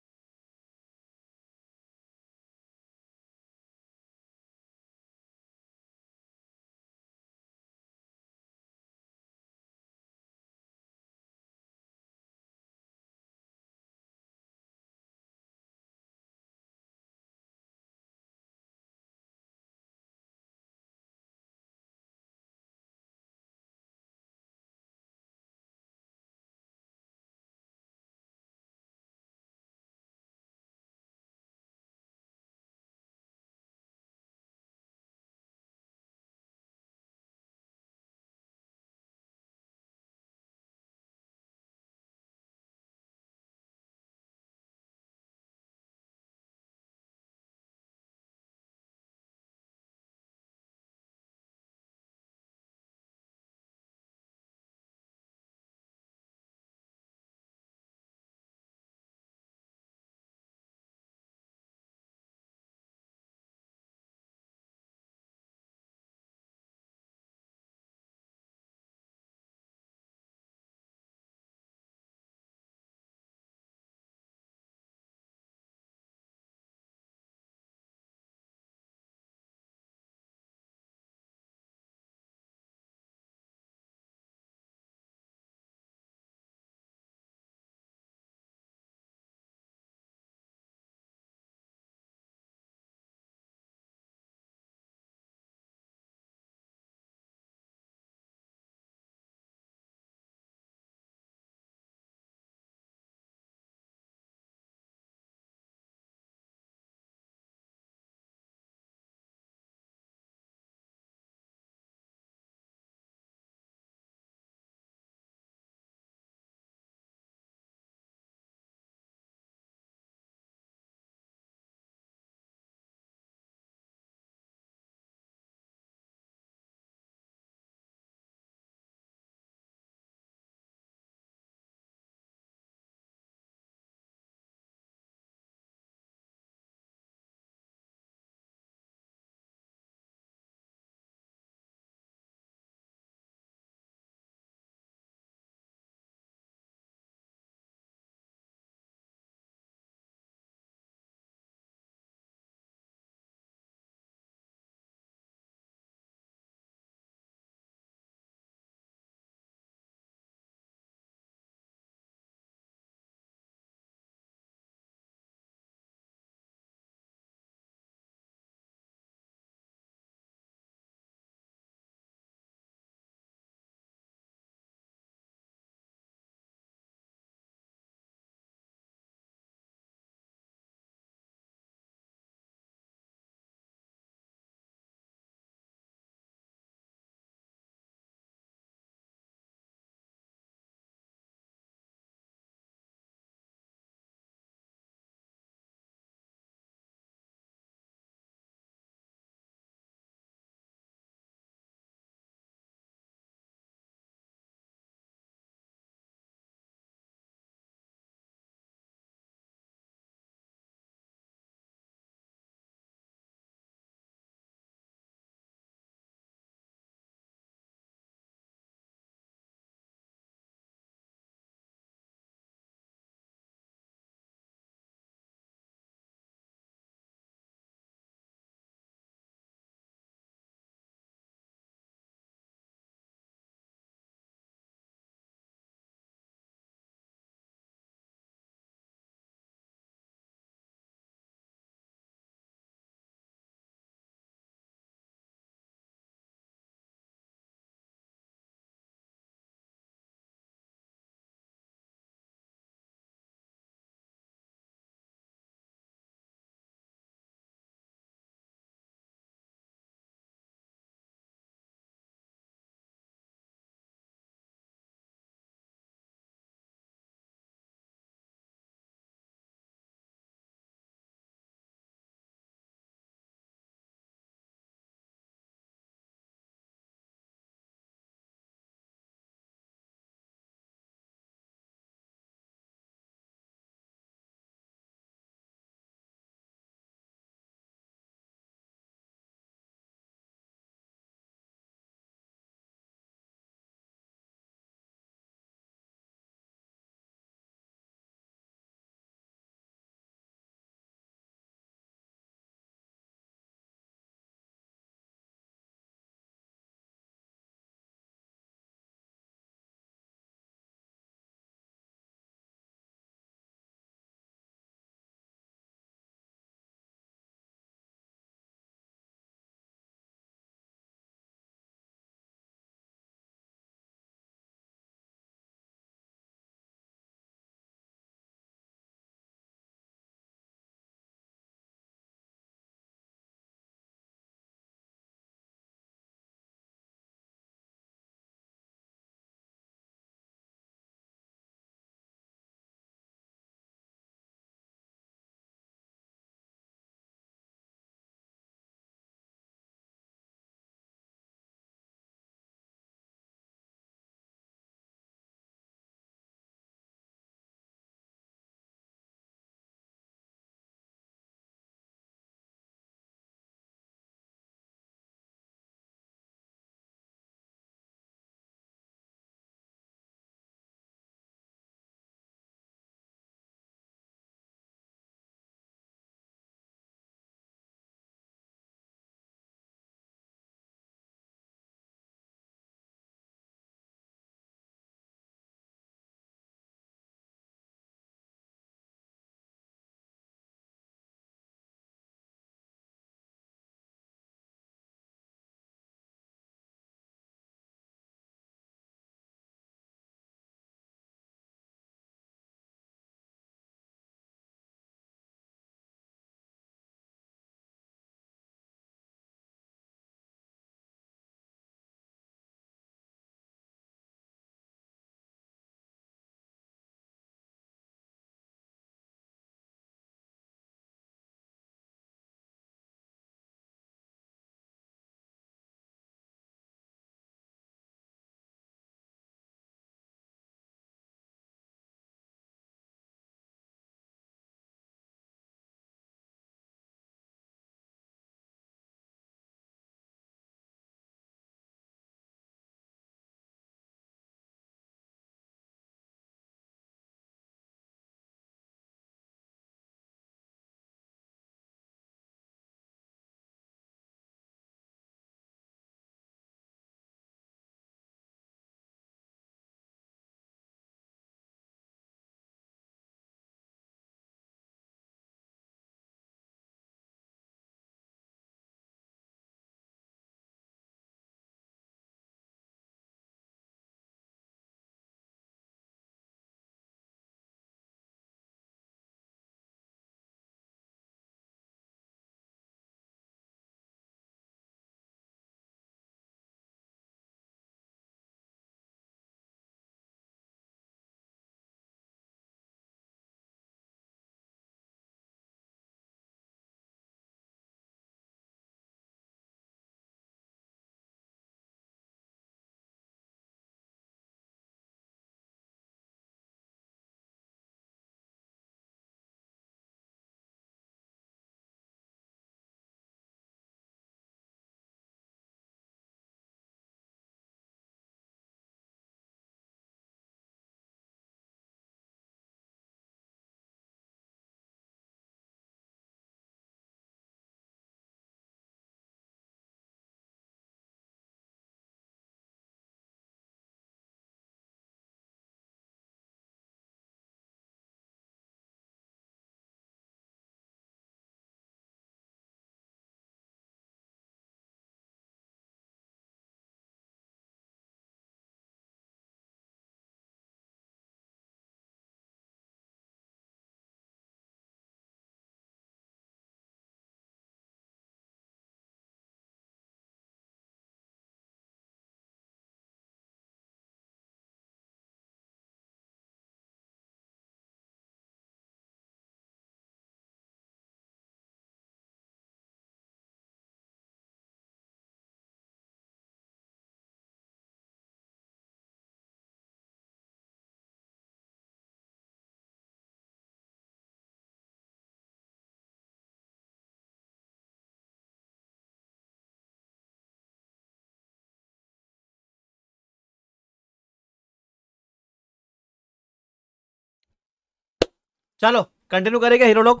चलो कंटिन्यू करेगा हीरो लोग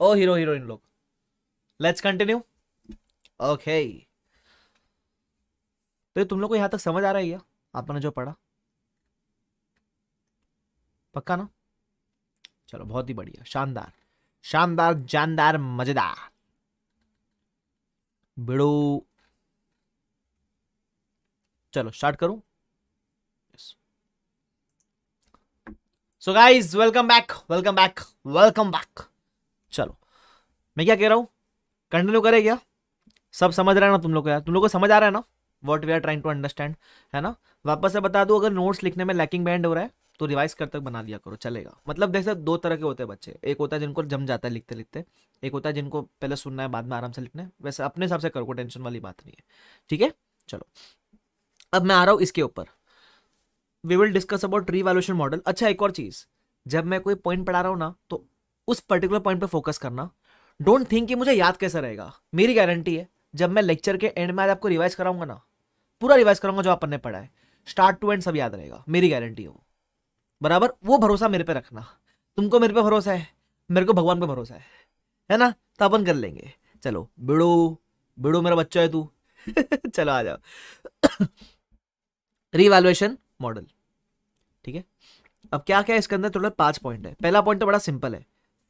ओ हीरो हीरोइन लोग लेट्स कंटिन्यू ओके तो तुम लोग को यहां तक समझ आ रहा है क्या आपने जो पढ़ा पक्का ना चलो बहुत ही बढ़िया शानदार शानदार जानदार मजेदार बिड़ो चलो स्टार्ट करूं so guys welcome back welcome back welcome back चलो मैं क्या कह रहा हूँ कंटिन्यू करें क्या सब समझ रहे हैं ना तुम लोग को यार तुम लोग को समझ आ रहा है ना what we are trying to understand है ना वापस से बता दूँ अगर नोट्स लिखने में लैकिंग बैंड हो रहा है तो रिवाइज कर तक बना दिया करो चलेगा मतलब देख सकते दो तरह के होते हैं बच्चे एक होता है जिनको जम जाता है लिखते लिखते एक होता है जिनको पहले सुनना है बाद में आराम से लिखना है वैसे अपने हिसाब से करो टेंशन वाली बात नहीं है ठीक है चलो अब मैं आ रहा हूँ इसके ऊपर we will discuss about revaluation model अच्छा एक और चीज जब मैं कोई पॉइंट पढ़ा रहा हूँ ना तो उस पर्टिकुलर पॉइंट पे फोकस करना डोंट थिंक कि मुझे याद कैसा रहेगा मेरी गारंटी है जब मैं लेक्चर के एंड में आज आपको रिवाइज कराऊंगा ना पूरा रिवाइज कराऊंगा जो आप ने पढ़ा है स्टार्ट टू एंड सब याद रहेगा मेरी गारंटी है वो बराबर वो भरोसा मेरे पे रखना तुमको मेरे पे भरोसा है मेरे को भगवान पे भरोसा है है ना तो अपन कर लेंगे चलो बिड़ो बिड़ो मेरा बच्चा है तू चलो आ जाओ रिवैल्युएशन मॉडल ठीक है अब क्या क्या इसके अंदर थोड़ा पांच पॉइंट है पहला पॉइंट तो बड़ा सिंपल है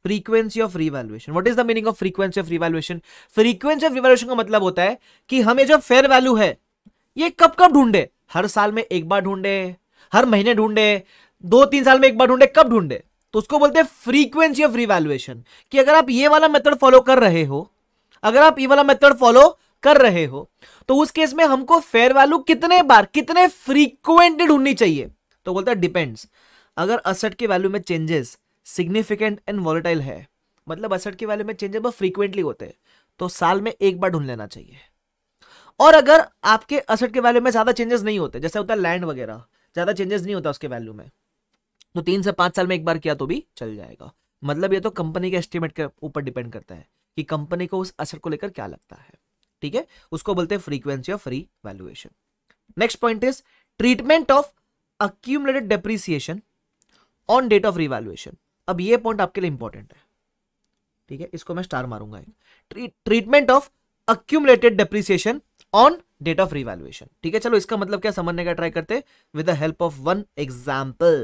frequency of revaluation what is the meaning of frequency of revaluation frequency of revaluation का मतलब होता है कि हमें जो फेयर वैल्यू है ये कब कब ढूंढे हर साल में एक बार ढूंढे हर महीने ढूंढे दो तीन साल में एक बार ढूंढे कब ढूंढे तो उसको बोलते हैं फ्रीक्वेंसी ऑफ रिवैल्यूएशन कि अगर आप ये वाला मेथड फॉलो कर रहे हो अगर आप ये वाला मेथड फॉलो कर रहे हो तो उस केस में हमको फेयर वैल्यू कितने बार कितने फ्रीक्वेंट ढूंढनी चाहिए तो बोलता है डिपेंड्स अगर असट की वैल्यू में चेंजेस सिग्निफिकेंट एंड वॉलेटाइल है मतलब असट की वैल्यू में चेंजेस बहुत फ्रीक्वेंटली होते हैं तो साल में एक बार ढूंढ लेना चाहिए और अगर आपके असट के वैल्यू में ज़्यादा चेंजेस नहीं होते जैसे होता है लैंड वगैरह ज़्यादा चेंजेस नहीं होता उसके वैल्यू में तो तीन से पांच साल में एक बार किया तो भी चल जाएगा मतलब ये तो कंपनी के एस्टिमेट के ऊपर डिपेंड करता है कि कंपनी को उस असर को लेकर क्या लगता है ठीक है उसको बोलते हैं frequency of free valuation next point is treatment of accumulated depreciation on date of revaluation अब ये पॉइंट आपके लिए इंपॉर्टेंट है ठीक है इसको मैं स्टार मारूंगा treatment of accumulated depreciation on date of revaluation ठीक है चलो इसका मतलब क्या समझने का ट्राई करते with the help of one example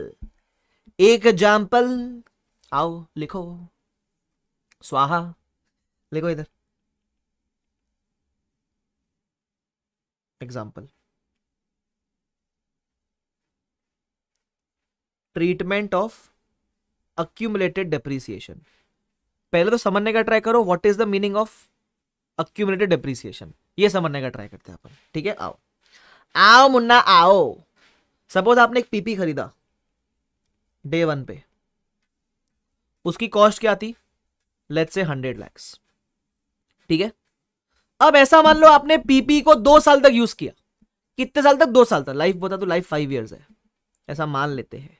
एक एग्जाम्पल आओ लिखो स्वाहा लिखो इधर example treatment of accumulated depreciation पहले तो समझने का ट्राई करो what is the meaning of accumulated depreciation ये समझने का ट्राई करते हैं अपन ठीक है आओ आओ मुन्ना आओ सपोज आपने एक पीपी खरीदा डे वन पे उसकी कॉस्ट क्या थी लेट्स से हंड्रेड लैक्स ठीक है अब ऐसा मान लो आपने पीपी को दो साल तक यूज किया कितने साल तक दो साल तक लाइफ बोता तो लाइफ फाइव ईयर्स है ऐसा मान लेते हैं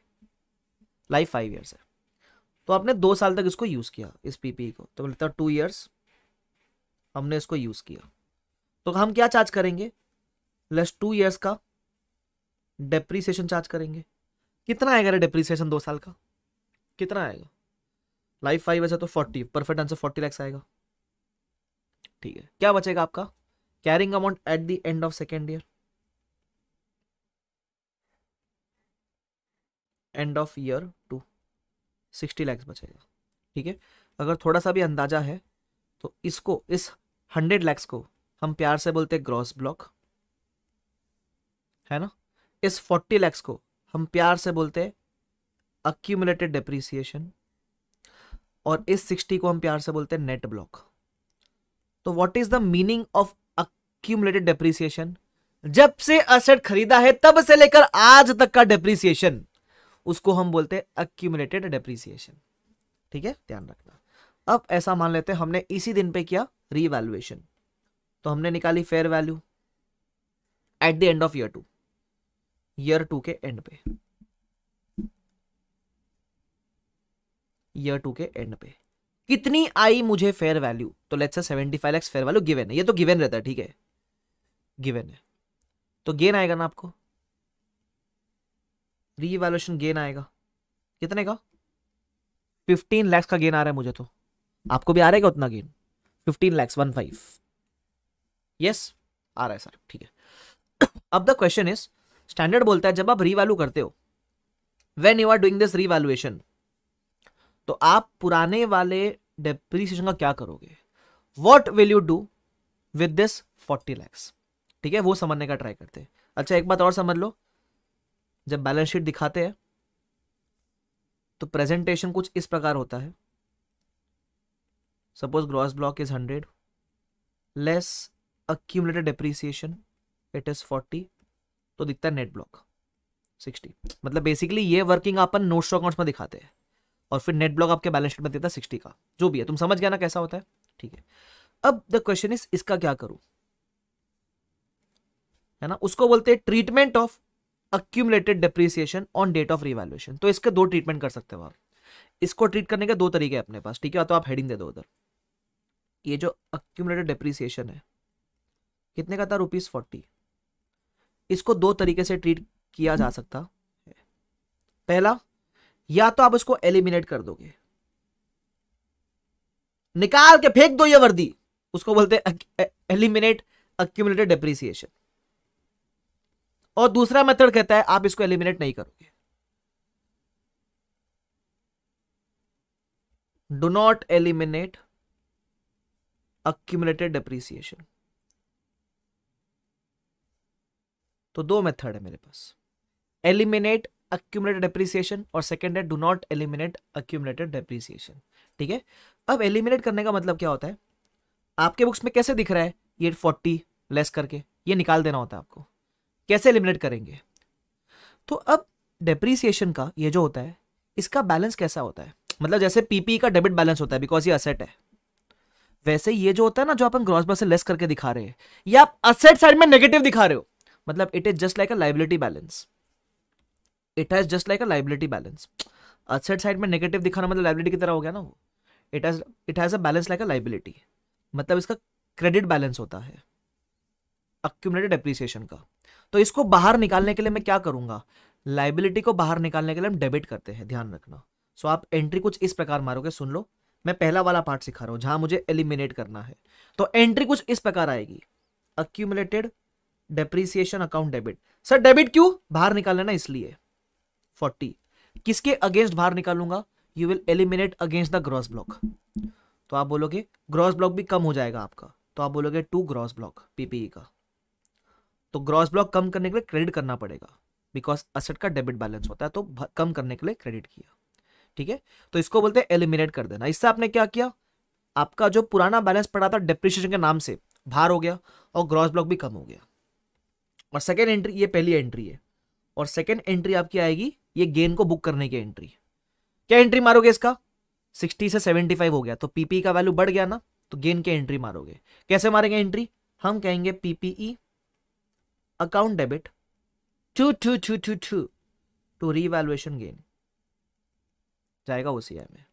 लाइफ फाइव ईयर्स है तो आपने दो साल तक इसको यूज़ किया इस पीपीई e को तो मतलब टू ईयर्स हमने इसको यूज़ किया तो हम क्या चार्ज करेंगे लेस टू ईयर्स का डेप्रीसीशन चार्ज करेंगे कितना आएगा डेप्रीसीशन दो साल का कितना आएगा लाइफ फाइव ऐसा तो forty perfect answer forty lakhs आएगा ठीक है क्या बचेगा आपका carrying amount at the end of second year end of year two sixty lakhs बचेगा ठीक है अगर थोड़ा सा भी अंदाजा है तो इसको इस हंड्रेड लैक्स को हम प्यार से बोलते हैं ग्रॉस ब्लॉक है ना इस फोर्टी लैक्स को हम प्यार से बोलते हैं अक्यूमुलेटेड डिप्रिसिएशन और इस सिक्सटी को हम प्यार से बोलते हैं नेट ब्लॉक तो what is the meaning of accumulated depreciation जब से असेट खरीदा है तब से लेकर आज तक का डिप्रिसिएशन उसको हम बोलते हैं अक्यूमुलेटेड डेप्रीसिएशन ठीक है ध्यान रखना अब ऐसा मान लेते हैं हमने इसी दिन पे किया रीवैल्यूएशन तो हमने निकाली fair value at the end of year two year two के एंड पे ईयर टू के एंड पे कितनी आई मुझे फेयर वैल्यू तो let's say five lakhs fair value given है ये तो गिवेन रहता है ठीक है गिवेन है तो गेन आएगा ना आपको रीवैल्यूएशन गेन आएगा कितने का फिफ्टीन लैक्स का गेन आ रहा है मुझे तो आपको भी आ रहेगा उतना gain fifteen lakhs one five yes आ रहा है सर ठीक है अब द क्वेश्चन इज स्टैंडर्ड बोलता है जब आप रीवैल्यू करते हो when you are doing this revaluation तो आप पुराने वाले डेप्रीसिएशन का क्या करोगे what will you do with this forty lakhs ठीक है वो समझने का ट्राई करते हैं अच्छा एक बात और समझ लो जब बैलेंस शीट दिखाते हैं तो प्रेजेंटेशन कुछ इस प्रकार होता है suppose gross block is hundred less accumulated depreciation it is forty तो दिखता है नेट ब्लॉक सिक्सटी मतलब बेसिकली ये वर्किंग अपन नोट स्टॉक अकाउंट्स में दिखाते हैं और फिर नेट ब्लॉक आपके बैलेंस शीट में देता है सिक्सटी का जो भी है तुम समझ गया ना कैसा होता है ठीक है अब द क्वेश्चन इज इसका क्या करूं है ना उसको बोलते हैं treatment of accumulated depreciation on date of revaluation तो इसके दो ट्रीटमेंट कर सकते हो आप इसको ट्रीट करने के दो तरीके हैं अपने पास ठीक है तो आप हेडिंग दे दो उधर ये जो अक्यूमलेटेड डिप्रिसिएशन है कितने का था रुपीज फोर्टी इसको दो तरीके से ट्रीट किया जा सकता है पहला या तो आप इसको एलिमिनेट कर दोगे निकाल के फेंक दो ये वर्दी उसको बोलते हैं एलिमिनेट अक्यूमलेटेड डिप्रिसिएशन और दूसरा मेथड कहता है आप इसको एलिमिनेट नहीं करोगे do not eliminate accumulated depreciation तो दो मेथड है मेरे पास एलिमिनेट अक्यूमुलेटेड डिप्रिसिएशन और सेकेंड है do not eliminate accumulated depreciation ठीक है अब एलिमिनेट करने का मतलब क्या होता है आपके बुक्स में कैसे दिख रहा है ये फोर्टी लेस करके ये निकाल देना होता है आपको कैसे एलिमिनेट करेंगे तो अब डेप्रीसिएशन का ये जो होता है इसका बैलेंस कैसा होता है मतलब जैसे पीपी e का डेबिट बैलेंस होता है बिकॉज ये असेट है वैसे ये जो होता है ना जो अपन ग्रॉस से लेस करके दिखा रहे हैं या आप असेट साइड में नेगेटिव दिखा रहे हो मतलब it is just like a liability balance it has just like a liability balance asset side में नेगेटिव दिखाना मतलब लाइबिलिटी की तरह हो गया ना वो it has it has a balance like a liability मतलब इसका क्रेडिट बैलेंस होता है अक्यूमलेटेड एप्रिसिएशन का तो इसको बाहर निकालने के लिए मैं क्या करूंगा लाइबिलिटी को बाहर निकालने के लिए हम डेबिट करते हैं ध्यान रखना सो आप एंट्री कुछ इस प्रकार मारोगे सुन लो मैं पहला वाला पार्ट सिखा रहा हूं जहां मुझे एलिमिनेट करना है तो एंट्री कुछ इस प्रकार आएगी accumulated depreciation account debit sir debit क्यों बाहर निकालना ना इसलिए फोर्टी किसके अगेंस्ट बाहर निकालूंगा you will eliminate against the gross block तो आप बोलोगे ग्रॉस ब्लॉक भी कम हो जाएगा आपका तो आप बोलोगे टू ग्रॉस ब्लॉक पीपीई का तो ग्रॉस ब्लॉक कम करने के लिए क्रेडिट करना पड़ेगा बिकॉज असेट का डेबिट बैलेंस होता है तो कम करने के लिए क्रेडिट किया ठीक है तो इसको बोलते हैं एलिमिनेट कर देना इससे आपने क्या किया आपका जो पुराना बैलेंस पड़ा था डेप्रिशिएशन के नाम से भार हो गया और ग्रॉस ब्लॉक भी कम हो गया और सेकेंड एंट्री ये पहली एंट्री है और सेकेंड एंट्री आपकी आएगी ये गेन को बुक करने की एंट्री क्या एंट्री मारोगे इसका 60 से 75 हो गया तो पीपी e का वैल्यू बढ़ गया ना तो गेन की एंट्री मारोगे कैसे मारेंगे एंट्री हम कहेंगे PPE account debit 22222 to revaluation gain जाएगा ओसीआई में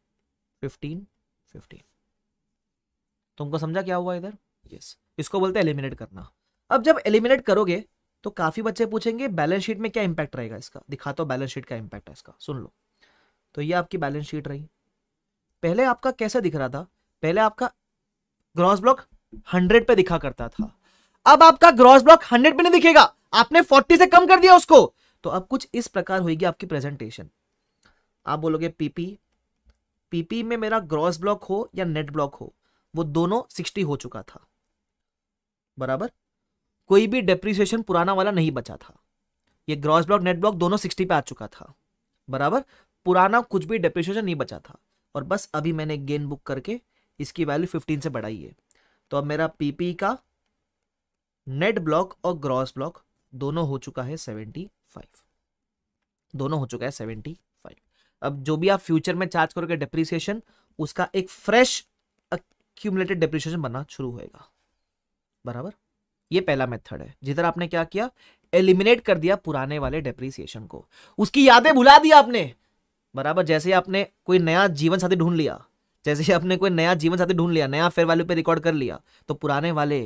फिफ्टीन फिफ्टीन तुमको समझा क्या हुआ इधर यस yes. इसको बोलते हैं एलिमिनेट करना अब जब एलिमिनेट करोगे तो काफी बच्चे पूछेंगे बैलेंस शीट में क्या इंपैक्ट रहेगा इसका दिखाता हूँ बैलेंस शीट का इंपैक्ट है इसका सुन लो तो ये आपकी बैलेंस शीट रही पहले आपका कैसा दिख रहा था पहले आपका ग्रॉस ब्लॉक हंड्रेड पे दिखा करता था अब आपका ग्रॉस ब्लॉक हंड्रेड पे नहीं दिखेगा आपने फोर्टी से कम कर दिया उसको तो अब कुछ इस प्रकार होगी आपकी प्रेजेंटेशन आप बोलोगे पीपी पीपी में मेरा ग्रॉस ब्लॉक हो या नेट ब्लॉक हो वो दोनों सिक्सटी हो चुका था बराबर कोई भी डेप्रिसिएशन पुराना वाला नहीं बचा था ये ग्रॉस ब्लॉक नेट ब्लॉक दोनों सिक्सटी पे आ चुका था बराबर पुराना कुछ भी डेप्रिसिएशन नहीं बचा था और बस अभी मैंने गेन बुक करके इसकी वैल्यू फिफ्टीन से बढ़ाई है तो अब मेरा पीपी का नेट ब्लॉक और ग्रॉस ब्लॉक दोनों हो चुका है सेवेंटी फाइव दोनों हो चुका है सेवेंटी फाइव अब जो भी आप फ्यूचर में चार्ज करोगे डिप्रिसिएशन उसका एक फ्रेश अक्यूमुलेटेड डिप्रिसिएशन बनना शुरू होएगा बराबर ये पहला मेथड है जिधर आपने क्या किया एलिमिनेट कर दिया पुराने वाले डेप्रीसिएशन को उसकी यादें भुला दी आपने बराबर जैसे आपने कोई नया जीवन साथी ढूंढ लिया जैसे ही आपने कोई नया जीवन साथी ढूंढ लिया नया फेयर वैल्यू पे रिकॉर्ड कर लिया तो पुराने वाले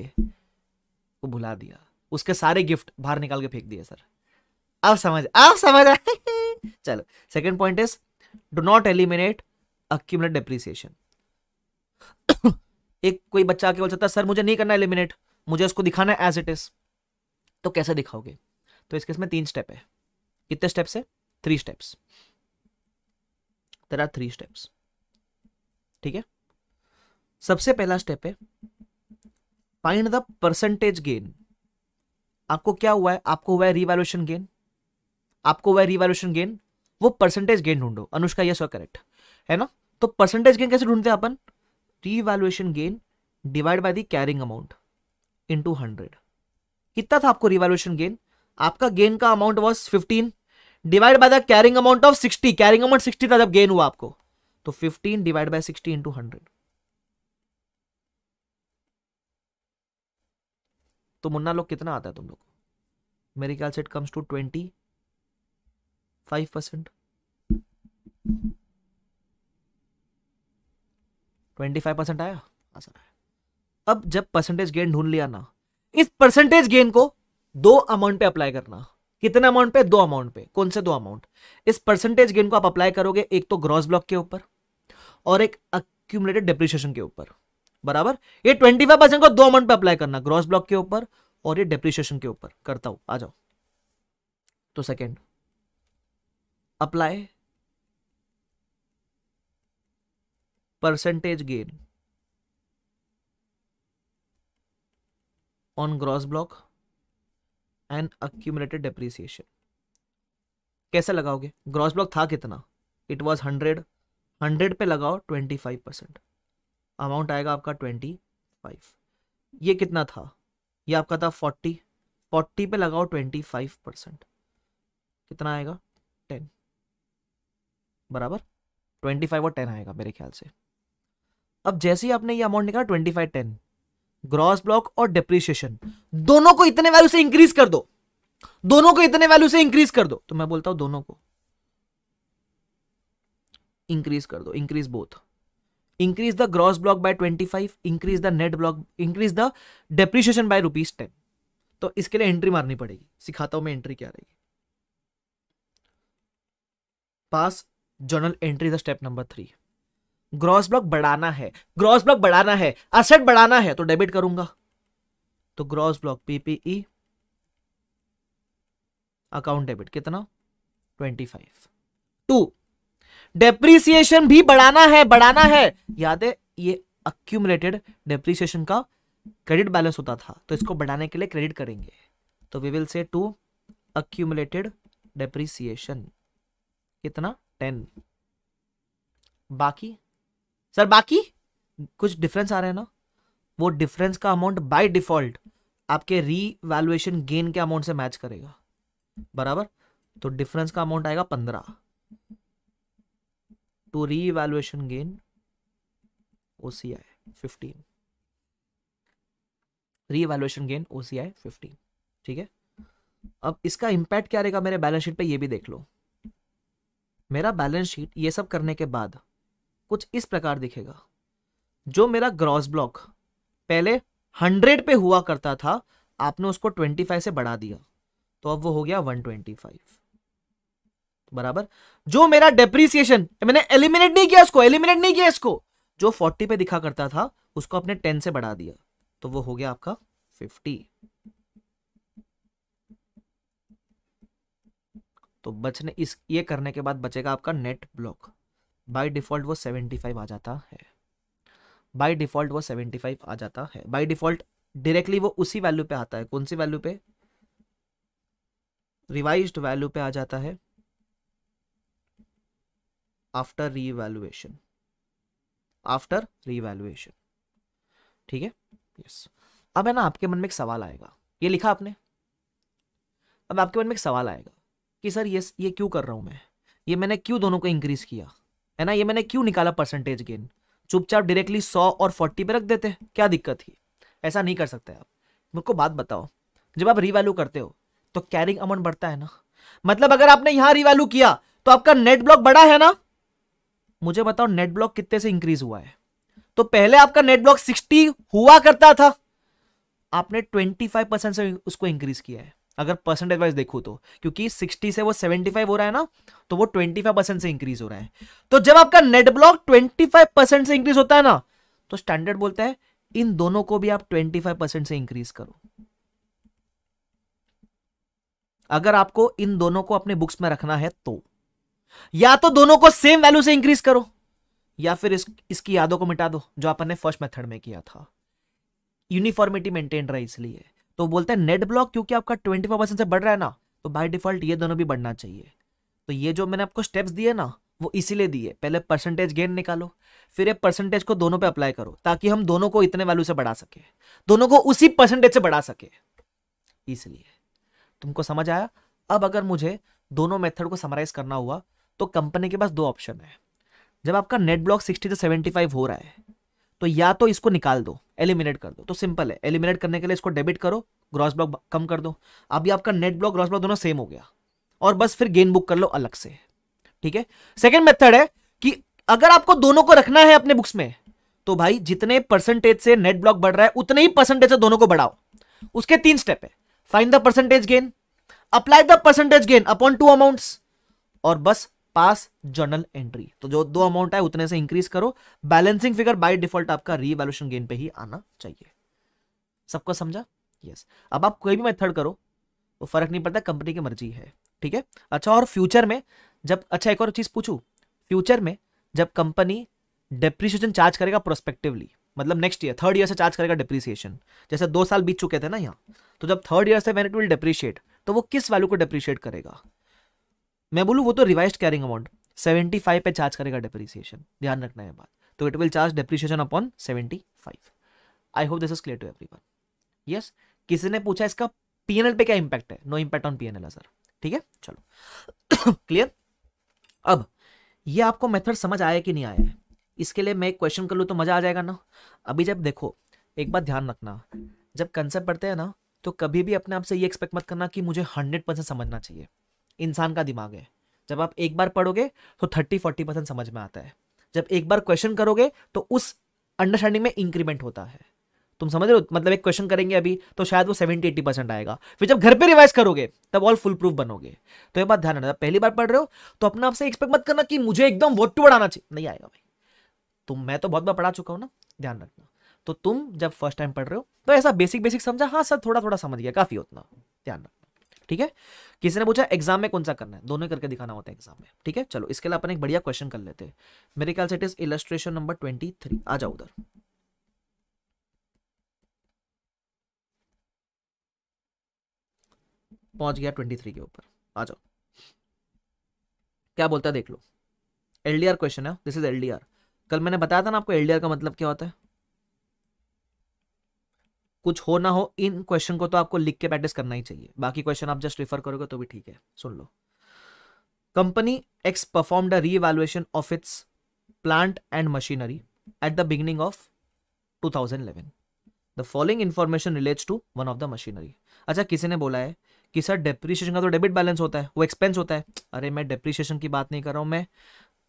वो भुला दिया उसके सारे गिफ्ट बाहर निकाल के फेंक दिए सर अब समझ अब समझ आए चलो second point is do not eliminate accumulate depreciation एक कोई बच्चा आके बोल सकता है सर मुझे नहीं करना एलिमिनेट मुझे उसको दिखाना है एज इट इज तो कैसे दिखाओगे तो इस केस में तीन स्टेप है कितने स्टेप्स है थ्री स्टेप्स तेरा थ्री स्टेप्स ठीक है सबसे पहला स्टेप है फाइंड द परसेंटेज गेन आपको क्या हुआ है आपको हुआ है रिवैल्यूएशन गेन आपको हुआ है रिवैल्यूएशन गेन वो परसेंटेज गेन ढूंढो अनुष्का यस और करेक्ट है ना तो परसेंटेज गेन कैसे ढूंढते हैं अपन revaluation gain divide by the carrying amount into hundred कितना था आपको रिवैल्यूएशन गेन आपका गेन का amount was fifteen divide by the carrying amount of sixty carrying amount sixty था जब गेन हुआ आपको तो fifteen divide by sixty into hundred तो मुन्ना लोग कितना आता है तुम लोग मेरे ख्याल से it comes to twenty five percent twenty five percent आया आसान आया अब जब परसेंटेज गेन ढूंढ लिया ना इस परसेंटेज गेन को दो अमाउंट पे अप्लाई करना कितने अमाउंट पे दो अमाउंट पे कौन से दो अमाउंट इस परसेंटेज गेन को आप अप्लाई करोगे एक तो ग्रॉस ब्लॉक के ऊपर और एक अक्यूमलेटेड डिप्रिशिएशन के ऊपर बराबर ये 25 परसेंट को दो अमाउंट पे अप्लाई करना ग्रॉस ब्लॉक के ऊपर और ये डेप्रिशिएशन के ऊपर करता हूं आ जाओ तो second apply percentage gain on gross block and accumulated depreciation कैसे लगाओगे ग्रॉस ब्लॉक था कितना इट वॉज हंड्रेड हंड्रेड पे लगाओ ट्वेंटी फाइव परसेंट अमाउंट आएगा आपका ट्वेंटी फाइव ये कितना था ये आपका था फोर्टी फोर्टी पे लगाओ ट्वेंटी फाइव परसेंट कितना आएगा टेन बराबर ट्वेंटी फाइव और टेन आएगा मेरे ख्याल से अब जैसे ही आपने ये अमाउंट निकाला twenty five ten gross block और डिप्रिशिएशन दोनों को इतने वैल्यू से इंक्रीज कर दो दोनों को इतने वैल्यू से इंक्रीज कर दो तो मैं बोलता हूं दोनों को इंक्रीज कर दो increase both increase the gross block by 25 increase the net block increase the depreciation by rupees 10 तो इसके लिए एंट्री मारनी पड़ेगी सिखाता हूं मैं एंट्री क्या रहेगी pass journal entry the step number three gross block बढ़ाना है ग्रॉस ब्लॉक बढ़ाना है असेट बढ़ाना है तो डेबिट करूंगा तो gross block PPE account debit कितना ट्वेंटी फाइव टू डेप्रीसिएशन भी बढ़ाना है बढ़ाना है याद है ये अक्यूमलेटेड डेप्रीसिएशन का क्रेडिट बैलेंस होता था तो इसको बढ़ाने के लिए क्रेडिट करेंगे तो we will say to accumulated depreciation कितना टेन बाकी सर बाकी कुछ डिफरेंस आ रहे हैं ना वो डिफरेंस का अमाउंट बाय डिफॉल्ट आपके रीवैल्युएशन गेन के अमाउंट से मैच करेगा बराबर तो डिफरेंस का अमाउंट आएगा पंद्रह ओ सी आई फिफ्टीन री रीएवैल्यूएशन गेन आई फिफ्टीन ठीक है अब इसका इम्पैक्ट क्या रहेगा मेरे बैलेंस शीट पे ये भी देख लो मेरा बैलेंस शीट ये सब करने के बाद कुछ इस प्रकार दिखेगा जो मेरा ग्रॉस ब्लॉक पहले हंड्रेड पे हुआ करता था आपने उसको ट्वेंटी फाइव से बढ़ा दिया तो अब वो हो गया वन ट्वेंटी फाइव बराबर जो मेरा डेप्रीसिएशन मैंने एलिमिनेट नहीं किया उसको एलिमिनेट नहीं किया इसको जो फोर्टी पे दिखा करता था उसको आपने टेन से बढ़ा दिया तो वो हो गया आपका फिफ्टी तो बचने इस ये करने के बाद बचेगा आपका नेट ब्लॉक बाय डिफॉल्ट वो 75 आ जाता है बाय डिफॉल्ट वो 75 आ जाता है बाय डिफॉल्ट डायरेक्टली वो उसी वैल्यू पे आता है कौन सी वैल्यू पे रिवाइज्ड वैल्यू पे आ जाता है आफ्टर रीवैल्यूएशन आफ्टर रीवैल्यूएशन ठीक है यस अब है ना आपके मन में एक सवाल आएगा ये लिखा आपने अब आपके मन में एक सवाल आएगा कि सर ये ये क्यों कर रहा हूं मैं ये मैंने क्यों दोनों को इंक्रीज किया है ना ये मैंने क्यों निकाला परसेंटेज गेन चुपचाप डायरेक्टली सौ और फोर्टी पे रख देते क्या दिक्कत थी ऐसा नहीं कर सकते आप मेरे को बात बताओ जब आप रीवैल्यू करते हो तो कैरिंग अमाउंट बढ़ता है ना मतलब अगर आपने यहां रिवैल्यू किया तो आपका नेट ब्लॉक बड़ा है ना मुझे बताओ नेट ब्लॉक कितने से इंक्रीज हुआ है तो पहले आपका नेट ब्लॉक 60 हुआ करता था आपने 25 परसेंट से उसको इंक्रीज किया है अगर परसेंटेज वाइज देखो तो क्योंकि 60 से वो 75 हो रहा है ना तो वो 25 परसेंट से इंक्रीज हो रहा है तो जब आपका नेट ब्लॉक 25 परसेंट से इंक्रीज होता है ना तो स्टैंडर्ड बोलता है इन दोनों को भी आप 25 परसेंट से इंक्रीज करो अगर आपको इन दोनों को अपने बुक्स में रखना है तो या तो दोनों को सेम वैल्यू से इंक्रीज करो या फिर इस, इसकी यादों को मिटा दो जो अपन ने फर्स्ट मेथड में किया था यूनिफॉर्मिटी मेंटेन रहा इसलिए तो बोलते हैं नेट ब्लॉक क्योंकि आपका ट्वेंटी परसेंट से बढ़ रहा है ना तो बाय डिफॉल्ट ये दोनों भी बढ़ना चाहिए तो ये जो मैंने आपको स्टेप्स दिए ना वो इसीलिए दिए पहले परसेंटेज गेन निकालो फिर ये परसेंटेज को दोनों पे अप्लाई करो ताकि हम दोनों को इतने वैल्यू से बढ़ा सके दोनों को उसी परसेंटेज से बढ़ा सके इसलिए तुमको समझ आया अब अगर मुझे दोनों मेथड को समराइज करना हुआ तो कंपनी के पास दो ऑप्शन है जब आपका नेट ब्लॉक सिक्सटी से सेवेंटी फाइव हो रहा है तो या तो इसको निकाल दो एलिमिनेट कर दो तो सिंपल है एलिमिनेट करने के लिए इसको डेबिट करो ग्रॉस ब्लॉक कम कर दो अभी आपका नेट ब्लॉक ग्रॉस ब्लॉक दोनों सेम हो गया और बस फिर गेन बुक कर लो अलग से ठीक है सेकेंड मेथड है कि अगर आपको दोनों को रखना है अपने बुक्स में तो भाई जितने परसेंटेज से नेट ब्लॉक बढ़ रहा है उतने ही परसेंटेज से दोनों को बढ़ाओ उसके तीन स्टेप है find the percentage gain apply the percentage gain upon two amounts और बस पास जर्नल एंट्री तो जो दो अमाउंट है उतने से इंक्रीज करो बैलेंसिंग फिगर बाय डिफॉल्ट आपका रीवैल्यूशन गेन पे ही आना चाहिए सबको समझा यस yes. अब आप कोई भी मेथड करो तो फर्क नहीं पड़ता कंपनी की मर्जी है ठीक है अच्छा और फ्यूचर में जब अच्छा एक और चीज पूछू फ्यूचर में जब कंपनी डेप्रिसिएशन चार्ज करेगा प्रोस्पेक्टिवली मतलब नेक्स्ट ईयर थर्ड ईयर से चार्ज करेगा डेप्रिसिएशन जैसे दो साल बीत चुके थे ना यहाँ तो जब थर्ड ईयर से वेन इट विल डेप्रिशिएट तो वो किस वैल्यू को डेप्रिशिएट करेगा मैं बोलूँ वो तो revise carrying amount seventy five पे चार्ज करेगा डेप्रिसिएशन ध्यान रखना है बात तो it will charge depreciation upon seventy five I hope this is clear to everyone yes किसी ने पूछा इसका पी एन एल पे क्या इम्पैक्ट है no impact on P N L है सर ठीक है चलो क्लियर अब ये आपको मेथड समझ आया कि नहीं आया है इसके लिए मैं एक क्वेश्चन कर लूँ तो मज़ा आ जाएगा ना अभी जब देखो एक बात ध्यान रखना जब कंसेप्ट पढ़ते हैं ना तो कभी भी अपने आप से ये एक्सपेक्ट मत करना कि मुझे हंड्रेड परसेंट समझना चाहिए इंसान का दिमाग है जब आप एक बार पढ़ोगे तो थर्टी फोर्टी परसेंट समझ में आता है जब एक बार क्वेश्चन करोगे तो उस अंडरस्टैंडिंग में इंक्रीमेंट होता है तुम समझ रहे हो मतलब एक क्वेश्चन करेंगे अभी तो शायद वो सेवेंटी एट्टी परसेंट आएगा फिर जब घर पे रिवाइज करोगे तब ऑल फुल प्रूफ बनोगे तो ये बात ध्यान रखना पहली बार पढ़ रहे हो तो अपने आपसे एक्सपेक्ट मत करना कि मुझे एकदम वोट टू बढ़ाना चाहिए नहीं आएगा भाई तुम मैं तो बहुत बार पढ़ा चुका हूँ ना ध्यान रखना तो तुम जब फर्स्ट टाइम पढ़ रहे हो तो ऐसा बेसिक बेसिक समझा हाँ सर थोड़ा थोड़ा समझ गया काफी उतना ध्यान रखना ठीक है किसी ने पूछा एग्जाम में कौन सा करना है दोनों करके दिखाना होता है एग्जाम में ठीक है चलो इसके लिए अपन एक बढ़िया क्वेश्चन कर लेते हैं मेरे ख्याल से it is illustration number twenty three आ जाओ उधर पहुंच गया ट्वेंटी थ्री के ऊपर आ जाओ क्या बोलता है देख लो एलडीआर क्वेश्चन है दिस इज एलडीआर कल मैंने बताया था ना आपको एलडीआर का मतलब क्या होता है कुछ हो ना हो इन क्वेश्चन को तो आपको लिख के प्रैक्टिस करना ही चाहिए बाकी क्वेश्चन आप जस्ट रिफर करोगे तो भी ठीक है सुन लो company X perform the re revaluation of its plant and machinery at the beginning of 2011 the following information relates to one of the machinery अच्छा किसी ने बोला है कि सर डेप्रिशिएशन का तो डेबिट बैलेंस होता है वो एक्सपेंस होता है अरे मैं डेप्रिशिएशन की बात नहीं कर रहा हूँ मैं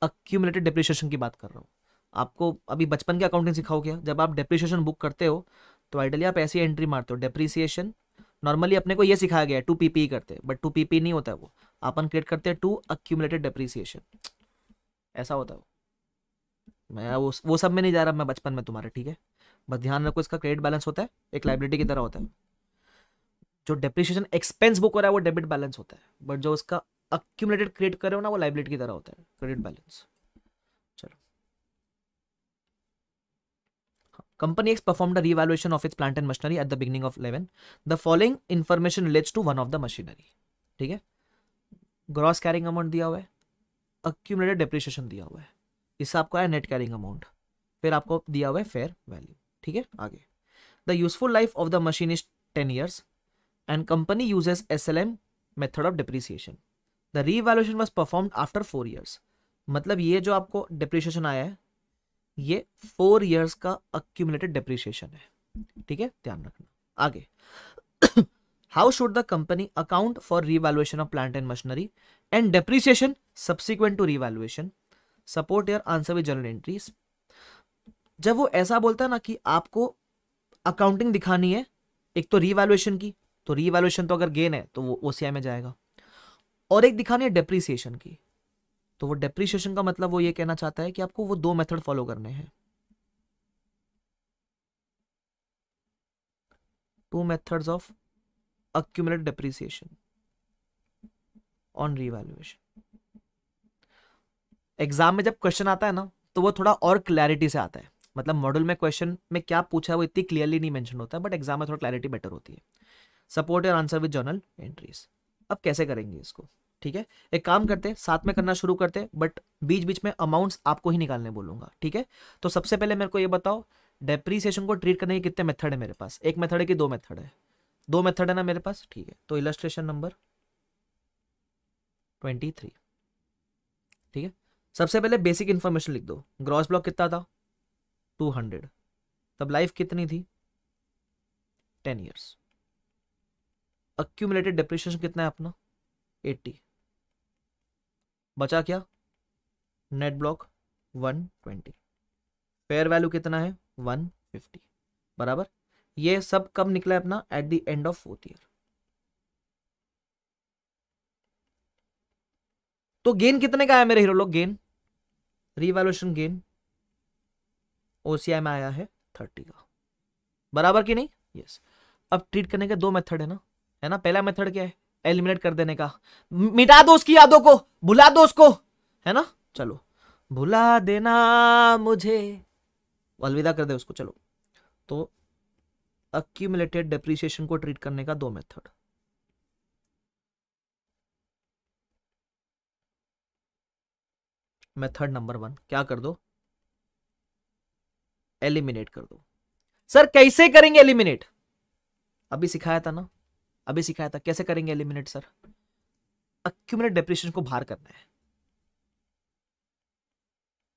अक्यूमुलेटेड डेप्रिशिएशन की बात कर रहा हूँ आपको अभी बचपन के अकाउंटिंग सिखाओ क्या जब आप डेप्रिशिएशन बुक करते हो तो आइडली आप ऐसी एंट्री मारते हो डेप्रिसिएशन नॉर्मली अपने को ये सिखाया गया है टू पीपी e करते बट टू पीपी नहीं होता है वो अपन क्रिएट करते हैं टू अक्यूमलेटेड डेप्रिसिएशन ऐसा होता है वो मैं वो वो सब में नहीं जा रहा मैं बचपन में तुम्हारा ठीक है बस ध्यान रखो इसका क्रेडिट बैलेंस होता है एक लाइब्रेटी की तरह होता है जो डेप्रिसिएशन एक्सपेंस बुक हो रहा है वो डेबिट बैलेंस होता है बट जो उसका अक्यूमलेटेड क्रिएट कर रहे हो ना वो लाइब्रेटी की तरह होता है credit balance Company X performed a revaluation of its plant and machinery at the beginning of 11. The following information relates to one of the machinery. ठीक है ग्रॉस कैरिंग अमाउंट दिया हुआ है अक्यूमलेटेड डिप्रिशिएशन दिया हुआ है इससे आपको आया नेट कैरिंग अमाउंट फिर आपको दिया हुआ है फेयर वैल्यू ठीक है आगे the useful life of the machine is ten years and company uses S L M method of depreciation the revaluation was performed after four years मतलब ये जो आपको डिप्रिशिएशन आया है ये फोर इयर्स का अक्यूमुलेटेड डेप्रिसिएशन है ठीक है ध्यान रखना आगे how should the company account for revaluation of plant and machinery and depreciation subsequent to revaluation support your answer with general entries जब वो ऐसा बोलता है ना कि आपको अकाउंटिंग दिखानी है एक तो रिवैल्युएशन की तो रिवैल्युएशन तो अगर गेन है तो वो ओसीआई में जाएगा और एक दिखानी है डेप्रिसिएशन की तो वो डेप्रिशिएशन का मतलब वो ये कहना चाहता है कि आपको वो दो मेथड फॉलो करने हैं two methods of accumulate depreciation on revaluation exam में जब क्वेश्चन आता है ना तो वो थोड़ा और क्लैरिटी से आता है मतलब मॉडल में क्वेश्चन में क्या पूछा है वो इतनी क्लियरली नहीं मेंशन होता है बट एग्जाम में थोड़ा क्लैरिटी बेटर होती है support your answer with journal entries अब कैसे करेंगे इसको ठीक है एक काम करते हैं साथ में करना शुरू करते हैं बट बीच बीच में अमाउंट्स आपको ही निकालने बोलूंगा ठीक है तो सबसे पहले मेरे को ये बताओ डेप्रीसिएशन को ट्रीट करने के कितने मेथड है मेरे पास एक मेथड है कि दो मेथड है दो मेथड है ना मेरे पास ठीक है तो इलस्ट्रेशन नंबर ट्वेंटी थ्री ठीक है सबसे पहले बेसिक इन्फॉर्मेशन लिख दो ग्रॉस ब्लॉक कितना था टू हंड्रेड तब लाइफ कितनी थी टेन ईयर्स अक्यूमुलेटेड डेप्रीसिएशन कितना है अपना एट्टी बचा क्या नेट ब्लॉक 120 फेयर वैल्यू कितना है 150 बराबर ये सब कब निकला है अपना at the end of fourth year तो गेन कितने का आया मेरे हीरो लोग गेन रिवैल्यूशन गेन ओसीआई में आया है थर्टी का बराबर कि नहीं यस yes. अब ट्रीट करने के दो मेथड है ना है ना पहला मेथड क्या है एलिमिनेट कर देने का मिटा दो उसकी यादों को भुला दो उसको है ना चलो भुला देना मुझे अलविदा कर दे उसको चलो तो अक्यूमुलेटेड डिप्रिसिएशन को ट्रीट करने का दो मेथड मेथड नंबर वन क्या कर दो एलिमिनेट कर दो सर कैसे करेंगे एलिमिनेट अभी सिखाया था ना अभी सिखाया था कैसे करेंगे एलिमिनेट सर अक्यूमिनेट डेप्रिशन को बाहर करना है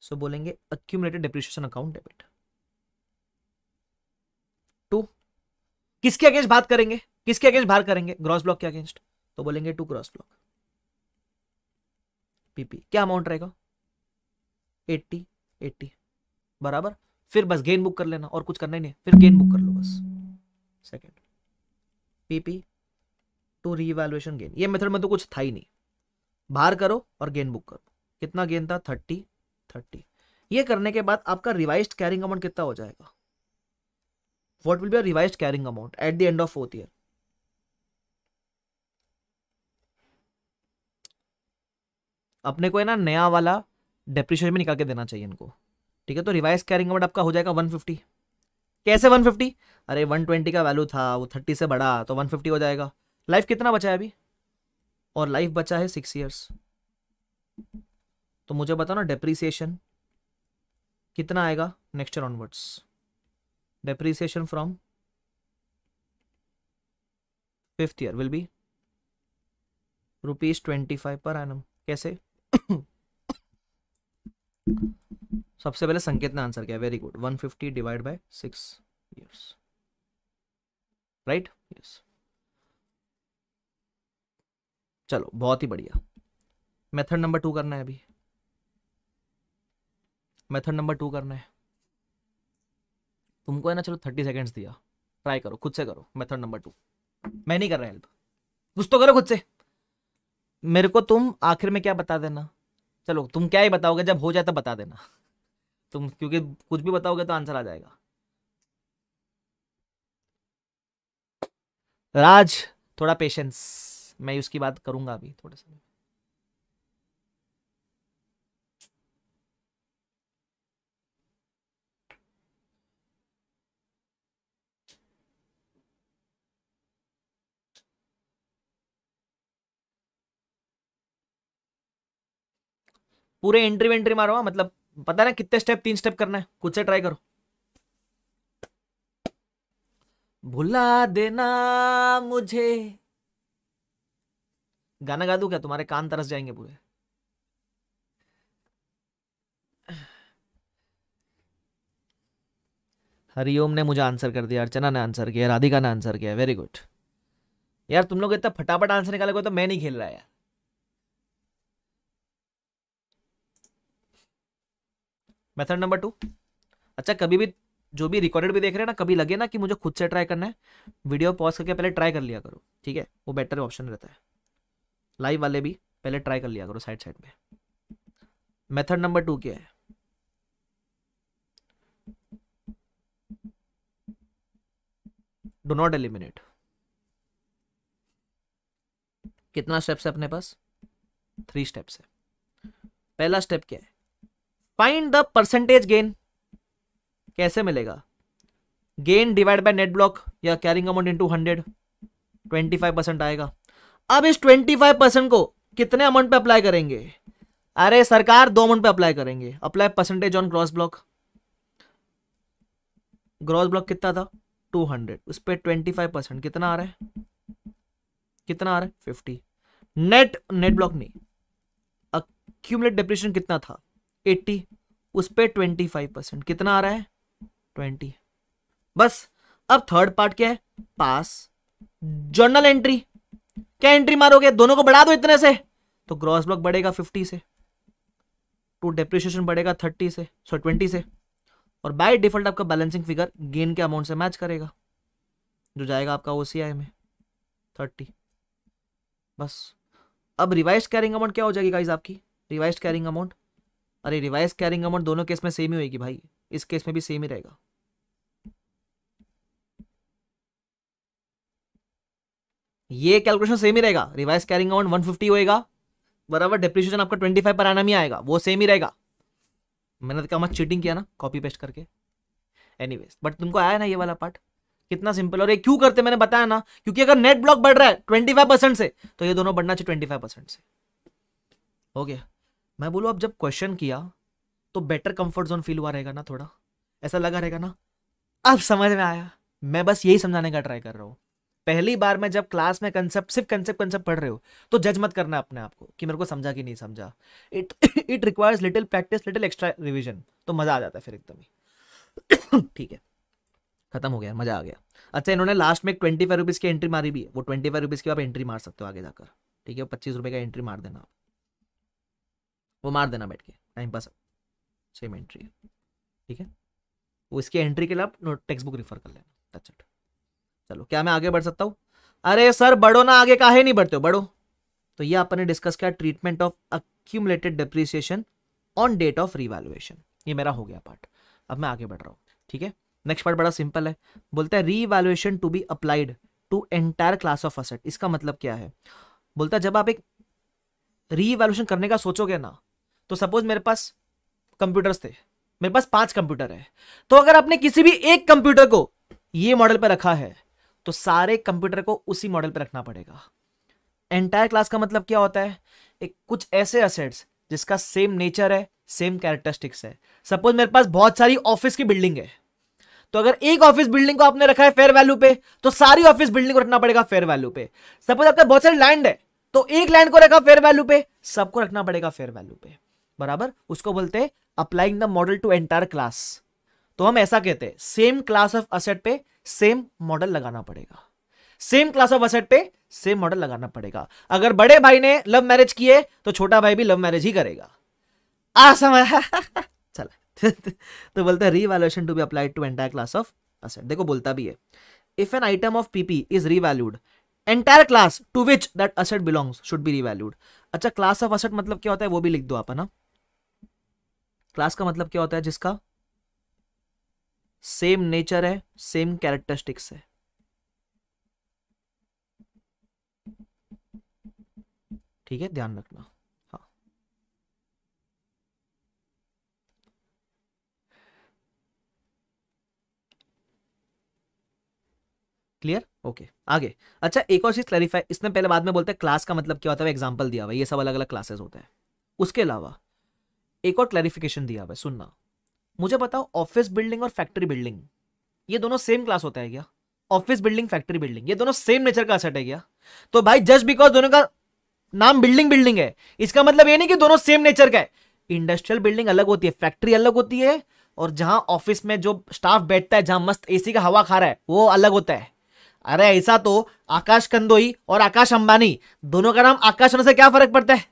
सो so, बोलेंगे accumulated depreciation account debit to किसके अगेंस्ट बात करेंगे किसके अगेंस्ट बाहर करेंगे ग्रॉस ब्लॉक के अगेंस्ट तो बोलेंगे टू ग्रॉस ब्लॉक पीपी क्या अमाउंट रहेगा एट्टी एट्टी बराबर फिर बस गेन बुक कर लेना और कुछ करना ही नहीं फिर गेन बुक कर लो बस second PP to revaluation gain ये मेथड में तो कुछ था ही नहीं बाहर करो और गेन बुक करो कितना गेन था थर्टी थर्टी ये करने के बाद आपका रिवाइज कैरिंग अमाउंट कितना हो जाएगा what will be revise carrying amount at the end of fourth year अपने को है ना नया वाला डेप्रिशन में निकाल के देना चाहिए इनको ठीक है तो रिवाइज कैरिंग अमाउंट आपका हो जाएगा 150 कैसे 150 अरे 120 का वैल्यू था वो 30 से बड़ा तो 150 हो जाएगा लाइफ कितना बचा है अभी और लाइफ बचा है सिक्स ईयर्स तो मुझे बताओ ना डेप्रीसिएशन कितना आएगा next year onwards depreciation from fifth year will be rupees twenty five per annum कैसे सबसे पहले संकेत ने आंसर किया very good one fifty divide by six years right yes चलो बहुत ही बढ़िया मेथड नंबर टू करना है अभी मेथड नंबर टू करना है तुमको है ना चलो थर्टी सेकेंड्स दिया ट्राई करो खुद से करो मेथड नंबर टू मैं नहीं कर रहा हेल्प कुछ तो करो खुद से मेरे को तुम आखिर में क्या बता देना चलो तुम क्या ही बताओगे जब हो जाए तो बता देना तुम क्योंकि कुछ भी बताओगे तो आंसर आ जाएगा राज थोड़ा पेशेंस मैं उसकी बात करूंगा अभी थोड़े समय पूरे एंट्री वेंट्री मारो हाँ, मतलब पता ना कितने स्टेप तीन स्टेप करना है खुद से ट्राई करो भुला देना मुझे गाना गा दू क्या तुम्हारे कान तरस जाएंगे पूरे हरिओम ने मुझे आंसर कर दिया अर्चना ने आंसर किया राधिका ने आंसर किया वेरी गुड यार तुम लोग इतना फटाफट आंसर को तो मैं नहीं खेल रहा यार मेथड नंबर टू अच्छा कभी भी जो भी रिकॉर्डेड भी देख रहे हैं ना कभी लगे ना कि मुझे खुद से ट्राई करना है वीडियो पॉज करके पहले ट्राई कर लिया करो ठीक है वो बेटर ऑप्शन रहता है लाइव वाले भी पहले ट्राई कर लिया करो साइड साइड में मेथड नंबर टू क्या है डो नॉट एलिमिनेट कितना स्टेप्स है अपने पास थ्री स्टेप्स है पहला स्टेप क्या है फाइंड द परसेंटेज गेन कैसे मिलेगा gain divide by net block या carrying amount into hundred twenty five percent आएगा अब इस ट्वेंटी फाइव परसेंट को कितने अमाउंट पे अप्लाई करेंगे अरे सरकार दो अमाउंट पे अप्लाई करेंगे apply percentage on gross block gross block कितना था टू हंड्रेड उस पर ट्वेंटी फाइव परसेंट कितना आ रहा है कितना आ रहा है फिफ्टी नेट नेट ब्लॉक नहीं अक्यूमलेट डिप्रेशन कितना था एट्टी उस पर ट्वेंटी फाइव परसेंट कितना आ रहा है ट्वेंटी बस अब थर्ड पार्ट क्या है पास जर्नल एंट्री क्या एंट्री मारोगे दोनों को बढ़ा दो इतने से तो ग्रॉस ब्लॉक बढ़ेगा फिफ्टी से टू डेप्रिशिएशन बढ़ेगा थर्टी से सॉरी ट्वेंटी से और बाय डिफॉल्ट आपका बैलेंसिंग फिगर गेन के अमाउंट से मैच करेगा जो जाएगा आपका ओ में थर्टी बस अब रिवाइज कैरिंग अमाउंट क्या हो जाएगी गाइज आपकी रिवाइज कैरिंग अमाउंट अरे रिवाइज कैरिंग अमाउंट दोनों केस में सेम ही होगी भाई इस केस में भी सेम ही रहेगा ये कैलकुलेशन सेम ही रहेगा revise carrying amount one fifty होगा बराबर डिप्रिशिएशन आपका ट्वेंटी फाइव पर आना ही आएगा वो सेम ही रहेगा मैंने तो मत चीटिंग किया ना कॉपी पेस्ट करके वेज बट तुमको आया ना ये वाला पार्ट कितना सिंपल और ये क्यों करते मैंने बताया ना क्योंकि अगर नेट ब्लॉक बढ़ रहा है ट्वेंटी फाइव परसेंट से तो ये दोनों बढ़ना चाहिए ट्वेंटी फाइव परसेंट से ओके मैं बोलूँ अब जब क्वेश्चन किया तो बेटर कंफर्ट जोन फील हुआ रहेगा ना थोड़ा ऐसा लगा रहेगा ना अब समझ में आया मैं बस यही समझाने का ट्राई कर रहा हूँ पहली बार में जब क्लास में कंसेप्ट सिर्फ कंसेप्ट कंसेप्ट पढ़ रहे हो तो जज मत करना अपने आप को कि मेरे को समझा कि नहीं समझा it it requires little practice little extra revision तो मज़ा आ जाता है फिर एकदम ही ठीक है खत्म हो गया मज़ा आ गया अच्छा इन्होंने लास्ट में एक ट्वेंटी फाइव रुपीज़ की एंट्री मारी भी है वो ट्वेंटी फाइव रुपीज़ की आप एंट्री मार सकते हो आगे जाकर ठीक है पच्चीस रुपये का एंट्री मार देना आप वो मार देना बैठ के टाइम पास सेम एंट्री है ठीक है वो इसकी एंट्री के लिए आप टेक्स्ट बुक रिफर कर लेना दैट्स इट चलो क्या मैं आगे बढ़ सकता हूँ अरे सर बढ़ो ना आगे काहे नहीं बढ़ते हो बढ़ो तो ये आपने डिस्कस किया treatment of accumulated depreciation on date of revaluation ये मेरा हो गया पार्ट अब मैं आगे बढ़ रहा हूँ ठीक है नेक्स्ट पार्ट बड़ा सिंपल है बोलता है revaluation to be applied to entire class of asset इसका मतलब क्या है बोलता है जब आप एक रीवैल्यूएशन करने का सोचोगे ना तो सपोज मेरे पास कंप्यूटर्स थे मेरे पास पांच कंप्यूटर है तो अगर आपने किसी भी एक कंप्यूटर को ये मॉडल पर रखा है तो सारे कंप्यूटर को उसी मॉडल पर रखना पड़ेगा एंटायर क्लास का मतलब क्या होता है एक कुछ ऐसे असेट्स जिसका सेम नेचर है सेम कैरेक्टरिस्टिक्स है सपोज मेरे पास बहुत सारी ऑफिस की बिल्डिंग है तो अगर एक ऑफिस बिल्डिंग को आपने रखा है फेयर वैल्यू पे तो सारी ऑफिस बिल्डिंग को रखना पड़ेगा फेयर वैल्यू पे सपोज आपका बहुत सारी लैंड है तो एक लैंड को रखा फेयर वैल्यू पे सबको रखना पड़ेगा फेयर वैल्यू पे बराबर उसको बोलते हैं applying the model to entire class तो हम ऐसा कहते हैं सेम क्लास ऑफ असेट पे सेम मॉडल लगाना पड़ेगा सेम क्लास ऑफ असेट पे सेम मॉडल लगाना पड़ेगा अगर बड़े भाई ने लव मैरिज किए तो छोटा भाई भी लव मैरिज ही करेगा चला तो बोलते हैं revaluation to be applied to entire class of asset देखो बोलता भी है if an item of PP is revalued entire class to which that asset belongs should be revalued अच्छा क्लास ऑफ असेट मतलब क्या होता है वो भी लिख दो आप है ना क्लास का मतलब क्या होता है जिसका सेम नेचर है सेम कैरेक्टरिस्टिक्स है ठीक है ध्यान रखना क्लियर हाँ। ओके आगे अच्छा एक और चीज क्लैरिफाई इसमें पहले बाद में बोलते हैं क्लास का मतलब क्या होता है एग्जाम्पल दिया हुआ ये सब अलग अलग क्लासेस होते हैं उसके अलावा एक और क्लैरिफिकेशन दिया हुआ है सुनना मुझे बताओ ऑफिस बिल्डिंग और फैक्ट्री बिल्डिंग ये दोनों सेम क्लास होता है क्या ऑफिस बिल्डिंग फैक्ट्री बिल्डिंग ये दोनों सेम नेचर का असेट है क्या तो भाई जस्ट बिकॉज दोनों का नाम बिल्डिंग बिल्डिंग है इसका मतलब ये नहीं कि दोनों सेम नेचर का है इंडस्ट्रियल बिल्डिंग अलग होती है फैक्ट्री अलग होती है और जहां ऑफिस में जो स्टाफ बैठता है जहां मस्त एसी का हवा खा रहा है वो अलग होता है अरे ऐसा तो आकाश कंदोई और आकाश अंबानी दोनों का नाम आकाश होने से क्या फर्क पड़ता है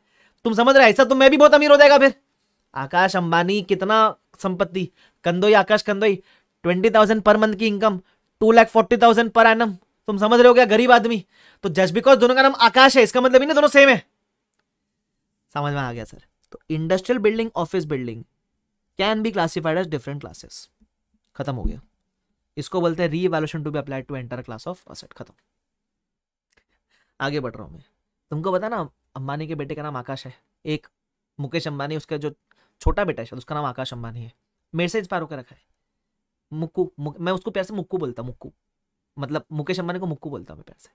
तुम समझ रहे ऐसा तो मैं भी बहुत अमीर हो जाएगा फिर आकाश अंबानी कितना संपत्ति Kandoi Akash Kandoi twenty thousand per month की income two lakh forty thousand per annum तुम समझ रहे हो क्या गरीब आदमी तो जस्ट बिकॉज दोनों का नाम आकाश है इसका मतलब ही ना दोनों सेम है समझ में आ गया सर तो industrial building office building can be classified as different classes खत्म हो गया इसको बोलते हैं re evaluation to be applied to entire class of asset खत्म आगे बढ़ रहा हूँ मैं तुमको पता ना अंबानी के बेटे का नाम आकाश है एक मुकेश अंबानी उसके जो छोटा बेटा है शायद उसका नाम आकाश अंबानी है मेरे से इंस्पायर होकर रखा है मुक्कू मुक, मैं उसको प्यार से मुक्कू बोलता मुक्कू मतलब मुकेश अंबानी को मुक्कू बोलता मैं प्यार से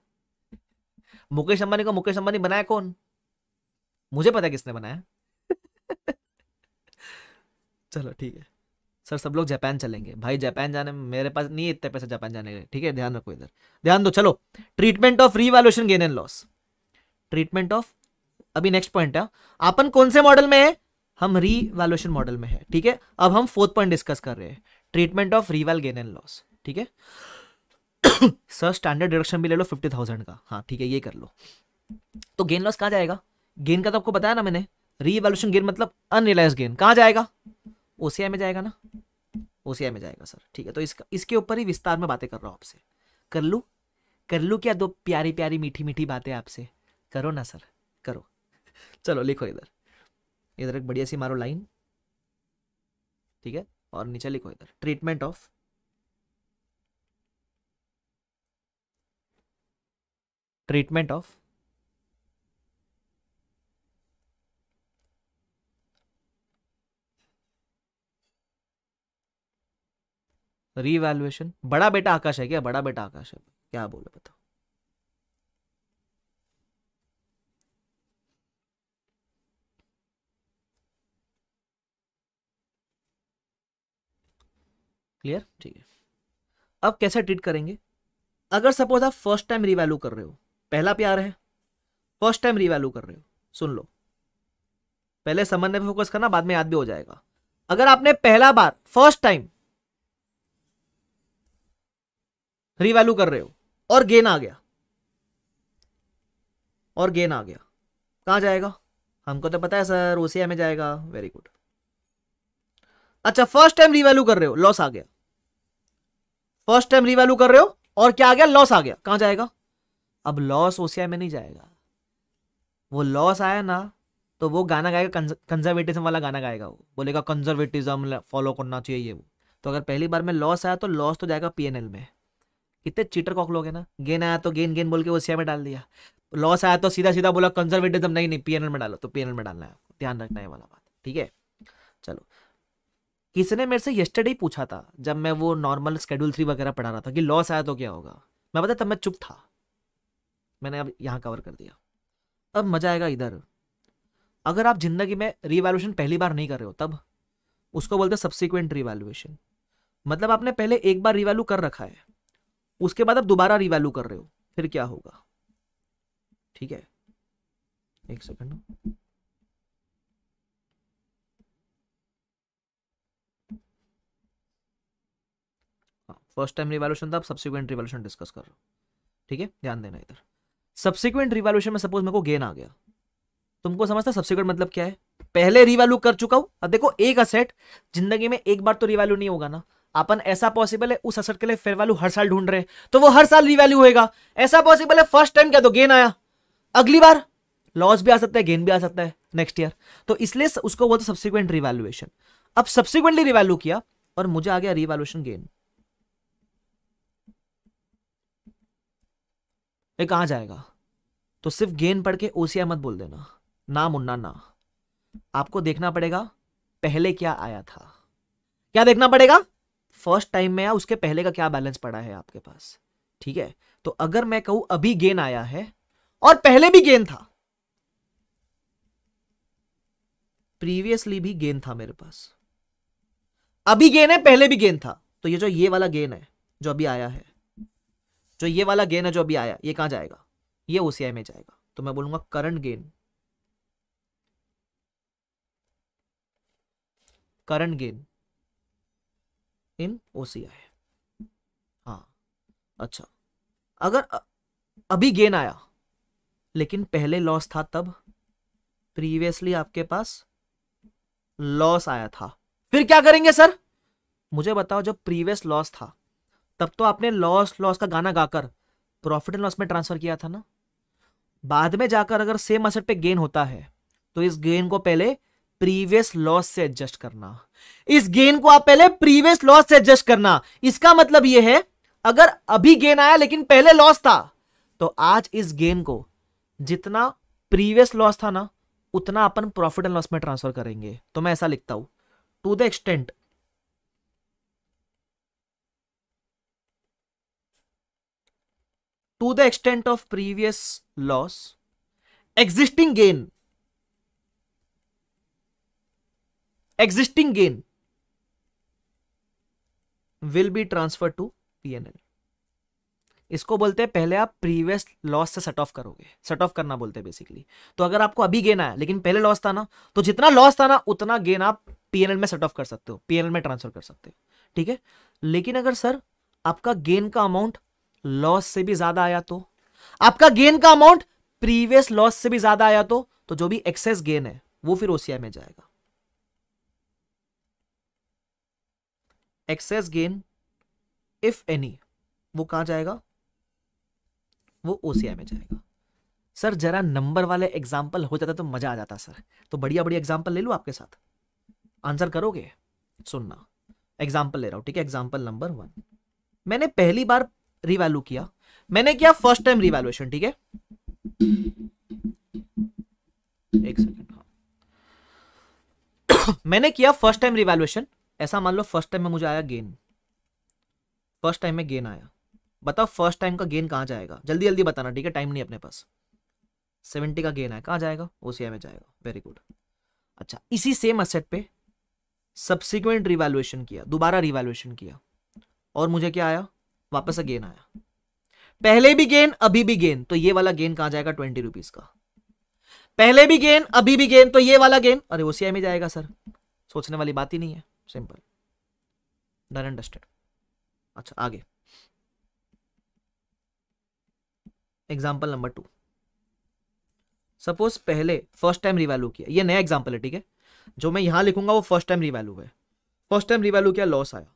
मुकेश अंबानी को मुकेश अंबानी बनाया कौन मुझे पता है किसने बनाया चलो ठीक है सर सब लोग जापान चलेंगे भाई जापान जाने में मेरे पास नहीं इतने पैसे जापान जाने के ठीक है ध्यान रखो इधर ध्यान दो चलो treatment of revaluation gain and loss treatment of अभी नेक्स्ट पॉइंट है अपन कौन से मॉडल में है हम रीवैल्यूएशन मॉडल में है ठीक है अब हम फोर्थ पॉइंट डिस्कस कर रहे हैं treatment of reval gain and loss ठीक है सर स्टैंडर्ड डिडक्शन भी ले लो फिफ्टी थाउजेंड का हाँ ठीक है ये कर लो तो गेन लॉस कहाँ जाएगा गेन का तो आपको बताया ना मैंने रीवैल्यूशन गेन मतलब अनरियलाइज गेन कहाँ जाएगा ओसीआई में जाएगा ना ओसीआई में जाएगा सर ठीक है तो इसका इसके ऊपर ही विस्तार में बातें कर रहा हूँ आपसे कर लूँ कर लूँ क्या दो प्यारी प्यारी मीठी मीठी बातें आपसे करो ना सर करो चलो लिखो इधर इधर एक बढ़िया सी मारो लाइन ठीक है और नीचे लिखो इधर treatment of treatment of revaluation बड़ा बेटा आकाश है क्या बड़ा बेटा आकाश है क्या बोलो बताओ क्लियर ठीक है अब कैसे ट्रीट करेंगे अगर सपोज आप फर्स्ट टाइम रिवैल्यू कर रहे हो पहला प्यार है फर्स्ट टाइम रिवैल्यू कर रहे हो सुन लो पहले समन्वय पे फोकस करना बाद में याद भी हो जाएगा अगर आपने पहला बार फर्स्ट टाइम रिवैल्यू कर रहे हो और गेन आ गया और गेन आ गया कहाँ जाएगा हमको तो पता है सर ओसीआई में जाएगा वेरी गुड अच्छा फर्स्ट टाइम रिवैल्यू कर रहे हो लॉस आ गया फर्स्ट टाइम रिवैल्यू कर रहे हो और क्या आ गया लॉस आ गया कहां जाएगा अब लॉस ओसीआई में नहीं जाएगा वो लॉस आया ना तो वो गाना गाएगा कंजर्वेटिज्म वाला गाना गाएगा वो बोलेगा कंजर्वेटिज्म फॉलो करना चाहिए ये वो तो अगर पहली बार में लॉस आया तो लॉस तो जाएगा पीएनएल में कितने चीटर कॉक लोग है ना गेन आया तो गेन गेन बोल के ओसीआई में डाल दिया लॉस आया तो सीधा सीधा बोला कंजर्वेटिज्म नहीं नहीं पीएनएल में डालो तो पीएनएल में डालना है ध्यान रखना है वाला बात ठीक है चलो किसी ने मेरे से येस्टरडे पूछा था जब मैं वो नॉर्मल स्केड्यूल थ्री वगैरह पढ़ा रहा था कि लॉस आया तो क्या होगा मैं पता तब मैं चुप था मैंने अब यहाँ कवर कर दिया अब मज़ा आएगा इधर अगर आप ज़िंदगी में रिवैल्यूशन पहली बार नहीं कर रहे हो तब उसको बोलते हैं सब्सिक्वेंट रीवैल्यूएशन मतलब आपने पहले एक बार रिवैल्यू कर रखा है उसके बाद आप दोबारा रिवैल्यू कर रहे हो फिर क्या होगा ठीक है एक सेकंड फर्स्ट टाइम रिवॉल्यूशन था अब सब्सिक्वेंट रिवॉल्यूशन डिस्कस कर रहा हूँ ठीक है ध्यान देना इधर सब्सिक्वेंट रिवॉल्यूशन में सपोज मेरे को गेन आ गया तुमको समझता सब्सिक्वेंट मतलब क्या है पहले रिवॉल्यू कर चुका हूं अब देखो एक असेट जिंदगी में एक बार तो रिवॉल्यू नहीं होगा ना अपन ऐसा पॉसिबल है उस असेट के लिए फेयर वैल्यू हर साल ढूंढ रहे हैं तो वो हर साल रिवॉल्यू होगा ऐसा पॉसिबल है फर्स्ट टाइम क्या तो गेन आया अगली बार लॉस भी आ सकता है गेन भी आ सकता है नेक्स्ट ईयर तो इसलिए उसको बोलते सब्सिक्वेंट रिवॉल्यूएशन अब सब्सिक्वेंटली रिवॉल्यू किया और मुझे आ गया रिवैल्यूएशन गेन ये आ जाएगा तो सिर्फ गेंद पढ़ के ओसीआई मत बोल देना ना मुन्ना ना आपको देखना पड़ेगा पहले क्या आया था क्या देखना पड़ेगा फर्स्ट टाइम में या उसके पहले का क्या बैलेंस पड़ा है आपके पास ठीक है तो अगर मैं कहूं अभी गेंद आया है और पहले भी गेंद था प्रीवियसली भी गेंद था मेरे पास अभी गेंद है पहले भी गेंद था तो ये जो ये वाला गेंद है जो अभी आया है जो ये वाला गेन है जो अभी आया ये कहां जाएगा ये ओसीआई में जाएगा तो मैं बोलूंगा current gain current gain in OCI हाँ अच्छा अगर अभी गेन आया लेकिन पहले लॉस था तब प्रीवियसली आपके पास लॉस आया था फिर क्या करेंगे सर मुझे बताओ जो प्रीवियस लॉस था तब तो आपने लॉस लॉस का गाना गाकर प्रॉफिट एंड लॉस में ट्रांसफर किया था ना बाद में जाकर अगर सेम असेट पे गेन होता है तो इस गेन को पहले प्रीवियस लॉस से एडजस्ट करना इस गेन को आप पहले प्रीवियस लॉस से एडजस्ट करना इसका मतलब यह है अगर अभी गेन आया लेकिन पहले लॉस था तो आज इस गेन को जितना प्रीवियस लॉस था ना उतना अपन प्रॉफिट एंड लॉस में ट्रांसफर करेंगे तो मैं ऐसा लिखता हूं to the extent to the extent of previous loss existing gain existing gain will be transferred to PNL इसको बोलते हैं पहले आप प्रीवियस लॉस से सट ऑफ करोगे सट ऑफ करना बोलते हैं बेसिकली तो अगर आपको अभी गेन आया लेकिन पहले लॉस था ना तो जितना लॉस था ना उतना गेन आप पीएनएल में सट ऑफ कर सकते हो पीएनएल में ट्रांसफर कर सकते हो ठीक है लेकिन अगर सर आपका गेन का अमाउंट लॉस से भी ज्यादा आया तो आपका गेन का अमाउंट प्रीवियस लॉस से भी ज्यादा आया तो तो जो भी एक्सेस गेन है वो फिर ओसीआई में जाएगा एक्सेस गेन इफ एनी वो कहां जाएगा वो ओसीआई में जाएगा सर जरा नंबर वाले एग्जाम्पल हो जाता तो मजा आ जाता सर तो बढ़िया बढ़िया एग्जाम्पल ले लू आपके साथ आंसर करोगे सुनना एग्जाम्पल ले रहा हूं ठीक है एग्जाम्पल नंबर वन मैंने पहली बार रिवैल्यू किया मैंने किया फर्स्ट टाइम रिवैल्यूएशन ठीक है एक सेकंड हाँ मैंने किया फर्स्ट टाइम रिवैल्यूएशन ऐसा मान लो फर्स्ट टाइम में मुझे आया गेन फर्स्ट टाइम में गेन आया बताओ फर्स्ट टाइम का गेन कहां जाएगा जल्दी जल्दी बताना ठीक है टाइम नहीं अपने पास सेवेंटी का गेन है कहां जाएगा ओसीआई में जाएगा वेरी गुड अच्छा इसी सेम असेट पे सब्सिक्वेंट रिवैल्यूएशन किया दोबारा रिवैल्यूएशन किया और मुझे क्या आया वापस अगेन आया पहले भी गेन अभी भी गेन तो ये वाला गेन कहां जाएगा ट्वेंटी रुपीज का पहले भी गेन अभी भी गेन तो ये वाला गेन अरे वो सीआई में जाएगा सर सोचने वाली बात ही नहीं है सिंपल डन एंड डस्टेड अच्छा आगे एग्जाम्पल नंबर टू सपोज पहले फर्स्ट टाइम रिवैल्यू किया ये नया एग्जाम्पल है ठीक है जो मैं यहां लिखूंगा वो फर्स्ट टाइम रिवैल्यू है फर्स्ट टाइम रिवैल्यू किया लॉस आया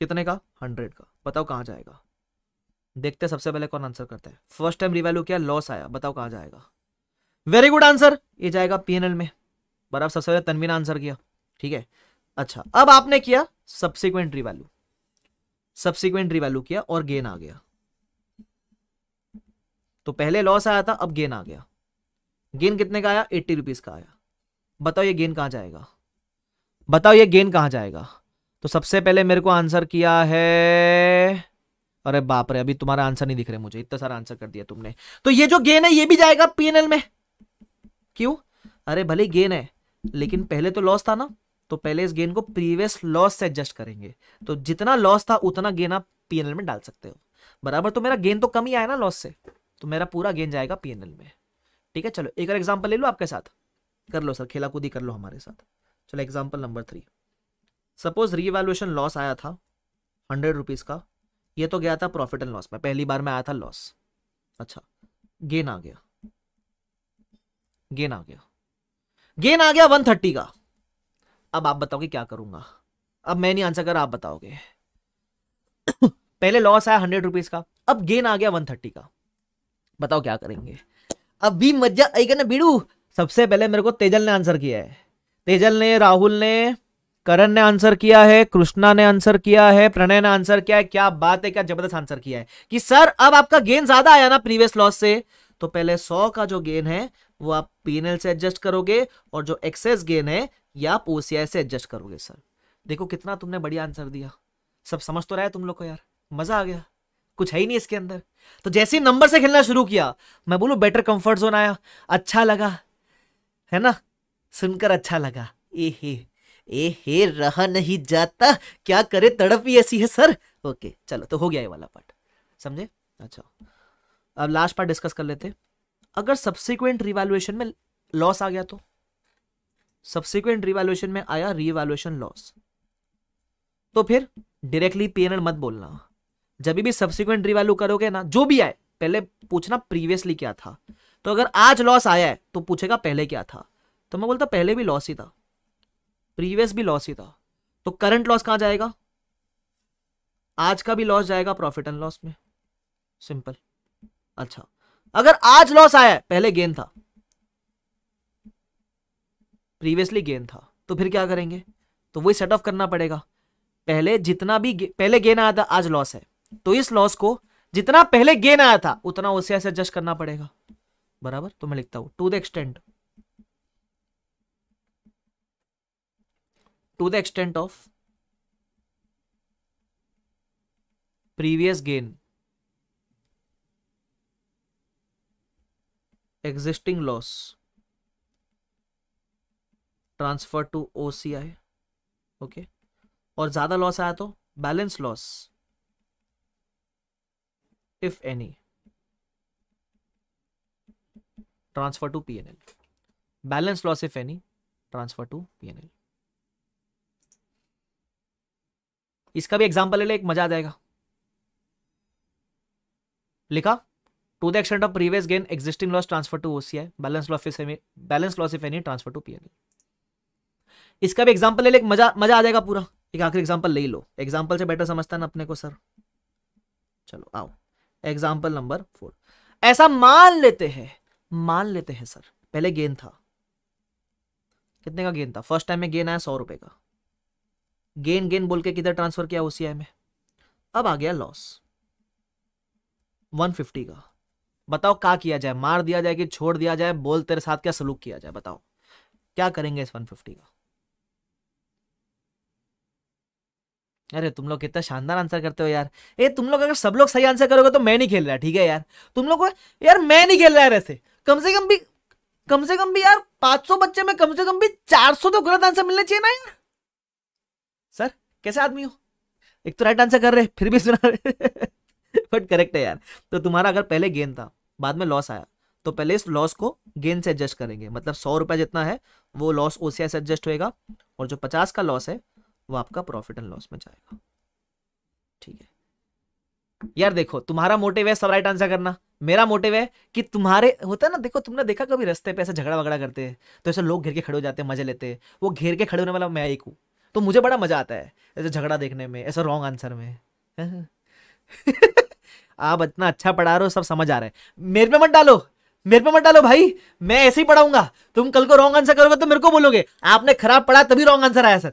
कितने का हंड्रेड का बताओ कहाँ जाएगा देखते हैं सबसे पहले कौन आंसर करता है फर्स्ट टाइम रिवैल्यू किया लॉस आया बताओ कहाँ जाएगा वेरी गुड आंसर ये जाएगा पी में बराबर सबसे पहले तनवीन आंसर किया ठीक है अच्छा अब आपने किया सब्सिक्वेंट रिवैल्यू सब्सिक्वेंट रिवैल्यू किया और गेन आ गया तो पहले लॉस आया था अब गेन आ गया गेन कितने का आया एट्टी रुपीज का आया बताओ ये गेन कहां जाएगा बताओ ये गेन कहां जाएगा तो सबसे पहले मेरे को आंसर किया है अरे बाप रे अभी तुम्हारा आंसर नहीं दिख रहा मुझे इतना सारा आंसर कर दिया तुमने तो ये जो गेन है ये भी जाएगा पीएनएल में क्यों अरे भले गेन है लेकिन पहले तो लॉस था ना तो पहले इस गेन को प्रीवियस लॉस से एडजस्ट करेंगे तो जितना लॉस था उतना गेन आप पीएनएल में डाल सकते हो बराबर तो मेरा गेन तो कम ही आया ना लॉस से तो मेरा पूरा गेन जाएगा पीएनएल में ठीक है चलो एक और एग्जाम्पल ले लो आपके साथ कर लो सर खेला कूदी कर लो हमारे साथ चलो example number three suppose revaluation loss आया था हंड्रेड रुपीज़ का ये तो गया था प्रॉफिट एंड लॉस में पहली बार में आया था लॉस अच्छा गेन आ गया गेन आ गया गेन आ गया वन थर्टी का अब आप बताओगे क्या करूंगा अब मैं नहीं आंसर कर आप बताओगे पहले लॉस आया हंड्रेड रुपीज का अब गेन आ गया वन थर्टी का बताओ क्या करेंगे अब भी मजा आई ना बीड़ू सबसे पहले मेरे को तेजल ने आंसर किया है तेजल ने राहुल ने करण ने आंसर किया है कृष्णा ने आंसर किया है प्रणय ने आंसर किया है क्या बात है क्या जबरदस्त आंसर किया है कि सर अब आपका गेन ज्यादा आया ना प्रीवियस लॉस से तो पहले सौ का जो गेन है वो आप पीएनएल से एडजस्ट करोगे और जो एक्सेस गेन है ये आप ओसीआई से एडजस्ट करोगे सर देखो कितना तुमने बढ़िया आंसर दिया सब समझ तो रहा है तुम लोग को यार मजा आ गया कुछ है ही नहीं इसके अंदर तो जैसे ही नंबर से खेलना शुरू किया मैं बोलू बेटर कंफर्ट जोन आया अच्छा लगा है ना सुनकर अच्छा लगा ए ए रहा नहीं जाता क्या करे तड़प ही ऐसी है सर ओके चलो तो हो गया ये वाला पार्ट समझे अच्छा अब लास्ट पार्ट डिस्कस कर लेते अगर सब्सिक्वेंट रिवैल्यूएशन में लॉस आ गया तो सब्सिक्वेंट रिवैल्यूएशन में आया रिवैल्यूएशन लॉस तो फिर डायरेक्टली पीएनएल मत बोलना जब भी सब्सिक्वेंट रिवैल्यू करोगे ना जो भी आए पहले पूछना प्रीवियसली क्या था तो अगर आज लॉस आया है तो पूछेगा पहले क्या था तो मैं बोलता पहले भी लॉस ही था प्रीवियस भी लॉस ही था तो करंट लॉस कहां जाएगा आज का भी लॉस जाएगा प्रॉफिट एंड लॉस में सिंपल अच्छा अगर आज लॉस आया पहले गेन था प्रीवियसली गेन था तो फिर क्या करेंगे तो वही सेट ऑफ करना पड़ेगा पहले जितना भी गे, पहले गेन आया था आज लॉस है तो इस लॉस को जितना पहले गेन आया था उतना उसे ऐसे एडजस्ट करना पड़ेगा बराबर तो मैं लिखता हूं to the extent to the extent of previous gain existing loss transfer to O C I okay और ज्यादा लॉस आया तो balance loss if any transfer to P N L balance loss if any transfer to P N L इसका भी एग्जाम्पल ले ले एक मजा आ जाएगा लिखा to the extent of previous gain existing loss transfer to OCI balance loss balance loss if any transfer to PNL इसका भी एग्जाम्पल ले ले एक मजा मजा आ जाएगा पूरा एक आखिरी एग्जाम्पल ले लो एग्जाम्पल से बेटर समझता है ना अपने को सर चलो आओ एग्जाम्पल नंबर फोर ऐसा मान लेते हैं मान लेते हैं सर पहले गेंद था कितने का गेंद था फर्स्ट टाइम में गेंद आया सौ रुपए का गेन गेन बोल के किधर ट्रांसफर किया ओसीआई में अब आ गया लॉस 150 का बताओ क्या किया जाए मार दिया जाए कि छोड़ दिया जाए बोल तेरे साथ क्या सलूक किया जाए बताओ क्या करेंगे इस 150 का अरे तुम लोग कितना शानदार आंसर करते हो यार ए तुम लोग अगर सब लोग सही आंसर करोगे तो मैं नहीं खेल रहा ठीक है यार तुम लोग यार मैं नहीं खेल रहा है ऐसे कम से कम भी कम से कम भी यार 500 बच्चे में कम से कम भी 400 तो गलत आंसर मिलने चाहिए ना यार कैसे आदमी हो एक तो राइट आंसर कर रहे फिर भी सुना रहे बट करेक्ट है यार तो तुम्हारा अगर पहले गेन था बाद में लॉस आया तो पहले इस लॉस को गेन से एडजस्ट करेंगे मतलब सौ रुपया जितना है वो लॉस ओसीआई से एडजस्ट होएगा और जो पचास का लॉस है वो आपका प्रॉफिट एंड लॉस में जाएगा ठीक है यार देखो तुम्हारा मोटिव है सब राइट आंसर करना मेरा मोटिव है कि तुम्हारे होता है ना देखो तुमने देखा कभी रस्ते पे ऐसे झगड़ा वगड़ा करते हैं तो ऐसे लोग घेर के खड़े हो जाते हैं मजे लेते हैं वो घेर के खड़े होने वाला मैं एक हूँ तो मुझे बड़ा मजा आता है ऐसे झगड़ा देखने में ऐसा रॉन्ग आंसर में आप इतना अच्छा पढ़ा रहे हो सब समझ आ रहे हैं मेरे पे मत डालो मेरे पे मत डालो भाई मैं ऐसे ही पढ़ाऊंगा तुम कल को रॉन्ग आंसर करोगे तो मेरे को बोलोगे आपने खराब पढ़ा तभी रॉन्ग आंसर आया सर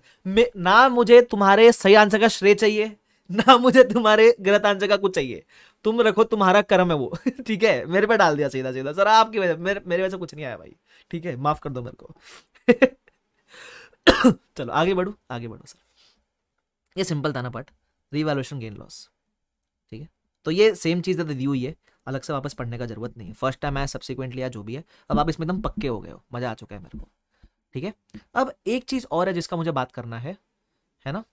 ना मुझे तुम्हारे सही आंसर का श्रेय चाहिए ना मुझे तुम्हारे गलत आंसर का कुछ चाहिए तुम रखो तुम्हारा कर्म है वो ठीक है मेरे पे डाल दिया सीधा सीधा सर आपकी वजह मेरे वजह से कुछ नहीं आया भाई ठीक है माफ कर दो मेरे को चलो आगे बढ़ू आगे बढ़ो सर ये सिंपल था ना पार्ट रिवैल्यूशन गेन लॉस ठीक है तो ये सेम चीज़ दी हुई है अलग से वापस पढ़ने का जरूरत नहीं है फर्स्ट टाइम आया सब्सिक्वेंटली या जो भी है अब आप इसमें एकदम पक्के हो गए हो मज़ा आ चुका है मेरे को ठीक है अब एक चीज़ और है जिसका मुझे बात करना है है ना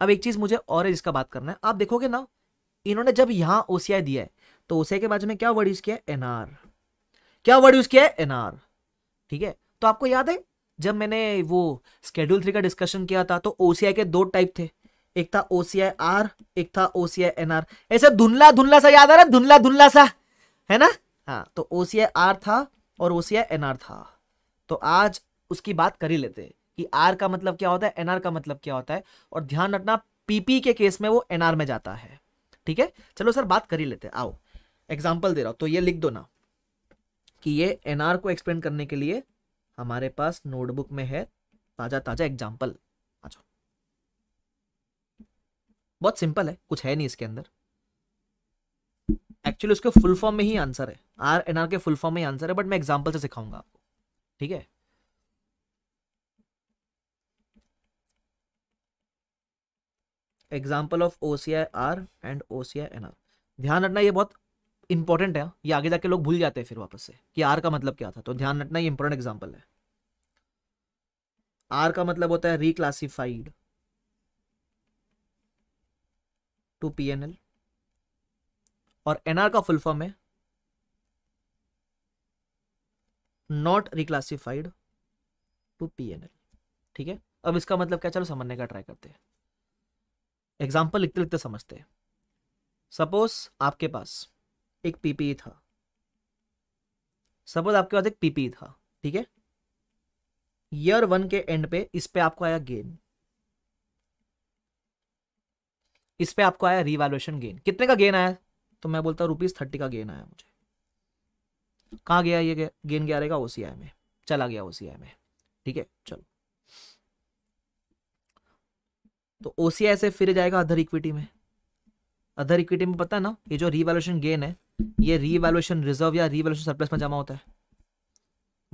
अब एक चीज़ मुझे और है जिसका बात करना है आप देखोगे ना इन्होंने जब यहाँ ओ दिया है तो ओसीआई के बाजू में क्या वर्ड यूज़ किया है एन क्या वर्ड यूज़ किया है एन ठीक है तो आपको याद है जब मैंने वो स्केड्यूल थ्री का डिस्कशन किया था तो ओसीआई के दो टाइप थे एक था ओसीआई आर एक था ओ एनआर ऐसे धुंधला धुंधला सा याद आ रहा है धुंधला धुंधला सा है ना हाँ तो ओ आर था और ओ एनआर था तो आज उसकी बात कर ही लेते हैं कि आर का मतलब क्या होता है एनआर का मतलब क्या होता है और ध्यान रखना पीपी के केस में वो एनआर में जाता है ठीक है चलो सर बात कर ही लेते हैं आओ एग्जाम्पल दे रहा हूं तो ये लिख दो ना कि ये एनआर को एक्सप्लेन करने के लिए हमारे पास नोटबुक में है ताज़ा ताज़ा एग्जाम्पल आ जाओ बहुत सिंपल है कुछ है नहीं इसके अंदर एक्चुअली उसके फुल फॉर्म में ही आंसर है आर एन आर के फुल फॉर्म में ही आंसर है बट मैं एग्जाम्पल से सिखाऊंगा आपको ठीक है example of O C I R and O C I N R ध्यान रखना ये बहुत इंपॉर्टेंट है ये आगे जाके लोग भूल जाते हैं फिर वापस से कि आर का मतलब क्या था तो ध्यान रखना ये इंपॉर्टेंट एग्जाम्पल है आर का मतलब होता है रिक्लासिफाइड टू पीएनएल और एनआर का फुल फॉर्म है नॉट रिक्लासिफाइड टू पीएनएल ठीक है अब इसका मतलब क्या चलो समझने का ट्राई करते हैं एग्जाम्पल लिखते लिखते समझते हैं सपोज आपके पास एक पीपी था सपोज आपके पास एक पीपी था ठीक है ईयर वन के एंड पे इस पे आपको आया गेन इस पे आपको आया रिवैल्यूएशन गेन कितने का गेन आया तो मैं बोलता हूं रुपीज थर्टी का गेन आया मुझे कहा गया ये गेन गया रहेगा ओसीआई में चला गया ओसीआई में ठीक है चलो तो ओसीआई से फिर जाएगा अदर इक्विटी में अदर इक्विटी में पता है ना ये जो रीवैल्यूशन गेन है ये रीवैल्यूशन रिजर्व या रीवैल्यूएशन सरप्लस में जमा होता है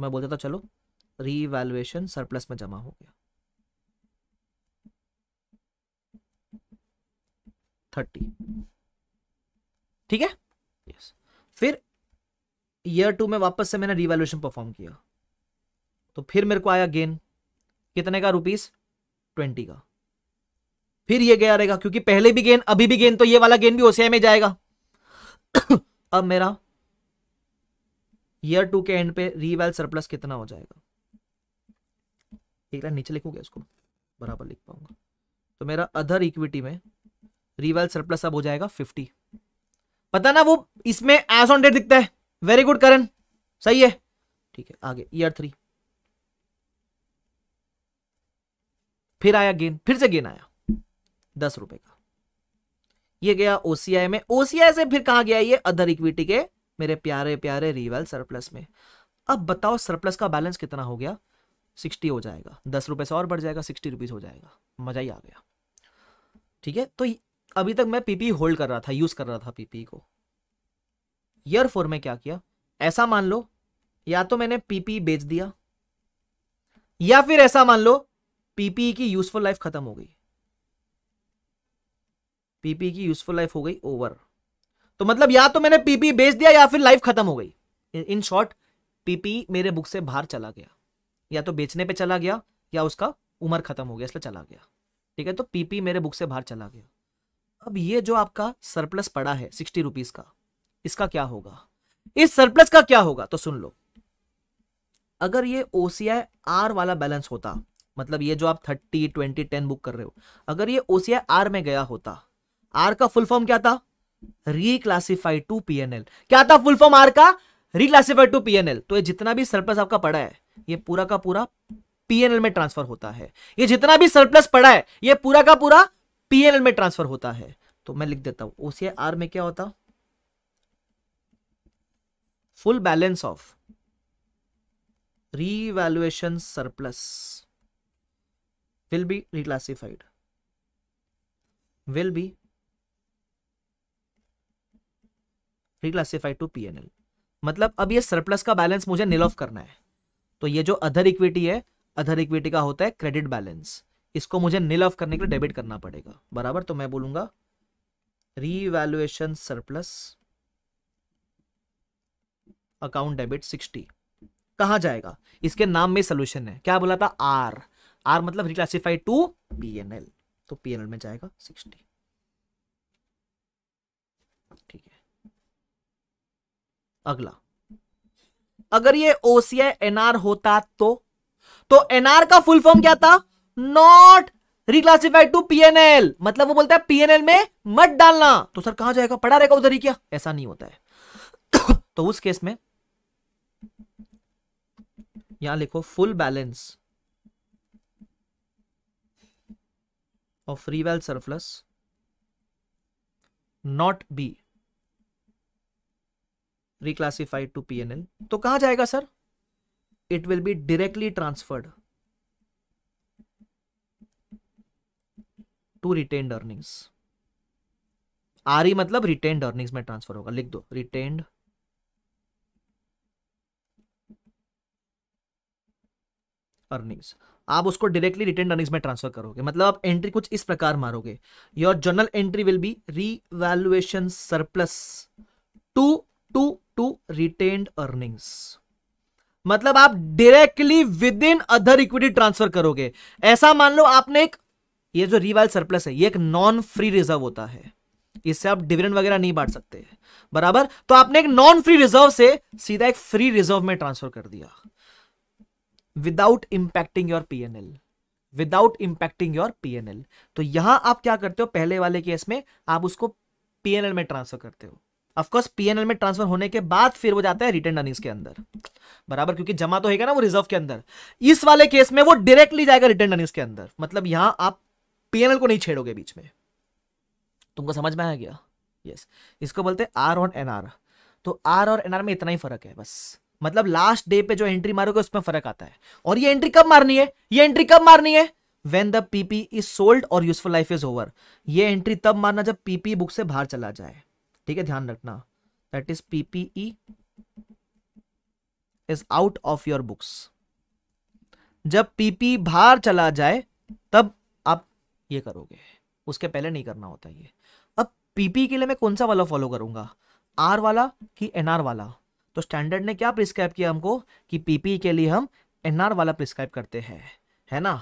मैं बोलता था चलो रीवैल्यूएशन सरप्लस में जमा हो गया थर्टी ठीक है yes. फिर ईयर टू में वापस से मैंने रिवैल्यूएशन परफॉर्म किया तो फिर मेरे को आया गेन कितने का रुपीस ट्वेंटी का फिर ये गया रहेगा क्योंकि पहले भी गेंद अभी भी गेंद तो ये वाला गेंद भी ओसीआई में जाएगा अब मेरा ईयर टू के एंड पे रीवेल सरप्लस कितना हो जाएगा एक लाइन नीचे लिखोगे इसको बराबर लिख पाऊंगा तो मेरा अदर इक्विटी में रीवेल सरप्लस अब हो जाएगा फिफ्टी पता ना वो इसमें एज ऑन डेट दिखता है वेरी गुड करण सही है ठीक है आगे ईयर थ्री फिर आया गेंद फिर से गेंद आया दस रुपए का ये गया ओसीआई में ओसीआई से फिर कहा गया ये अदर इक्विटी के मेरे प्यारे प्यारे रिवाल सरप्लस में अब बताओ सरप्लस का बैलेंस कितना हो गया सिक्सटी हो जाएगा दस रुपए से और बढ़ जाएगा सिक्सटी रुपीज हो जाएगा मजा ही आ गया ठीक है तो अभी तक मैं पीपी होल्ड कर रहा था यूज कर रहा था पीपी को ईयर फोर में क्या किया ऐसा मान लो या तो मैंने पीपी बेच दिया या फिर ऐसा मान लो पीपी की यूजफुल लाइफ खत्म हो गई पीपी की यूजफुल लाइफ हो गई ओवर तो मतलब या तो मैंने पीपी बेच दिया या फिर लाइफ खत्म हो गई इन शॉर्ट पीपी मेरे बुक से बाहर चला गया या तो बेचने पे चला गया या उसका उम्र खत्म हो गया इसलिए चला गया ठीक है तो पीपी मेरे बुक से बाहर चला गया अब ये जो आपका सरप्लस पड़ा है सिक्सटी रुपीज का इसका क्या होगा इस सरप्लस का क्या होगा तो सुन लो अगर ये ओसीआई आर वाला बैलेंस होता मतलब ये जो आप थर्टी ट्वेंटी टेन बुक कर रहे हो अगर ये ओसीआई आर में गया होता आर का फुल फॉर्म क्या था रिक्लासिफाइड टू पीएनएल क्या था फुल फॉर्म आर का रिक्लासिफाइड टू पीएनएल तो ये जितना भी सरप्लस आपका पड़ा है ये पूरा का पूरा पीएनएल में ट्रांसफर होता है ये जितना भी सरप्लस पड़ा है ये पूरा का पूरा पीएनएल में ट्रांसफर होता है तो मैं लिख देता हूं ओसीआई आर में क्या होता full balance of revaluation surplus will be reclassified will be reclassified to P मतलब अब ये सरप्लस का बैलेंस मुझे निल ऑफ करना है तो ये जो अदर इक्विटी है अदर इक्विटी का होता है क्रेडिट बैलेंस इसको मुझे निल ऑफ करने के लिए डेबिट करना पड़ेगा बराबर तो मैं बोलूंगा revaluation surplus account debit sixty कहा जाएगा इसके नाम में सोल्यूशन है क्या बोला था आर आर मतलब रिक्लासीफाइड टू पी तो पीएनएल में जाएगा सिक्सटी अगला अगर ये ओसीआई एनआर होता तो तो एनआर का फुल फॉर्म क्या था नॉट रिक्लासिफाइड टू पीएनएल मतलब वो बोलता है पीएनएल में मत डालना तो सर कहां जाएगा पड़ा रहेगा उधर ही क्या ऐसा नहीं होता है तो उस केस में यहां लिखो full balance of reval surplus not be reclassified to P तो कहां जाएगा sir it will be directly transferred to retained earnings R E मतलब रिटेन्ड अर्निंग्स में ट्रांसफर होगा लिख दो रिटेन्ड अर्निंग्स आप उसको डायरेक्टली रिटेन अर्निंग्स में ट्रांसफर करोगे मतलब आप एंट्री कुछ इस प्रकार मारोगे your journal entry will be revaluation surplus to to to retained earnings मतलब आप directly within other equity transfer करोगे ऐसा मान लो आपने एक ये जो रिवाइल सरप्लस है ये एक नॉन फ्री रिजर्व होता है इससे आप डिविडेंड वगैरह नहीं बांट सकते बराबर तो आपने एक नॉन फ्री रिजर्व से सीधा एक फ्री रिजर्व में ट्रांसफर कर दिया without impacting your PNL without impacting your PNL तो यहां आप क्या करते हो पहले वाले केस में आप उसको पीएनएल में ट्रांसफर करते हो ऑफकोर्स पीएनएल में ट्रांसफर होने के बाद फिर वो जाता है रिटर्न अर्निंग्स के अंदर बराबर क्योंकि जमा तो है ना वो रिजर्व के अंदर इस वाले केस में वो डायरेक्टली जाएगा रिटर्न अर्निंग्स के अंदर मतलब यहां आप पीएनएल को नहीं छेड़ोगे बीच में तुमको समझ में आया गया यस इसको बोलते हैं आर तो और एनआर तो आर और एनआर में इतना ही फर्क है बस मतलब लास्ट डे पे जो एंट्री मारोगे उसमें फर्क आता है और ये एंट्री कब मारनी है ये एंट्री कब मारनी है when the PP is sold और यूजफुल लाइफ इज ओवर ये एंट्री तब मारना जब पीपी बुक से बाहर चला जाए ठीक है ध्यान रखना that is PPE is out of your books जब पीपी बाहर चला जाए तब आप ये करोगे उसके पहले नहीं करना होता ये अब पीपी के लिए मैं कौन सा वाला फॉलो करूंगा आर वाला कि एनआर वाला तो स्टैंडर्ड ने क्या प्रिस्क्राइब किया हमको कि पीपी के लिए हम एनआर वाला प्रिस्क्राइब करते हैं है ना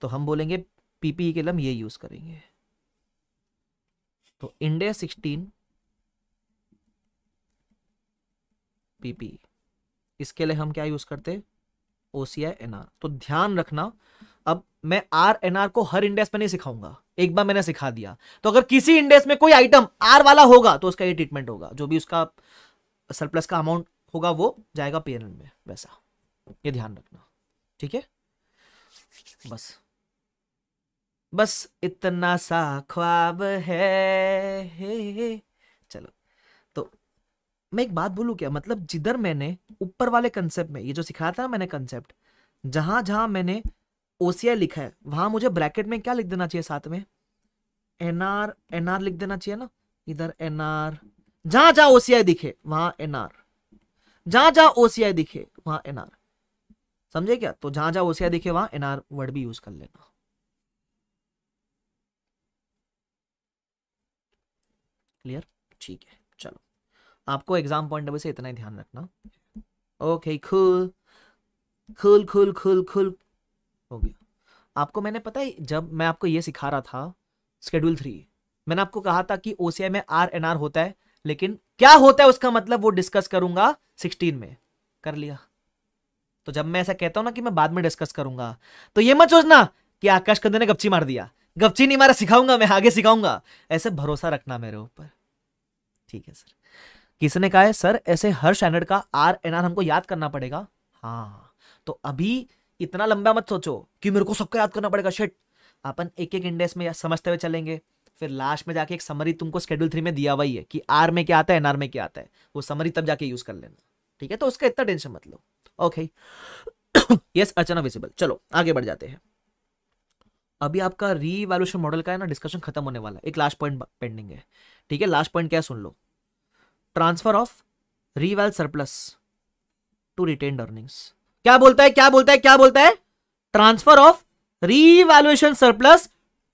तो हम बोलेंगे पीपी के लिए हम ये यूज करेंगे तो इंडिया सिक्सटीन पीपी इसके लिए हम क्या यूज करते ओ सी आई एन आर तो ध्यान रखना अब मैं आर एन आर को हर इंडेक्स में नहीं सिखाऊंगा एक बार मैंने सिखा दिया तो अगर किसी इंडेक्स में कोई आइटम आर वाला होगा तो उसका ये ट्रीटमेंट होगा जो भी उसका सरप्लस का अमाउंट होगा वो जाएगा पीएनएल में वैसा ये ध्यान रखना ठीक है बस बस इतना सा ख्वाब है मैं एक बात बोलूँ क्या मतलब जिधर मैंने ऊपर वाले कंसेप्ट में ये जो सिखाया था मैंने कंसेप्ट जहां जहां मैंने ओ लिखा है वहां मुझे ब्रैकेट में क्या लिख देना चाहिए साथ में एन आर एन आर लिख देना चाहिए ना इधर एन आर जहां जहां ओ दिखे वहां एन आर जहां जहां ओ दिखे वहां एन आर समझे क्या तो जहां जहां ओ दिखे वहां एन आर वर्ड भी यूज कर लेना क्लियर ठीक है आपको एग्जाम पॉइंट से इतना ही ध्यान रखना ओके खुल खुल खुल खुल खुल हो गया आपको मैंने पता है जब मैं आपको ये सिखा रहा था स्केड्यूल थ्री मैंने आपको कहा था कि ओसीआई में आर एन आर होता है लेकिन क्या होता है उसका मतलब वो डिस्कस करूंगा सिक्सटीन में कर लिया तो जब मैं ऐसा कहता हूं ना कि मैं बाद में डिस्कस करूंगा तो ये मत सोचना कि आकाश कंदे ने गपची मार दिया गपची नहीं मारा सिखाऊंगा मैं आगे सिखाऊंगा ऐसे भरोसा रखना मेरे ऊपर ठीक है सर किसने कहा है सर ऐसे हर स्टैंडर्ड का आर एन आर हमको याद करना पड़ेगा हाँ तो अभी इतना लंबा मत सोचो कि मेरे को सबको याद करना पड़ेगा शेट अपन एक एक इंडेक्स में समझते हुए चलेंगे फिर लास्ट में जाके एक समरी तुमको शेड्यूल थ्री में दिया हुआ ही है कि आर में क्या आता है एनआर में क्या आता है वो समरी तब जाके यूज कर लेना ठीक है तो उसका इतना टेंशन मत लो ओके यस अचानक विजिबल चलो आगे बढ़ जाते हैं अभी आपका रीवैल्यूशन मॉडल का है ना डिस्कशन खत्म होने वाला है एक लास्ट पॉइंट पेंडिंग है ठीक है लास्ट पॉइंट क्या सुन लो transfer of reval surplus to retain earnings क्या बोलता है क्या बोलता है क्या बोलता है transfer of revaluation surplus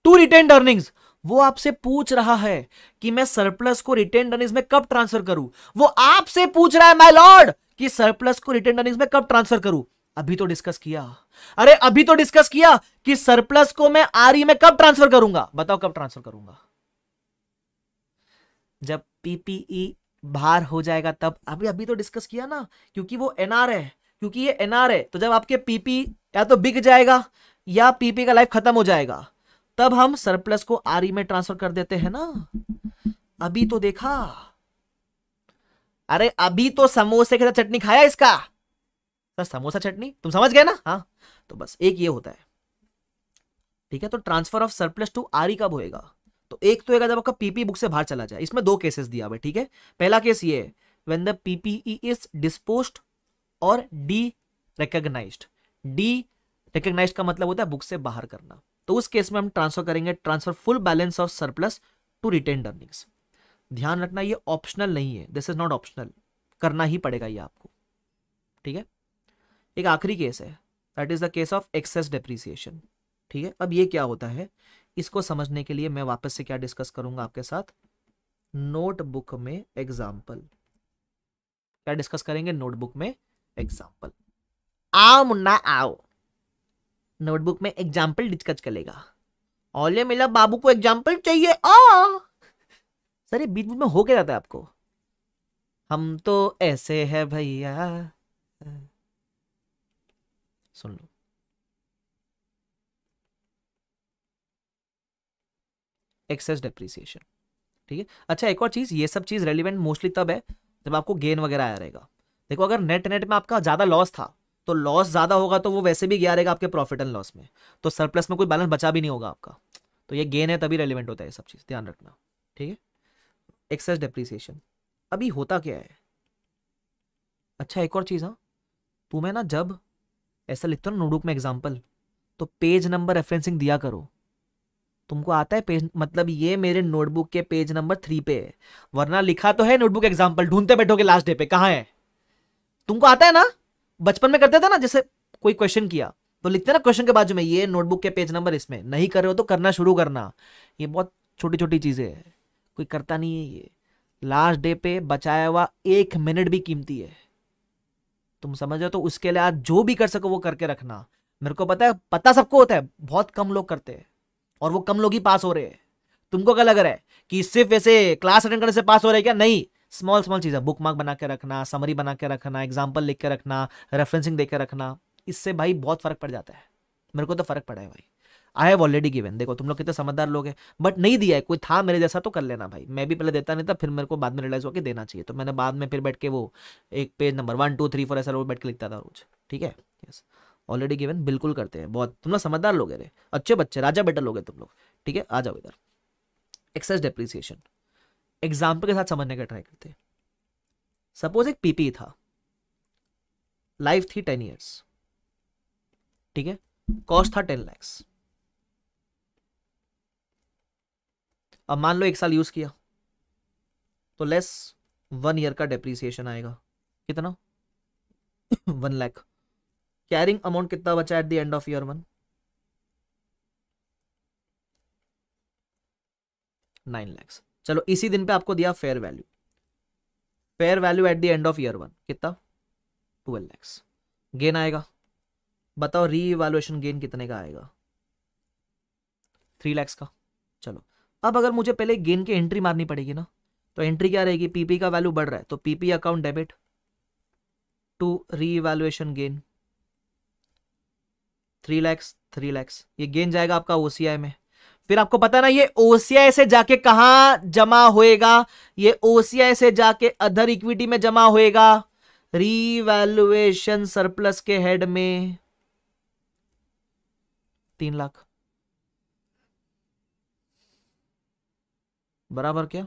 to retain earnings वो आपसे पूछ रहा है कि मैं सरप्लस को रिटेन अर्निंग्स में कब ट्रांसफर करूं वो आपसे पूछ रहा है माय लॉर्ड कि सरप्लस को रिटेन अर्निंग्स में कब ट्रांसफर करूं अभी तो डिस्कस किया अरे अभी तो डिस्कस किया कि सरप्लस को मैं आरई में कब ट्रांसफर करूंगा बताओ कब ट्रांसफर करूंगा जब पीपीई बाहर हो जाएगा तब अभी अभी तो डिस्कस किया ना क्योंकि वो एनआर है क्योंकि ये एनआर है तो जब आपके पीपी या तो बिक जाएगा या पीपी का लाइफ खत्म हो जाएगा तब हम सरप्लस को आर e में ट्रांसफर कर देते हैं ना अभी तो देखा अरे अभी तो समोसे के साथ चटनी खाया इसका सर समोसा चटनी तुम समझ गए ना हाँ तो बस एक ये होता है ठीक है तो ट्रांसफर ऑफ सरप्लस टू आरी कब होएगा तो एक तो है जब आपका पीपी बुक से बाहर चला जाए इसमें दो केसेस दिया हुआ ठीक है पहला केस ये when the PPE is disposed और डी रिकग्नाइज डी रिकग्नाइज का मतलब होता है बुक से बाहर करना तो उस केस में हम ट्रांसफर करेंगे transfer full balance of surplus to retain earnings ध्यान रखना ये ऑप्शनल नहीं है दिस इज नॉट ऑप्शनल करना ही पड़ेगा ये आपको ठीक है एक आखिरी केस है that is the case of excess depreciation ठीक है अब ये क्या होता है इसको समझने के लिए मैं वापस से क्या डिस्कस करूंगा आपके साथ नोटबुक में एग्जाम्पल क्या डिस्कस करेंगे नोटबुक में एग्जाम्पल आओ मुन्ना आओ नोटबुक में एग्जाम्पल डिस्कस करेगा ओले मिला बाबू को एग्जाम्पल चाहिए आ सर ये बीच बीच में हो क्या जाता है आपको हम तो ऐसे है भैया सुन लो एक्सेस डेप्रीसिएशन ठीक है अच्छा एक और चीज़ ये सब चीज़ रेलिवेंट मोस्टली तब है जब आपको गेन वगैरह आया रहेगा देखो अगर नेट नेट में आपका ज़्यादा लॉस था तो लॉस ज़्यादा होगा तो वो वैसे भी गया रहेगा आपके प्रॉफिट एंड लॉस में तो सरप्लस में कोई बैलेंस बचा भी नहीं होगा आपका तो ये गेन है तभी रेलिवेंट होता है ये सब चीज़ ध्यान रखना ठीक है एक्सेस डेप्रीसिएशन अभी होता क्या है अच्छा एक और चीज़ हाँ तुम्हें ना जब ऐसा लिखते हो ना नोटबुक में एग्जाम्पल तो पेज नंबर रेफरेंसिंग दिया करो तुमको आता है पेज मतलब ये मेरे नोटबुक के पेज नंबर थ्री पे है वरना लिखा तो है नोटबुक एग्जाम्पल ढूंढते बैठोगे लास्ट डे पे कहा है तुमको आता है ना बचपन में करते थे ना जैसे कोई क्वेश्चन किया तो लिखते ना क्वेश्चन के बाजू में ये नोटबुक के पेज नंबर इसमें नहीं कर रहे हो तो करना शुरू करना ये बहुत छोटी छोटी चीज़ें है कोई करता नहीं है ये लास्ट डे पे बचाया हुआ एक मिनट भी कीमती है तुम समझ रहे हो तो उसके लिए आज जो भी कर सको वो करके रखना मेरे को पता है पता सबको होता है बहुत कम लोग करते हैं और वो कम लोग ही पास हो रहे हैं तुमको क्या लग रहा है कि सिर्फ ऐसे क्लास अटेंड करने से पास हो रहे हैं क्या नहीं स्मॉल स्मॉल चीज़ें बुक मार्क बना के रखना समरी बना के रखना एग्जाम्पल लिख के रखना रेफरेंसिंग दे के रखना इससे भाई बहुत फर्क पड़ जाता है मेरे को तो फर्क पड़ा है भाई आई हैव ऑलरेडी गिवन देखो तुम लोग कितने समझदार लोग हैं बट नहीं दिया है कोई था मेरे जैसा तो कर लेना भाई मैं भी पहले देता नहीं था फिर मेरे को बाद में रिलाइज होकर देना चाहिए तो मैंने बाद में फिर बैठ के वो एक page number one two three four ऐसा बैठ के लिखता था रोज ठीक है यस yes. ऑलरेडी गिवन बिल्कुल करते हैं बहुत तुम लोग समझदार लोग है अच्छे बच्चे राजा बेटर लोग हैं तुम लोग ठीक है आ जाओ इधर एक्सेस डेप्रिसिएशन एग्जाम्पल के साथ समझने का ट्राई करते हैं सपोज एक पीपी था लाइफ थी टेन ईयर्स ठीक है कॉस्ट था टेन लैक्स अब मान लो एक साल यूज किया तो लेस वन ईयर का डेप्रीसिएशन आएगा कितना वन लैख कैरिंग अमाउंट कितना बचा at the end of year one nine lakhs चलो इसी दिन पे आपको दिया fair value fair value at the end of year one कितना ट्वेल्व लैक्स गेन आएगा बताओ रीवैल्यूएशन गेन कितने का आएगा थ्री लैक्स का चलो अब अगर मुझे पहले गेन की एंट्री मारनी पड़ेगी ना तो एंट्री क्या रहेगी पीपी का वैल्यू बढ़ रहा है तो PP account debit to revaluation gain three lakhs three lakhs ये गेन जाएगा आपका ओसीआई में फिर आपको पता ना ये ओसीआई से जाके कहा जमा होएगा ये ओसीआई से जाके अदर इक्विटी में जमा होएगा रीवैल्युएशन सरप्लस के हेड में तीन लाख बराबर क्या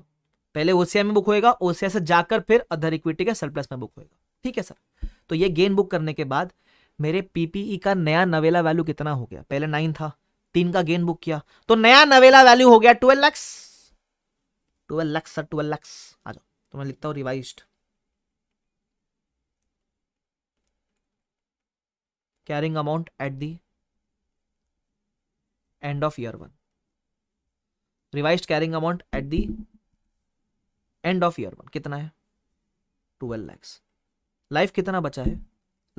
पहले ओसीआई में बुक होएगा ओसीआई से जाकर फिर अदर इक्विटी के सरप्लस में बुक होएगा ठीक है सर तो ये गेन बुक करने के बाद मेरे पीपीई e का नया नवेला वैल्यू कितना हो गया पहले नाइन था तीन का गेन बुक किया तो नया नवेला वैल्यू हो गया twelve lakhs twelve lakhs sir twelve lakhs आ जाओ तो मैं लिखता हूँ revise carrying amount at the end of year one revise carrying amount at the end of year one कितना है ट्वेल्व लैक्स लाइफ कितना बचा है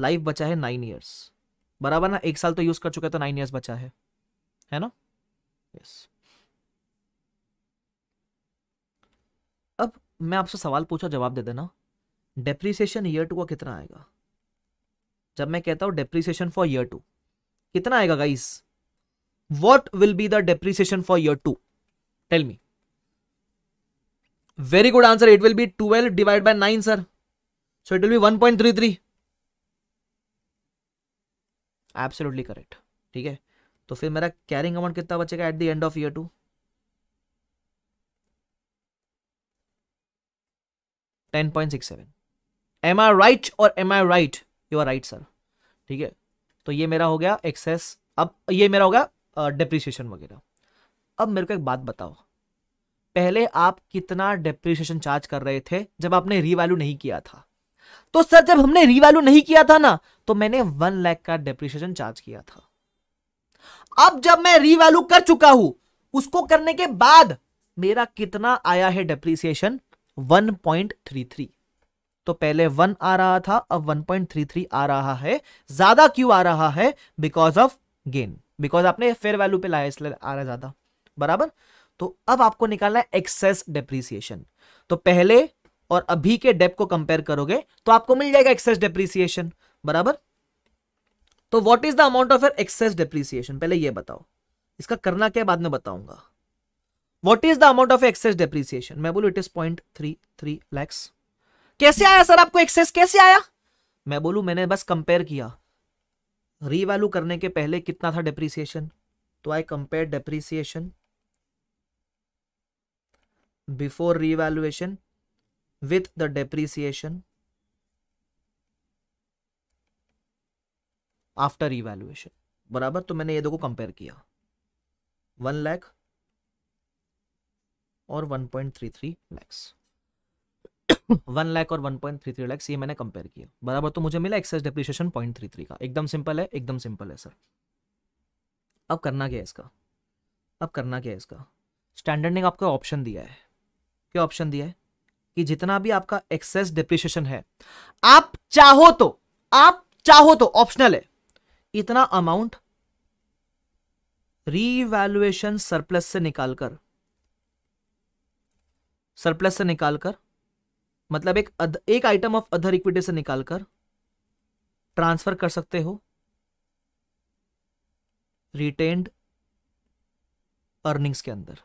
लाइफ बचा है नाइन ईयर्स बराबर ना एक साल तो यूज कर चुका है तो नाइन ईयर्स बचा है है ना यस अब मैं आपसे सवाल पूछा जवाब दे देना डेप्रीसिएशन ईयर टू का कितना आएगा जब मैं कहता हूं डेप्रीसिएशन फॉर ईयर टू कितना आएगा guys what will be the depreciation for year two tell me very good answer it will be twelve divide by nine sir so it will be one point three three absolutely correct ठीक है तो फिर मेरा कैरिंग अमाउंट कितना बचेगा at the end of year two ten point six seven am I right और am I right you are right sir ठीक है तो ये मेरा हो गया एक्सेस अब ये मेरा हो गया डिप्रिसिएशन वगैरह अब मेरे को एक बात बताओ पहले आप कितना डिप्रिसिएशन चार्ज कर रहे थे जब आपने रीवैल्यू नहीं किया था तो सर जब हमने रिवैल्यू नहीं किया था ना तो मैंने वन लैख का डेप्रिशिएशन चार्ज किया था अब जब मैं रिवैल्यू कर चुका हूं उसको करने के बाद मेरा कितना आया है डेप्रिसिएशन 1.33 तो पहले वन आ रहा था अब 1.33 आ रहा है ज्यादा क्यों आ रहा है बिकॉज ऑफ गेन बिकॉज आपने फेयर वैल्यू पे लाया इसलिए आ रहा ज्यादा बराबर तो अब आपको निकालना है एक्सेस डेप्रिसिएशन तो पहले और अभी के डेप को कंपेयर करोगे तो आपको मिल जाएगा एक्सेस डेप्रिसिएशन बराबर तो what is the amount of excess depreciation पहले ये बताओ इसका करना क्या बाद में बताऊंगा what is the amount of excess depreciation मैं बोलू it is point three three lakhs कैसे आया सर आपको एक्सेस कैसे आया मैं बोलू मैंने बस कंपेयर किया रीवैल्यू करने के पहले कितना था डेप्रिसिएशन तो I compare depreciation before revaluation with the depreciation after evaluation बराबर तो मैंने ये दो को कंपेयर किया वन लैख और one point three three lakhs one lakh और one point three three lakhs ये मैंने कंपेयर किया बराबर तो मुझे मिला excess depreciation point three three का एकदम सिंपल है एकदम सिंपल है सर अब करना क्या है इसका अब करना क्या है इसका स्टैंडर्ड ने आपको ऑप्शन दिया है क्या ऑप्शन दिया है कि जितना भी आपका एक्सेस डिप्रिशिएशन है आप चाहो तो आप चाहो तो ऑप्शनल है इतना अमाउंट रीवैल्युएशन सरप्लस से निकालकर सरप्लस से निकालकर मतलब एक अद, एक आइटम ऑफ अदर इक्विटी से निकालकर ट्रांसफर कर सकते हो रिटेन्ड अर्निंग्स के अंदर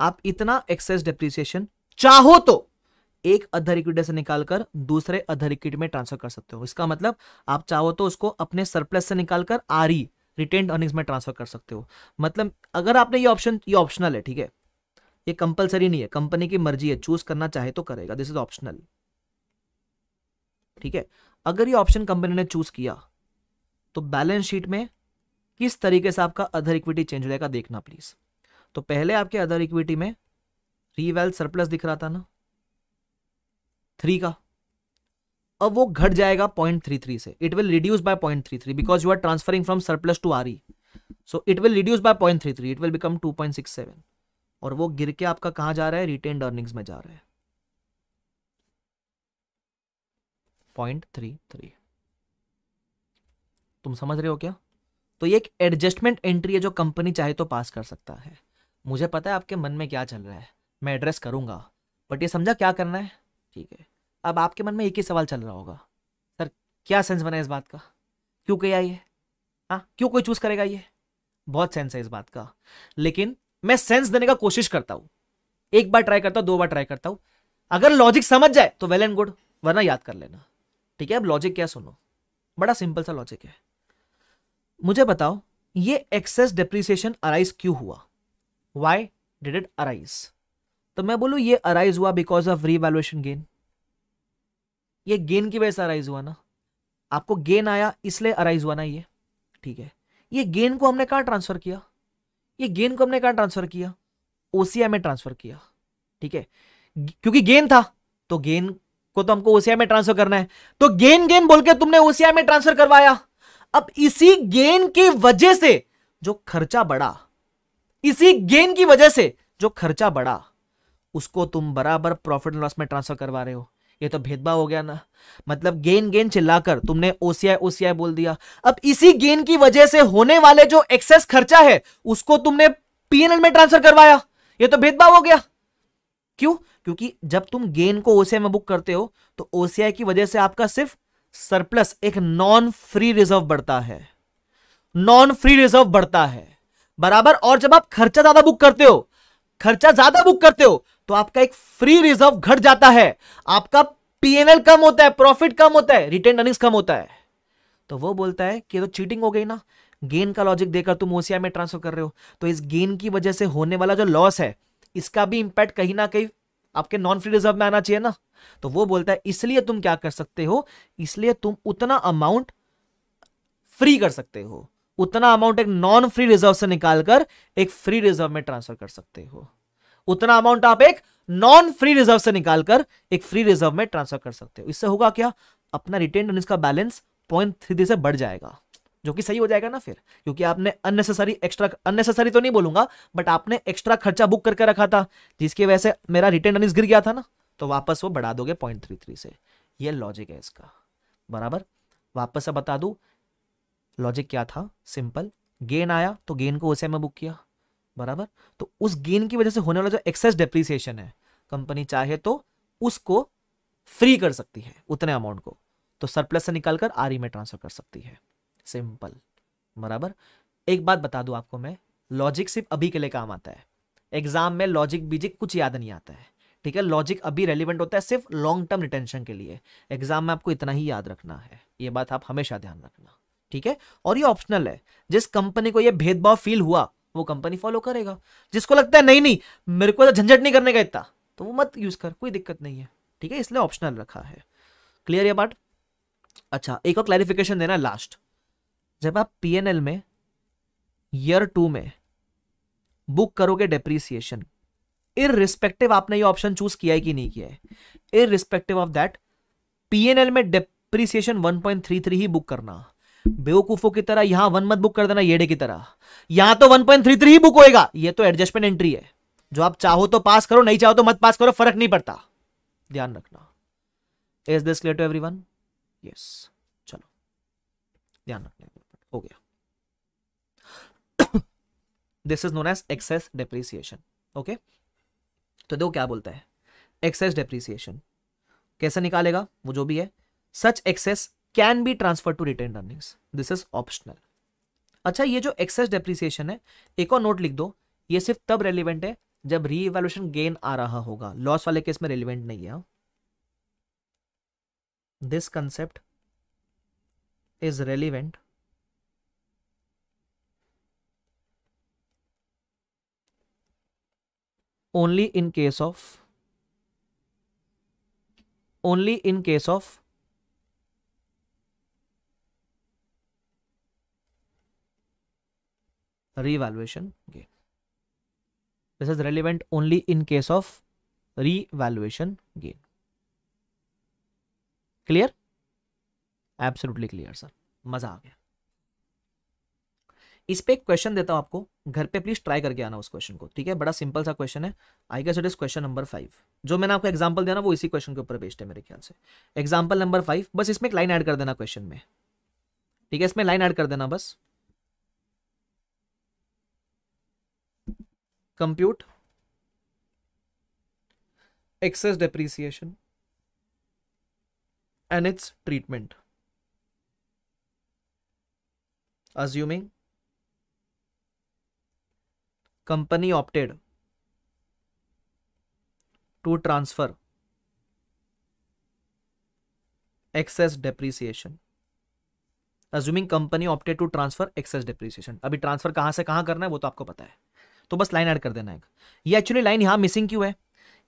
आप इतना एक्सेस डेप्रिसिएशन चाहो तो एक अधर इक्विटी से निकालकर दूसरे अधर इक्विटी में ट्रांसफर कर सकते हो इसका मतलब आप चाहो तो उसको अपने सरप्लस से निकालकर आरई रिटेन अर्निंग्स में ट्रांसफर कर सकते हो मतलब अगर आपने ये ऑप्शन ये ऑप्शनल है ठीक है ये कंपलसरी नहीं है कंपनी की मर्जी है चूज करना चाहे तो करेगा दिस इज ऑप्शनल ठीक है अगर ये ऑप्शन कंपनी ने चूज किया तो बैलेंस शीट में किस तरीके से आपका अधर इक्विटी चेंज हो जाएगा देखना प्लीज़ तो पहले आपके अदर इक्विटी में रीवेल्थ सरप्लस दिख रहा था ना थ्री का अब वो घट जाएगा पॉइंट थ्री थ्री से it will reduce by point three three because you are transferring from surplus to R so it will reduce by point three three it will become two point six seven और वो गिर के आपका कहां जा रहा है रिटेन अर्निंग्स में जा रहा है पॉइंट थ्री थ्री तुम समझ रहे हो क्या तो ये एक एडजस्टमेंट एंट्री है जो कंपनी चाहे तो पास कर सकता है मुझे पता है आपके मन में क्या चल रहा है मैं एड्रेस करूंगा बट ये समझा क्या करना है ठीक है अब आपके मन में एक ही सवाल चल रहा होगा सर क्या सेंस बना इस बात का क्यों किया ये हाँ क्यों कोई चूज़ करेगा ये बहुत सेंस है इस बात का लेकिन मैं सेंस देने का कोशिश करता हूँ एक बार ट्राई करता हूँ दो बार ट्राई करता हूँ अगर लॉजिक समझ जाए तो वेल एंड गुड वरना याद कर लेना ठीक है अब लॉजिक क्या सुनो बड़ा सिंपल सा लॉजिक है मुझे बताओ ये एक्सेस डिप्रिसिएशन अराइज क्यों हुआ वाई डिड इट अराइज तो मैं बोलू ये अराइज हुआ बिकॉज ऑफ वैल्युएशन गेन ये गेन की वजह से अराइज हुआ ना आपको गेन आया इसलिए अराइज हुआ ना ये ठीक है ये गेन को हमने कहाँ ट्रांसफर किया ये गेन को हमने कहाँ ट्रांसफर किया ओसीआई में ट्रांसफर किया ठीक है क्योंकि गेन था तो गेन को तो हमको ओसीआई में ट्रांसफर करना है तो गेन गेन बोल के तुमने ओसीआई में ट्रांसफर करवाया अब इसी गेन की वजह से जो खर्चा बढ़ा इसी गेन की वजह से जो खर्चा बढ़ा उसको तुम बराबर प्रॉफिट एंड लॉस में ट्रांसफर करवा रहे हो ये तो भेदभाव हो गया ना मतलब गेन गेन चिल्लाकर तुमने ओसीआई ओसीआई बोल दिया अब इसी गेन की वजह से होने वाले जो एक्सेस खर्चा है उसको तुमने पीएनएल में ट्रांसफर करवाया ये तो भेदभाव हो गया क्यों क्योंकि जब तुम गेन को ओसीआई में बुक करते हो तो ओसीआई की वजह से आपका सिर्फ सरप्लस एक नॉन फ्री रिजर्व बढ़ता है नॉन फ्री रिजर्व बढ़ता है बराबर और जब आप खर्चा ज्यादा बुक करते हो खर्चा ज्यादा बुक करते हो तो आपका एक फ्री रिजर्व घट जाता है आपका पीएनएल कम होता है प्रॉफिट कम होता है रिटर्न अर्निंग्स कम होता है तो वो बोलता है कि तो चीटिंग हो गई ना गेन का लॉजिक देकर तुम ओसीआई में ट्रांसफर कर रहे हो तो इस गेन की वजह से होने वाला जो लॉस है इसका भी इंपैक्ट कहीं ना कहीं आपके नॉन फ्री रिजर्व में आना चाहिए ना तो वो बोलता है इसलिए तुम क्या कर सकते हो इसलिए तुम उतना अमाउंट फ्री कर सकते हो उतना अमाउंट एक नॉन फ्री रिजर्व से निकालकर एक फ्री रिजर्व में ट्रांसफर कर सकते हो उतना अमाउंट आप एक नॉन फ्री रिजर्व से निकालकर एक फ्री रिजर्व में ट्रांसफर कर सकते हो इससे होगा क्या अपना रिटेन अर्निंग्स का बैलेंस पॉइंट थ्री से बढ़ जाएगा जो कि सही हो जाएगा ना फिर क्योंकि आपने अननेसेसरी एक्स्ट्रा अननेसेसरी तो नहीं बोलूंगा बट आपने एक्स्ट्रा खर्चा बुक करके रखा था जिसकी वजह से मेरा रिटर्न अनिस गिर गया था ना तो वापस वो बढ़ा दोगे पॉइंट थ्री थ्री से ये लॉजिक है इसका बराबर वापस से बता दूं लॉजिक क्या था सिंपल गेन आया तो गेन को उसे में बुक किया बराबर तो उस गेन की वजह से होने वाला जो एक्सेस डेप्रीसिएशन है कंपनी चाहे तो उसको फ्री कर सकती है उतने अमाउंट को तो सरप्लस से निकालकर आर में ट्रांसफर कर सकती है सिंपल बराबर एक बात बता दूं आपको मैं लॉजिक सिर्फ अभी के लिए काम आता है एग्जाम में लॉजिक बीजिक कुछ याद नहीं आता है ठीक है लॉजिक अभी रेलिवेंट होता है सिर्फ लॉन्ग टर्म रिटेंशन के लिए एग्जाम में आपको इतना ही याद रखना है ये बात आप हमेशा ध्यान रखना ठीक है और ये ऑप्शनल है जिस कंपनी को ये भेदभाव फील हुआ वो कंपनी फॉलो करेगा जिसको लगता है नहीं नहीं मेरे को तो झंझट नहीं करने का इतना तो वो मत यूज कर कोई दिक्कत नहीं है ठीक है इसलिए ऑप्शनल रखा है क्लियर ये बात अच्छा एक और क्लैरिफिकेशन देना लास्ट जब आप पीएनएल में ईयर टू में बुक करोगे डेप्रिसिएशन इरिस्पेक्टिव आपने ये ऑप्शन चूज किया है कि नहीं किया है इरिस्पेक्टिव ऑफ दैट पीएनएल में डेप्रिसिएशन 1.33 ही बुक करना बेवकूफों की तरह यहां वन मत बुक कर देना येडे की तरह यहां तो 1.33 ही बुक होएगा ये तो एडजस्टमेंट एंट्री है जो आप चाहो तो पास करो नहीं चाहो तो मत पास करो फर्क नहीं पड़ता ध्यान रखना is this clear to everyone yes चलो ध्यान रखना हो गया this is known as excess depreciation okay तो देखो क्या बोलता है एक्सेस डेप्रिसिएशन कैसे निकालेगा वो जो भी है such excess can be transfer to retain earnings this is optional अच्छा ये जो एक्सेस डेप्रिसिएशन है एक और नोट लिख दो ये सिर्फ तब रेलिवेंट है जब री इवेल्यूशन गेन आ रहा होगा लॉस वाले केस में रेलिवेंट नहीं है this concept is relevant only in case of only in case of revaluation gain. This is relevant only in case of revaluation gain. Clear? Absolutely clear, sir. मजा आ गया इस पे एक क्वेश्चन देता हूं आपको घर पे प्लीज ट्राई करके आना उस क्वेश्चन को ठीक है बड़ा सिंपल सा क्वेश्चन है I guess it is question number five जो मैंने आपको एग्जांपल दिया ना वो इसी क्वेश्चन के ऊपर बेस्ड है मेरे ख्याल से एग्जांपल नंबर फाइव बस इसमें एक लाइन ऐड कर देना क्वेश्चन में ठीक है इसमें लाइन ऐड कर देना बस compute excess depreciation and its treatment assuming company opted to transfer excess depreciation assuming company opted to transfer excess depreciation अभी ट्रांसफर कहां से कहां करना है वो तो आपको पता है तो बस लाइन ऐड कर देना है ये एक्चुअली लाइन यहाँ मिसिंग क्यों है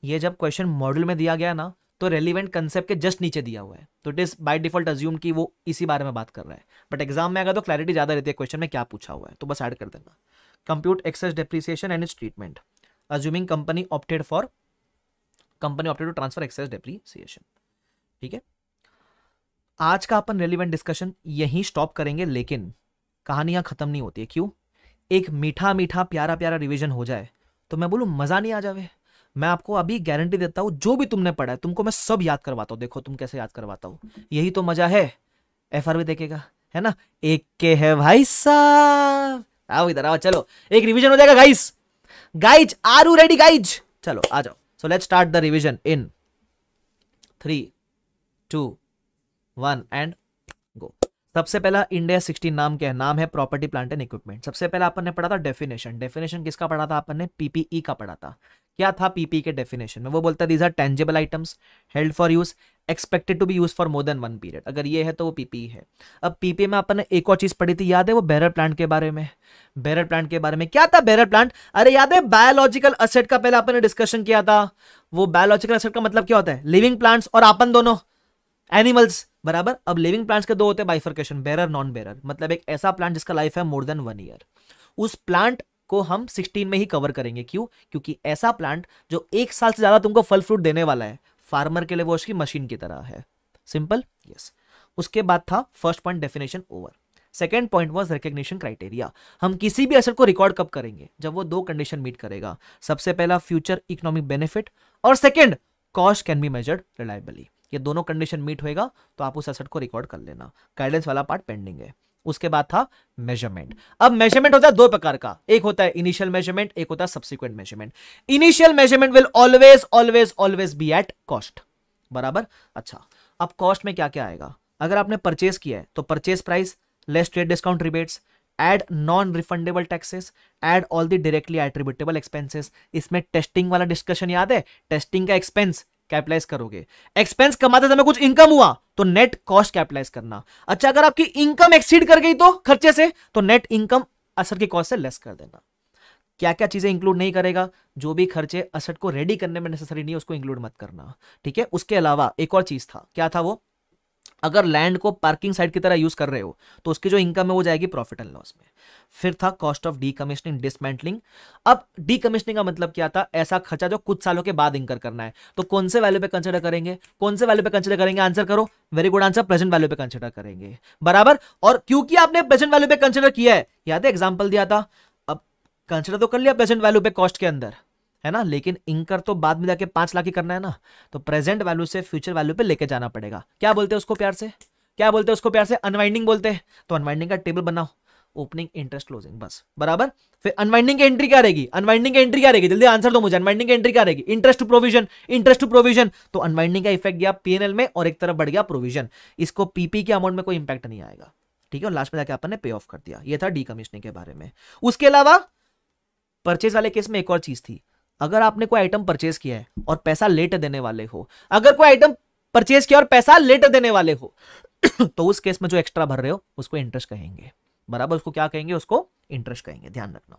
ये जब क्वेश्चन मॉडल में दिया गया ना तो रेलिवेंट कंसेप्ट के जस्ट नीचे दिया हुआ है तो it is by default assume कि वो इसी बारे में बात कर रहा है बट एग्जाम में अगर तो क्लैरिटी ज़्यादा रहती है क्वेश्चन में क्या पूछा हुआ है तो बस ऐड कर देना compute excess depreciation and its treatment assuming company opted for company opted to transfer excess depreciation ठीक है आज का अपन रेलिवेंट डिस्कशन यहीं स्टॉप करेंगे लेकिन कहानियां खत्म नहीं होती है क्यों एक मीठा मीठा प्यारा प्यारा रिविजन हो जाए तो मैं बोलूँ मज़ा नहीं आ जावे मैं आपको अभी गारंटी देता हूँ जो भी तुमने पढ़ा है तुमको मैं सब याद करवाता हूँ देखो तुम कैसे याद करवाता हूँ यही तो मज़ा है एफ आर भी देखेगा है ना एक के है भाई साहब आओ इधर आओ चलो एक रिविजन हो जाएगा guys guys are you ready guys चलो आ जाओ so let start the revision in three two one and go सबसे पहला इंडिया 16 नाम क्या है नाम है प्रॉपर्टी प्लांट एंड इक्विपमेंट सबसे पहला अपन ने पढ़ा था डेफिनेशन डेफिनेशन किसका पढ़ा था अपन ने पीपीई e का पढ़ा था क्या था पीपी e के डेफिनेशन में वो बोलता है these are tangible items held for use expected to be use for more than one period अगर ये है तो वो पीपी e है अब पीपी में अपन ने एक और चीज पढ़ी थी याद है वो बैरर प्लांट के बारे में बैरर प्लांट के बारे में क्या था बैरर प्लांट अरे याद है बायोलॉजिकल असेट का पहले अपन ने डिस्कशन किया था वो बायोलॉजिकल असेट का मतलब क्या होता है लिविंग प्लांट्स और अपन दोनों एनिमल्स बराबर अब लिविंग प्लांट्स के दो होते हैं बाइफर्केशन बेरर नॉन बेरर मतलब एक ऐसा प्लांट जिसका लाइफ है मोर देन वन ईयर उस प्लांट को हम 16 में ही कवर करेंगे क्यों क्योंकि ऐसा प्लांट जो एक साल से ज़्यादा तुमको फल फ्रूट देने वाला है फार्मर के लिए वो उसकी मशीन की तरह है सिंपल यस yes. उसके बाद था first point definition over second point was recognition criteria हम किसी भी असर को रिकॉर्ड कब करेंगे जब वो दो कंडीशन मीट करेगा सबसे पहला फ्यूचर इकोनॉमिक बेनिफिट और second cost can be measured reliably ये दोनों कंडीशन मीट होएगा तो आप उस एसेट को रिकॉर्ड कर लेना गाइडेंस वाला पार्ट पेंडिंग है उसके बाद था मेजरमेंट अब मेजरमेंट होता है दो प्रकार का एक होता है इनिशियल मेजरमेंट एक होता है subsequent measurement initial measurement will always always always be at cost बराबर अच्छा अब कॉस्ट में क्या क्या आएगा अगर आपने परचेस किया है तो purchase price less trade discount rebates add non refundable taxes add all the directly attributable expenses इसमें टेस्टिंग वाला डिस्कशन याद है टेस्टिंग का एक्सपेंस कैपिटलाइज करोगे एक्सपेंस कमाते समय कुछ इनकम हुआ तो नेट कॉस्ट कैपिटलाइज करना अच्छा अगर आपकी इनकम एक्सीड कर गई तो खर्चे से तो नेट इनकम असर की कॉस्ट से लेस कर देना क्या क्या चीजें इंक्लूड नहीं करेगा जो भी खर्चे असट को रेडी करने में नेसेसरी नहीं है उसको इंक्लूड मत करना ठीक है उसके अलावा एक और चीज था क्या था वो अगर लैंड को पार्किंग साइड की तरह यूज कर रहे हो तो उसकी जो इनकम है वो जाएगी प्रॉफिट एंड लॉस में फिर था कॉस्ट ऑफ डीकमिशनिंग डिसमेंटलिंग अब डीकमिशनिंग का मतलब क्या था ऐसा खर्चा जो कुछ सालों के बाद इंकर करना है तो कौन से वैल्यू पे कंसिडर करेंगे कौन से वैल्यू पे कंसिडर करेंगे आंसर करो very good answer present value पे कंसिडर करेंगे बराबर और क्योंकि आपने प्रेजेंट वैल्यू पे कंसिडर किया है याद है एग्जाम्पल दिया था अब कंसिडर तो कर लिया प्रेजेंट वैल्यू पे कॉस्ट के अंदर है ना लेकिन इंकर तो बाद में जाके पांच लाख ही करना है ना तो प्रेजेंट वैल्यू से फ्यूचर वैल्यू पे लेके जाना पड़ेगा क्या बोलते हैं उसको प्यार से क्या बोलते हैं उसको प्यार से अनवाइंडिंग बोलते हैं तो अनवाइंडिंग का टेबल बनाओ ओपनिंग इंटरेस्ट क्लोजिंग बस बराबर फिर अनवाइंडिंग की एंट्री क्या रहेगी अनवाइंडिंग की एंट्री क्या रहेगी जल्दी आंसर दो मुझे अनवाइंडिंग की एंट्री क्या रहेगी interest to provision interest to provision तो अनवाइंडिंग का इफेक्ट गया पीएनएल में और एक तरफ बढ़ गया प्रोविजन इसको पीपी के अमाउंट में कोई इंपैक्ट नहीं आएगा ठीक है और लास्ट में जाके आपने पे ऑफ कर दिया ये था डी के बारे में उसके अलावा परचेज वाले केस में एक और चीज थी अगर आपने कोई आइटम परचेज किया है और पैसा लेट देने वाले हो अगर कोई आइटम परचेज किया और पैसा लेट देने वाले हो तो उस केस में जो एक्स्ट्रा भर रहे हो उसको इंटरेस्ट कहेंगे बराबर उसको क्या कहेंगे उसको इंटरेस्ट कहेंगे ध्यान रखना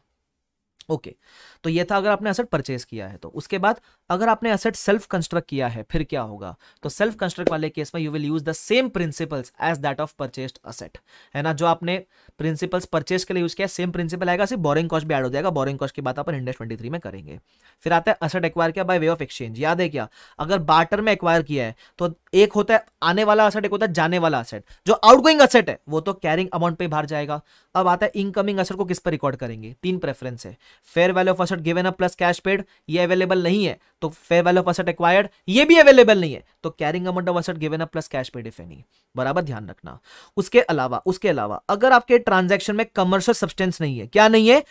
ओके okay. तो ये था अगर आपने असट परचेज किया है तो उसके बाद अगर आपने असेट सेल्फ कंस्ट्रक्ट किया है फिर क्या होगा तो सेल्फ कंस्ट्रक्ट वाले केस में you will use the same principles as that of purchased asset है ना जो आपने प्रिंसिपल्स परचेज के लिए यूज किया सेम प्रिंसिपल आएगा सिर्फ बोरिंग कॉस्ट भी एड हो जाएगा बोरिंग कॉस्ट की बात अपन इंडेस ट्वेंटी में करेंगे फिर आता है असेट एक्वायर किया बाय वे ऑफ एक्सचेंज याद है क्या अगर बार्टर में एक्वायर किया है तो एक होता है आने वाला असेट एक होता है जाने वाला असेट जो आउटगोइंग असेट है वो तो कैरिंग अमाउंट पे बाहर जाएगा अब आता है इनकमिंग असेट को किस पर रिकॉर्ड करेंगे तीन प्रेफरेंस है fair value of asset given up plus cash paid ये अवेलेबल नहीं है तो fair value of asset acquired ये भी अवेलेबल नहीं है तो carrying amount of asset given up plus cash paid if any बराबर ध्यान रखना उसके अलावा उसके अलावा अगर आपके ट्रांजेक्शन में कमर्शियल सब्सटेंस नहीं है क्या नहीं है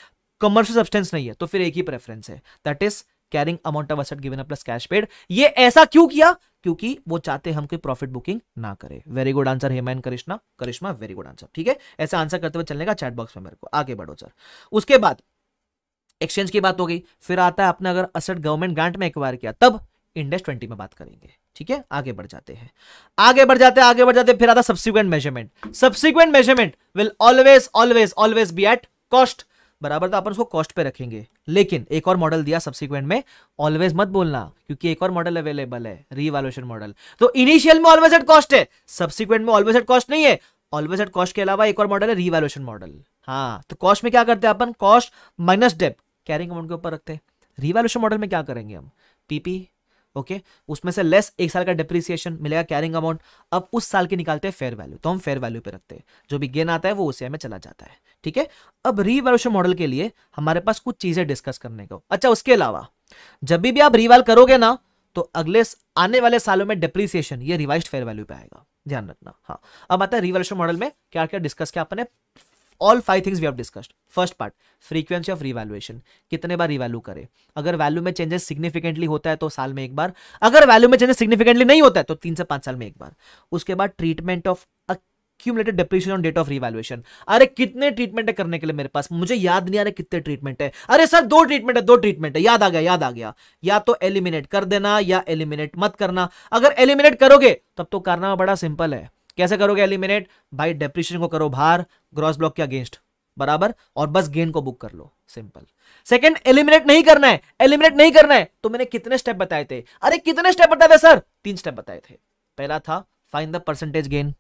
कमर्शियल सब्सटेंस नहीं है तो फिर एक ही प्रेफरेंस है that is carrying amount of asset given up plus cash paid ये ऐसा क्यों किया क्योंकि वो चाहते हम कोई प्रॉफिट बुकिंग ना करे very good answer Hema and Karishma Karishma very good answer ठीक है ऐसे आंसर करते हुए चलने का चैट बॉक्स में मेरे को आगे बढ़ो सर उसके बाद एक्सचेंज की बात हो गई फिर आता है आपने अगर असट गवर्नमेंट ग्रांट में एक्वायर किया तब इंडेक्स ट्वेंटी में बात करेंगे ठीक है आगे बढ़ जाते हैं आगे बढ़ जाते हैं आगे बढ़ जाते हैं फिर आता subsequent measurement subsequent measurement will always always always be at cost बराबर तो अपन उसको कॉस्ट पे रखेंगे लेकिन एक और मॉडल दिया सब्सिक्वेंट में ऑलवेज मत बोलना क्योंकि एक और मॉडल अवेलेबल है रीवैल्यूएशन मॉडल तो इनिशियल में ऑलवेज एट कॉस्ट है सब्सिक्वेंट में ऑलवेज एट कॉस्ट नहीं है ऑलवेज एट कॉस्ट के अलावा एक और मॉडल है रीवैल्यूएशन मॉडल हाँ तो कॉस्ट में क्या करते हैं अपन cost minus dep carrying amount के ऊपर रखते हैं रिवैल्यूशन मॉडल में क्या करेंगे हम पीपी ओके okay? उसमें से लेस एक साल का डिप्रिसिएशन मिलेगा कैरिंग अमाउंट अब उस साल के निकालते हैं फेयर वैल्यू तो हम फेयर वैल्यू पे रखते हैं जो भी गेन आता है वो उसे में चला जाता है ठीक है अब रीवैल्यूशन मॉडल के लिए हमारे पास कुछ चीजें डिस्कस करने को अच्छा उसके अलावा जब भी, भी आप रिवाइल करोगे ना तो अगले आने वाले सालों में डिप्रिसिएशन ये रिवाइज फेयर वैल्यू पे आएगा ध्यान रखना हाँ अब आता है रिवॉल्यूशन मॉडल में क्या क्या डिस्कस किया अपने all five things we have discussed first part frequency of revaluation कितने बार रिवैल्यू करें अगर वैल्यू में चेंजेस सिग्निफिकेंटली होता है तो साल में एक बार अगर वैल्यू में चेंजेस सिग्निफिकेंटली नहीं होता है तो तीन से पांच साल में एक बार उसके बाद treatment of cumulated depletion on date of revaluation अरे कितने ट्रीटमेंट है करने के लिए मेरे पास मुझे याद नहीं आ रहा कितने ट्रीटमेंट है अरे सर दो ट्रीटमेंट है दो ट्रीटमेंट है याद आ गया याद आ गया या तो एलिमिनेट कर देना या एलिमिनेट मत करना अगर एलिमिनेट करोगे तब तो करना बड़ा सिंपल है कैसे करोगे एलिमिनेट भाई डेप्रिशन को करो भार ग्रॉस ब्लॉक के अगेंस्ट बराबर और बस गेन को बुक कर लो सिंपल सेकंड एलिमिनेट नहीं करना है एलिमिनेट नहीं करना है तो मैंने कितने स्टेप बताए थे अरे कितने स्टेप बताए थे सर तीन स्टेप बताए थे पहला था फाइन द परसेंटेज गेन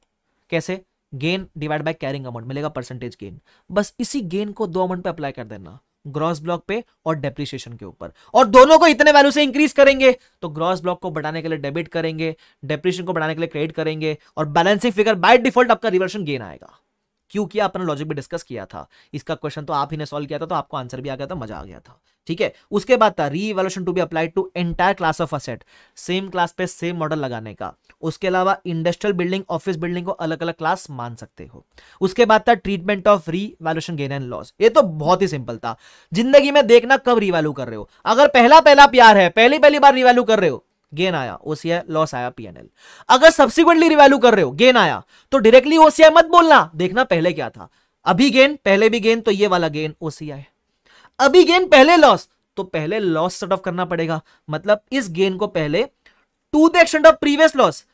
कैसे gain divide by carrying amount मिलेगा परसेंटेज गेन बस इसी गेन को दो अमाउंट पे अप्लाई कर देना ग्रॉस ब्लॉक पे और डेप्रिसिएशन के ऊपर और दोनों को इतने वैल्यू से इंक्रीज करेंगे तो ग्रॉस ब्लॉक को बढ़ाने के लिए डेबिट करेंगे डेप्रिशन को बढ़ाने के लिए क्रेडिट करेंगे और बैलेंसिंग फिगर बाय डिफॉल्ट आपका रिवर्शन गेन आएगा क्यों किया अपना लॉजिक भी डिस्कस किया था इसका क्वेश्चन तो आप ही ने सॉल्व किया था तो आपको आंसर भी आ गया था मजा आ गया था ठीक है उसके बाद था revaluation to be applied to entire class of asset same class पे सेम मॉडल लगाने का उसके अलावा इंडस्ट्रियल बिल्डिंग ऑफिस बिल्डिंग को अलग अलग क्लास मान सकते हो उसके बाद था treatment of revaluation gain and loss ये तो बहुत ही सिंपल था जिंदगी में देखना कब रिवैल्यू कर रहे हो अगर पहला पहला प्यार है पहली पहली बार रिवैल्यू कर रहे हो गेन आया ओसीआई लॉस आया पीएनएल अगर सब्सिक्वेंटली रिवैल्यू कर रहे हो गेन आया तो डायरेक्टली ओसीआई मत बोलना देखना पहले क्या था अभी गेन पहले भी गेन तो ये वाला गेन ओसीआई अभी गेन पहले लॉस तो पहले लॉस सेट ऑफ करना पड़ेगा मतलब इस गेन को पहले to the extent of previous loss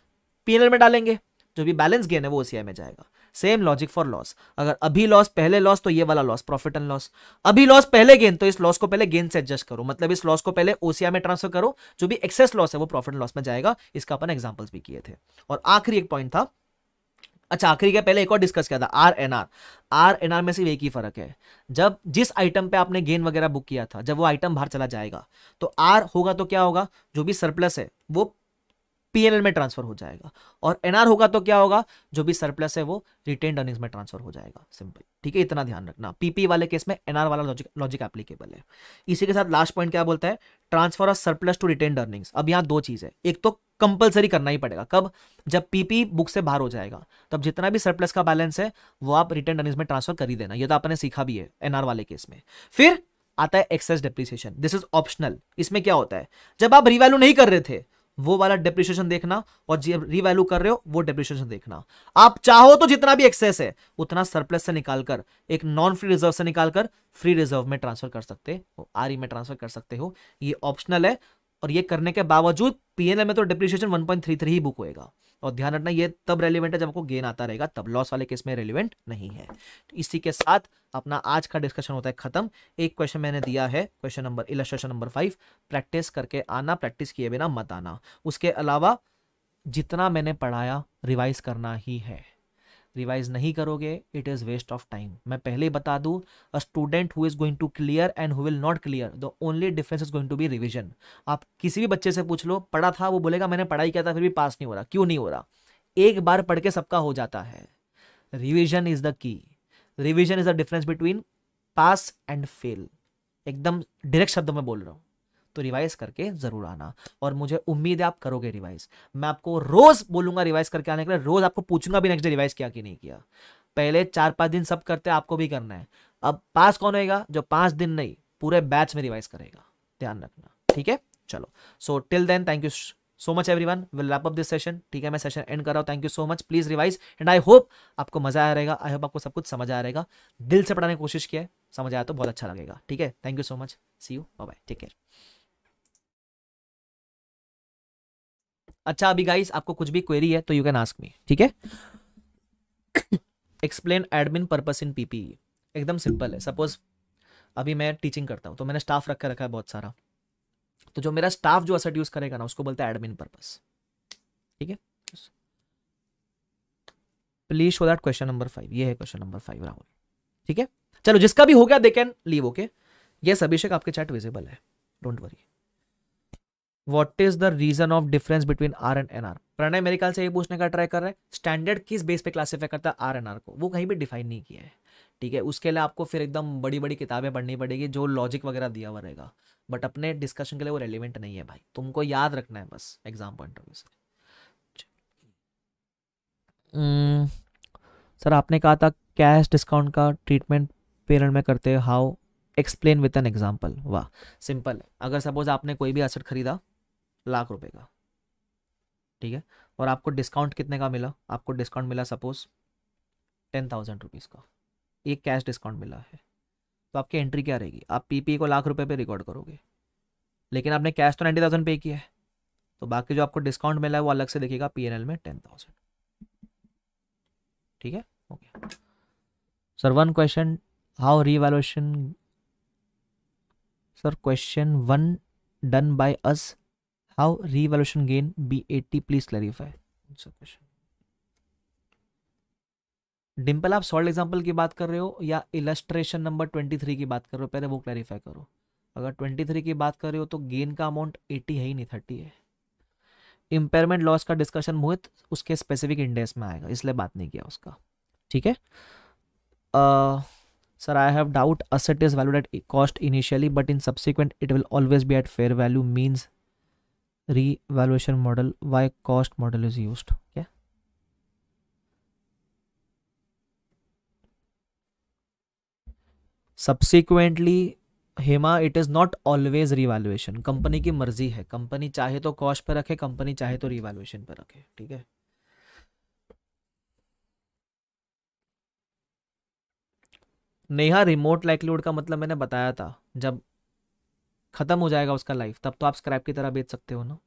PNL में डालेंगे जो भी बैलेंस गेन है वो ओसीआई में जाएगा सेम लॉजिक फॉर लॉस अगर अभी लॉस पहले लॉस तो ये वाला लॉस प्रॉफिट एंड लॉस अभी लॉस पहले गेन तो इस लॉस को पहले गेन से एडजस्ट करो मतलब इस लॉस को पहले ओसिया में ट्रांसफर करो जो भी एक्सेस लॉस है वो प्रॉफिट एंड लॉस में जाएगा इसका अपन एग्जाम्पल्स भी किए थे और आखिरी एक पॉइंट था अच्छा आखिरी का पहले एक और डिस्कस किया था R N R R N R में सिर्फ एक ही फर्क है जब जिस आइटम पे आपने गेन वगैरह बुक किया था जब वो आइटम बाहर चला जाएगा तो आर होगा तो क्या होगा जो भी सरप्लस है वो पीएनएल में ट्रांसफर हो जाएगा और एनआर होगा तो क्या होगा जो भी सरप्लस है वो रिटेन अर्निंग्स में ट्रांसफर हो जाएगा सिंपल ठीक है इतना ध्यान रखना पीपी वाले केस में एनआर वाला लॉजिक एप्लीकेबल है इसी के साथ लास्ट पॉइंट क्या बोलता है transfer of surplus to retain earnings अब यहाँ दो चीज है एक तो कंपलसरी करना ही पड़ेगा कब जब पीपी बुक से बाहर हो जाएगा तब जितना भी सरप्लस का बैलेंस है वो आप रिटर्न अर्निंग्स में ट्रांसफर कर ही देना ये तो आपने सीखा भी है एनआर वाले केस में फिर आता है excess depreciation this is optional इसमें क्या होता है जब आप रिवैल्यू नहीं कर रहे थे वो वाला डिप्रिशिएशन देखना और जी रीवैल्यू कर रहे हो वो डिप्रिशिएशन देखना आप चाहो तो जितना भी एक्सेस है उतना सरप्लस से निकालकर एक नॉन फ्री रिजर्व से निकालकर फ्री रिजर्व में ट्रांसफर कर सकते हो आर e में ट्रांसफर कर सकते हो ये ऑप्शनल है और ये करने के बावजूद पीएनएल में तो डिप्रिशिएशन 1.33 ही बुक होएगा और ध्यान रखना ये तब रेलिवेंट है जब आपको गेन आता रहेगा तब लॉस वाले केस में रेलिवेंट नहीं है तो इसी के साथ अपना आज का डिस्कशन होता है खत्म एक क्वेश्चन मैंने दिया है question number illustration number five practice करके आना प्रैक्टिस किए बिना मत आना उसके अलावा जितना मैंने पढ़ाया रिवाइज करना ही है रिवाइज नहीं करोगे it is waste of time मैं पहले ही बता दूँ a student who is going to clear and who will not clear the only difference is going to be revision आप किसी भी बच्चे से पूछ लो पढ़ा था वो बोलेगा मैंने पढ़ाई किया था फिर भी पास नहीं हो रहा क्यों नहीं हो रहा एक बार पढ़ के सबका हो जाता है revision is the key revision is the difference between pass and fail एकदम डायरेक्ट शब्द में बोल रहा हूँ तो रिवाइज करके जरूर आना और मुझे उम्मीद है आप करोगे रिवाइज मैं आपको रोज बोलूंगा रिवाइज करके आने के लिए रोज आपको पूछूंगा भी नेक्स्ट डे रिवाइज किया कि नहीं किया पहले चार पांच दिन सब करते आपको भी करना है अब पास कौन होएगा जो पांच दिन नहीं पूरे बैच में रिवाइज करेगा ध्यान रखना ठीक है चलो so till then thank you so much everyone will wrap up this session ठीक है मैं सेशन एंड कर रहा हूँ thank you so much please revise and I hope आपको मजा आ रहेगा आई होप आपको सब कुछ समझ आ रहेगा दिल से पढ़ाने की कोशिश किया है समझ आया तो बहुत अच्छा लगेगा ठीक है thank you so much see you bye take care अच्छा अभी गाइस आपको कुछ भी क्वेरी है तो यू कैन आस्क मी ठीक है explain admin purpose in PPE एकदम सिंपल है सपोज अभी मैं टीचिंग करता हूँ तो मैंने स्टाफ रखा रखा है बहुत सारा तो जो मेरा स्टाफ जो असट यूज करेगा ना उसको बोलता है एडमिन पर्पस ठीक है please show that question number five ये है क्वेश्चन नंबर फाइव राहुल ठीक है चलो जिसका भी हो गया they can leave okay yes Abhishek आपके चैट विजिबल है don't worry what is the reason of difference between R and N R Pranay मेरे ख्याल से ये पूछने का ट्राई कर रहे हैं स्टैंडर्ड किस बेस पे क्लासीफाई करता है आर एन आर को वो कहीं भी डिफाइन नहीं किया है ठीक है उसके लिए आपको फिर एकदम बड़ी बड़ी किताबें पढ़नी पड़ेगी जो लॉजिक वगैरह दिया हुआ रहेगा बट अपने डिस्कशन के लिए वो रेलिवेंट नहीं है भाई तुमको याद रखना है बस एग्जाम पॉइंट ऑफ व्यू से सर hmm, आपने कहा था कैश डिस्काउंट का ट्रीटमेंट पेरेंट में करते how explain with an example वाह सिंपल अगर सपोज आपने कोई भी असर खरीदा लाख रुपए का ठीक है और आपको डिस्काउंट कितने का मिला आपको डिस्काउंट मिला सपोज टेन थाउजेंड रुपीज़ का एक कैश डिस्काउंट मिला है तो आपकी एंट्री क्या रहेगी आप पीपी e को लाख रुपए पे रिकॉर्ड करोगे लेकिन आपने कैश तो नाइन्टी थाउजेंड पे किया है तो बाकी जो आपको डिस्काउंट मिला है वो अलग से देखेगा पी में टेन थाउजेंड ठीक है okay sir one question how revaluation sir question one done by us how gain be at please clarify Dimple आप सॉल्ट एग्जांपल की बात कर रहे हो या इलस्ट्रेशन नंबर ट्वेंटी थ्री की बात कर रहे हो पहले वो क्लैरिफाई करो अगर ट्वेंटी थ्री की बात कर रहे हो तो गेन का अमाउंट एटी है ही नहीं थर्टी है इम्पेयरमेंट लॉस का डिस्कशन मोहित उसके स्पेसिफिक इंडेक्स में आएगा इसलिए बात नहीं किया उसका ठीक है sir I have doubt asset is valued at cost initially but in subsequent it will always be at fair value means revaluation model why cost model is used okay subsequently Hema it is not always revaluation company की मर्जी है कंपनी चाहे तो कॉस्ट पर रखे कंपनी चाहे तो रिवैल्यूएशन पर रखे ठीक है नेहा रिमोट लाइक्लीहुड का मतलब मैंने बताया था जब खत्म हो जाएगा उसका लाइफ तब तो आप स्क्रैप की तरह बेच सकते हो ना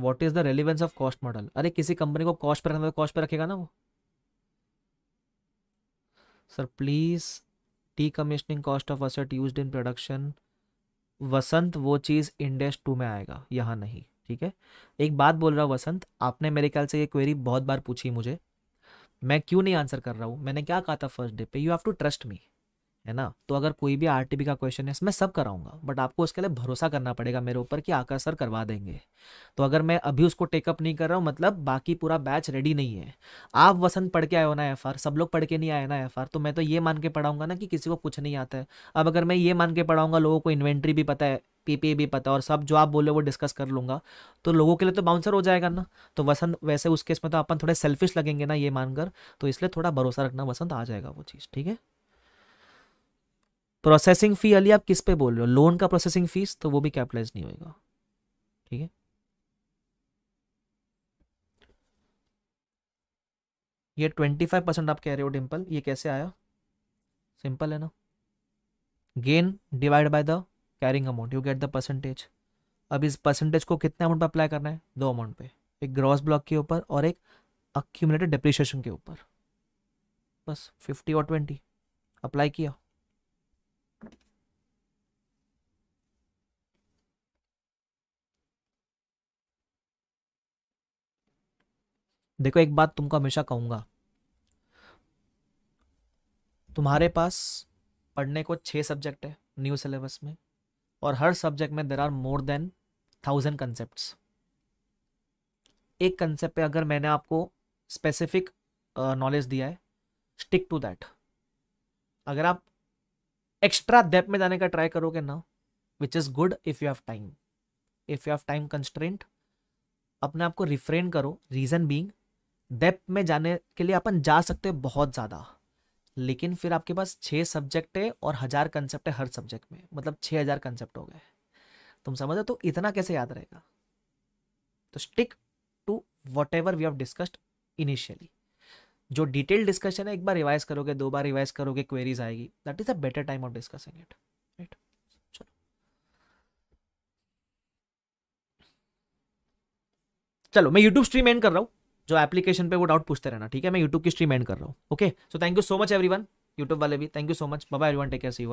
what is the relevance of cost model अरे किसी कंपनी को कॉस्ट पर रखना तो कॉस्ट पर रखेगा ना वो sir please decommissioning cost of asset use in production Vasant वो चीज़ इंडेस टू में आएगा यहाँ नहीं ठीक है एक बात बोल रहा हूँ वसंत आपने मेरे ख्याल से ये क्वेरी बहुत बार पूछी मुझे मैं क्यों नहीं आंसर कर रहा हूँ मैंने क्या कहा था फर्स्ट डे पे you have to trust me है ना तो अगर कोई भी आरटीबी का क्वेश्चन है इसमें सब कराऊंगा बट आपको उसके लिए भरोसा करना पड़ेगा मेरे ऊपर कि आकर सर करवा देंगे तो अगर मैं अभी उसको टेकअप नहीं कर रहा हूँ मतलब बाकी पूरा बैच रेडी नहीं है आप वसंत पढ़ के आए हो ना एफ सब लोग पढ़ के नहीं आए ना एफ तो मैं तो ये मान के पढ़ाऊंगा ना कि किसी को कुछ नहीं आता है अब अगर मैं ये मान के पढ़ाऊंगा लोगों को इन्वेंट्री भी पता है पीपी भी पता और सब जो आप बोले वो डिस्कस कर लूंगा तो लोगों के लिए तो बाउंसर हो जाएगा ना तो वसंत वैसे उस केस में तो अपन थोड़े सेल्फिश लगेंगे ना ये मानकर तो इसलिए थोड़ा भरोसा रखना वसंत आ जाएगा वो चीज़ ठीक है प्रोसेसिंग फी अली आप किस पे बोल रहे हो लोन का प्रोसेसिंग फीस तो वो भी कैपिटलाइज नहीं होगा ठीक है ये ट्वेंटी फाइव परसेंट आप कह रहे हो डिम्पल ये कैसे आया सिंपल है ना gain divide by the carrying amount you get the percentage अब इस परसेंटेज को कितने अमाउंट पर अप्लाई करना है दो अमाउंट पे एक ग्रॉस ब्लॉक के ऊपर और एक अक्यूमलेटेड डिप्रिशिएशन के ऊपर बस फिफ्टी और ट्वेंटी अप्लाई किया देखो एक बात तुमको हमेशा कहूंगा तुम्हारे पास पढ़ने को छह सब्जेक्ट है न्यू सिलेबस में और हर सब्जेक्ट में there are more than thousand concept एक कंसेप्ट पे अगर मैंने आपको स्पेसिफिक नॉलेज uh, दिया है स्टिक टू दैट अगर आप एक्स्ट्रा डेप में जाने का ट्राई करोगे ना which is good if you have time if you have time constraint अपने आप को रिफ्रेन करो रीज़न बींग डेप में जाने के लिए अपन जा सकते हैं बहुत ज़्यादा लेकिन फिर आपके पास छः सब्जेक्ट है और हज़ार कंसेप्ट है हर सब्जेक्ट में मतलब छः हज़ार कंसेप्ट हो गए तुम समझो तो इतना कैसे याद रहेगा तो stick to whatever we have discussed initially जो डिटेल डिस्कशन है एक बार रिवाइज करोगे दो बार रिवाइज करोगे क्वेरीज आएगी that is a better time of discussing it right चलो चलो मैं यूट्यूब स्ट्रीम एंड कर रहा हूँ जो एप्लीकेशन पे वो डाउट पूछते रहना ठीक है मैं यूट्यूब की स्ट्रीम एंड कर रहा हूँ okay so thank you so much everyone YouTube वाले भी थैंक यू सो मच बाबा एवरीवन टेक केयर सी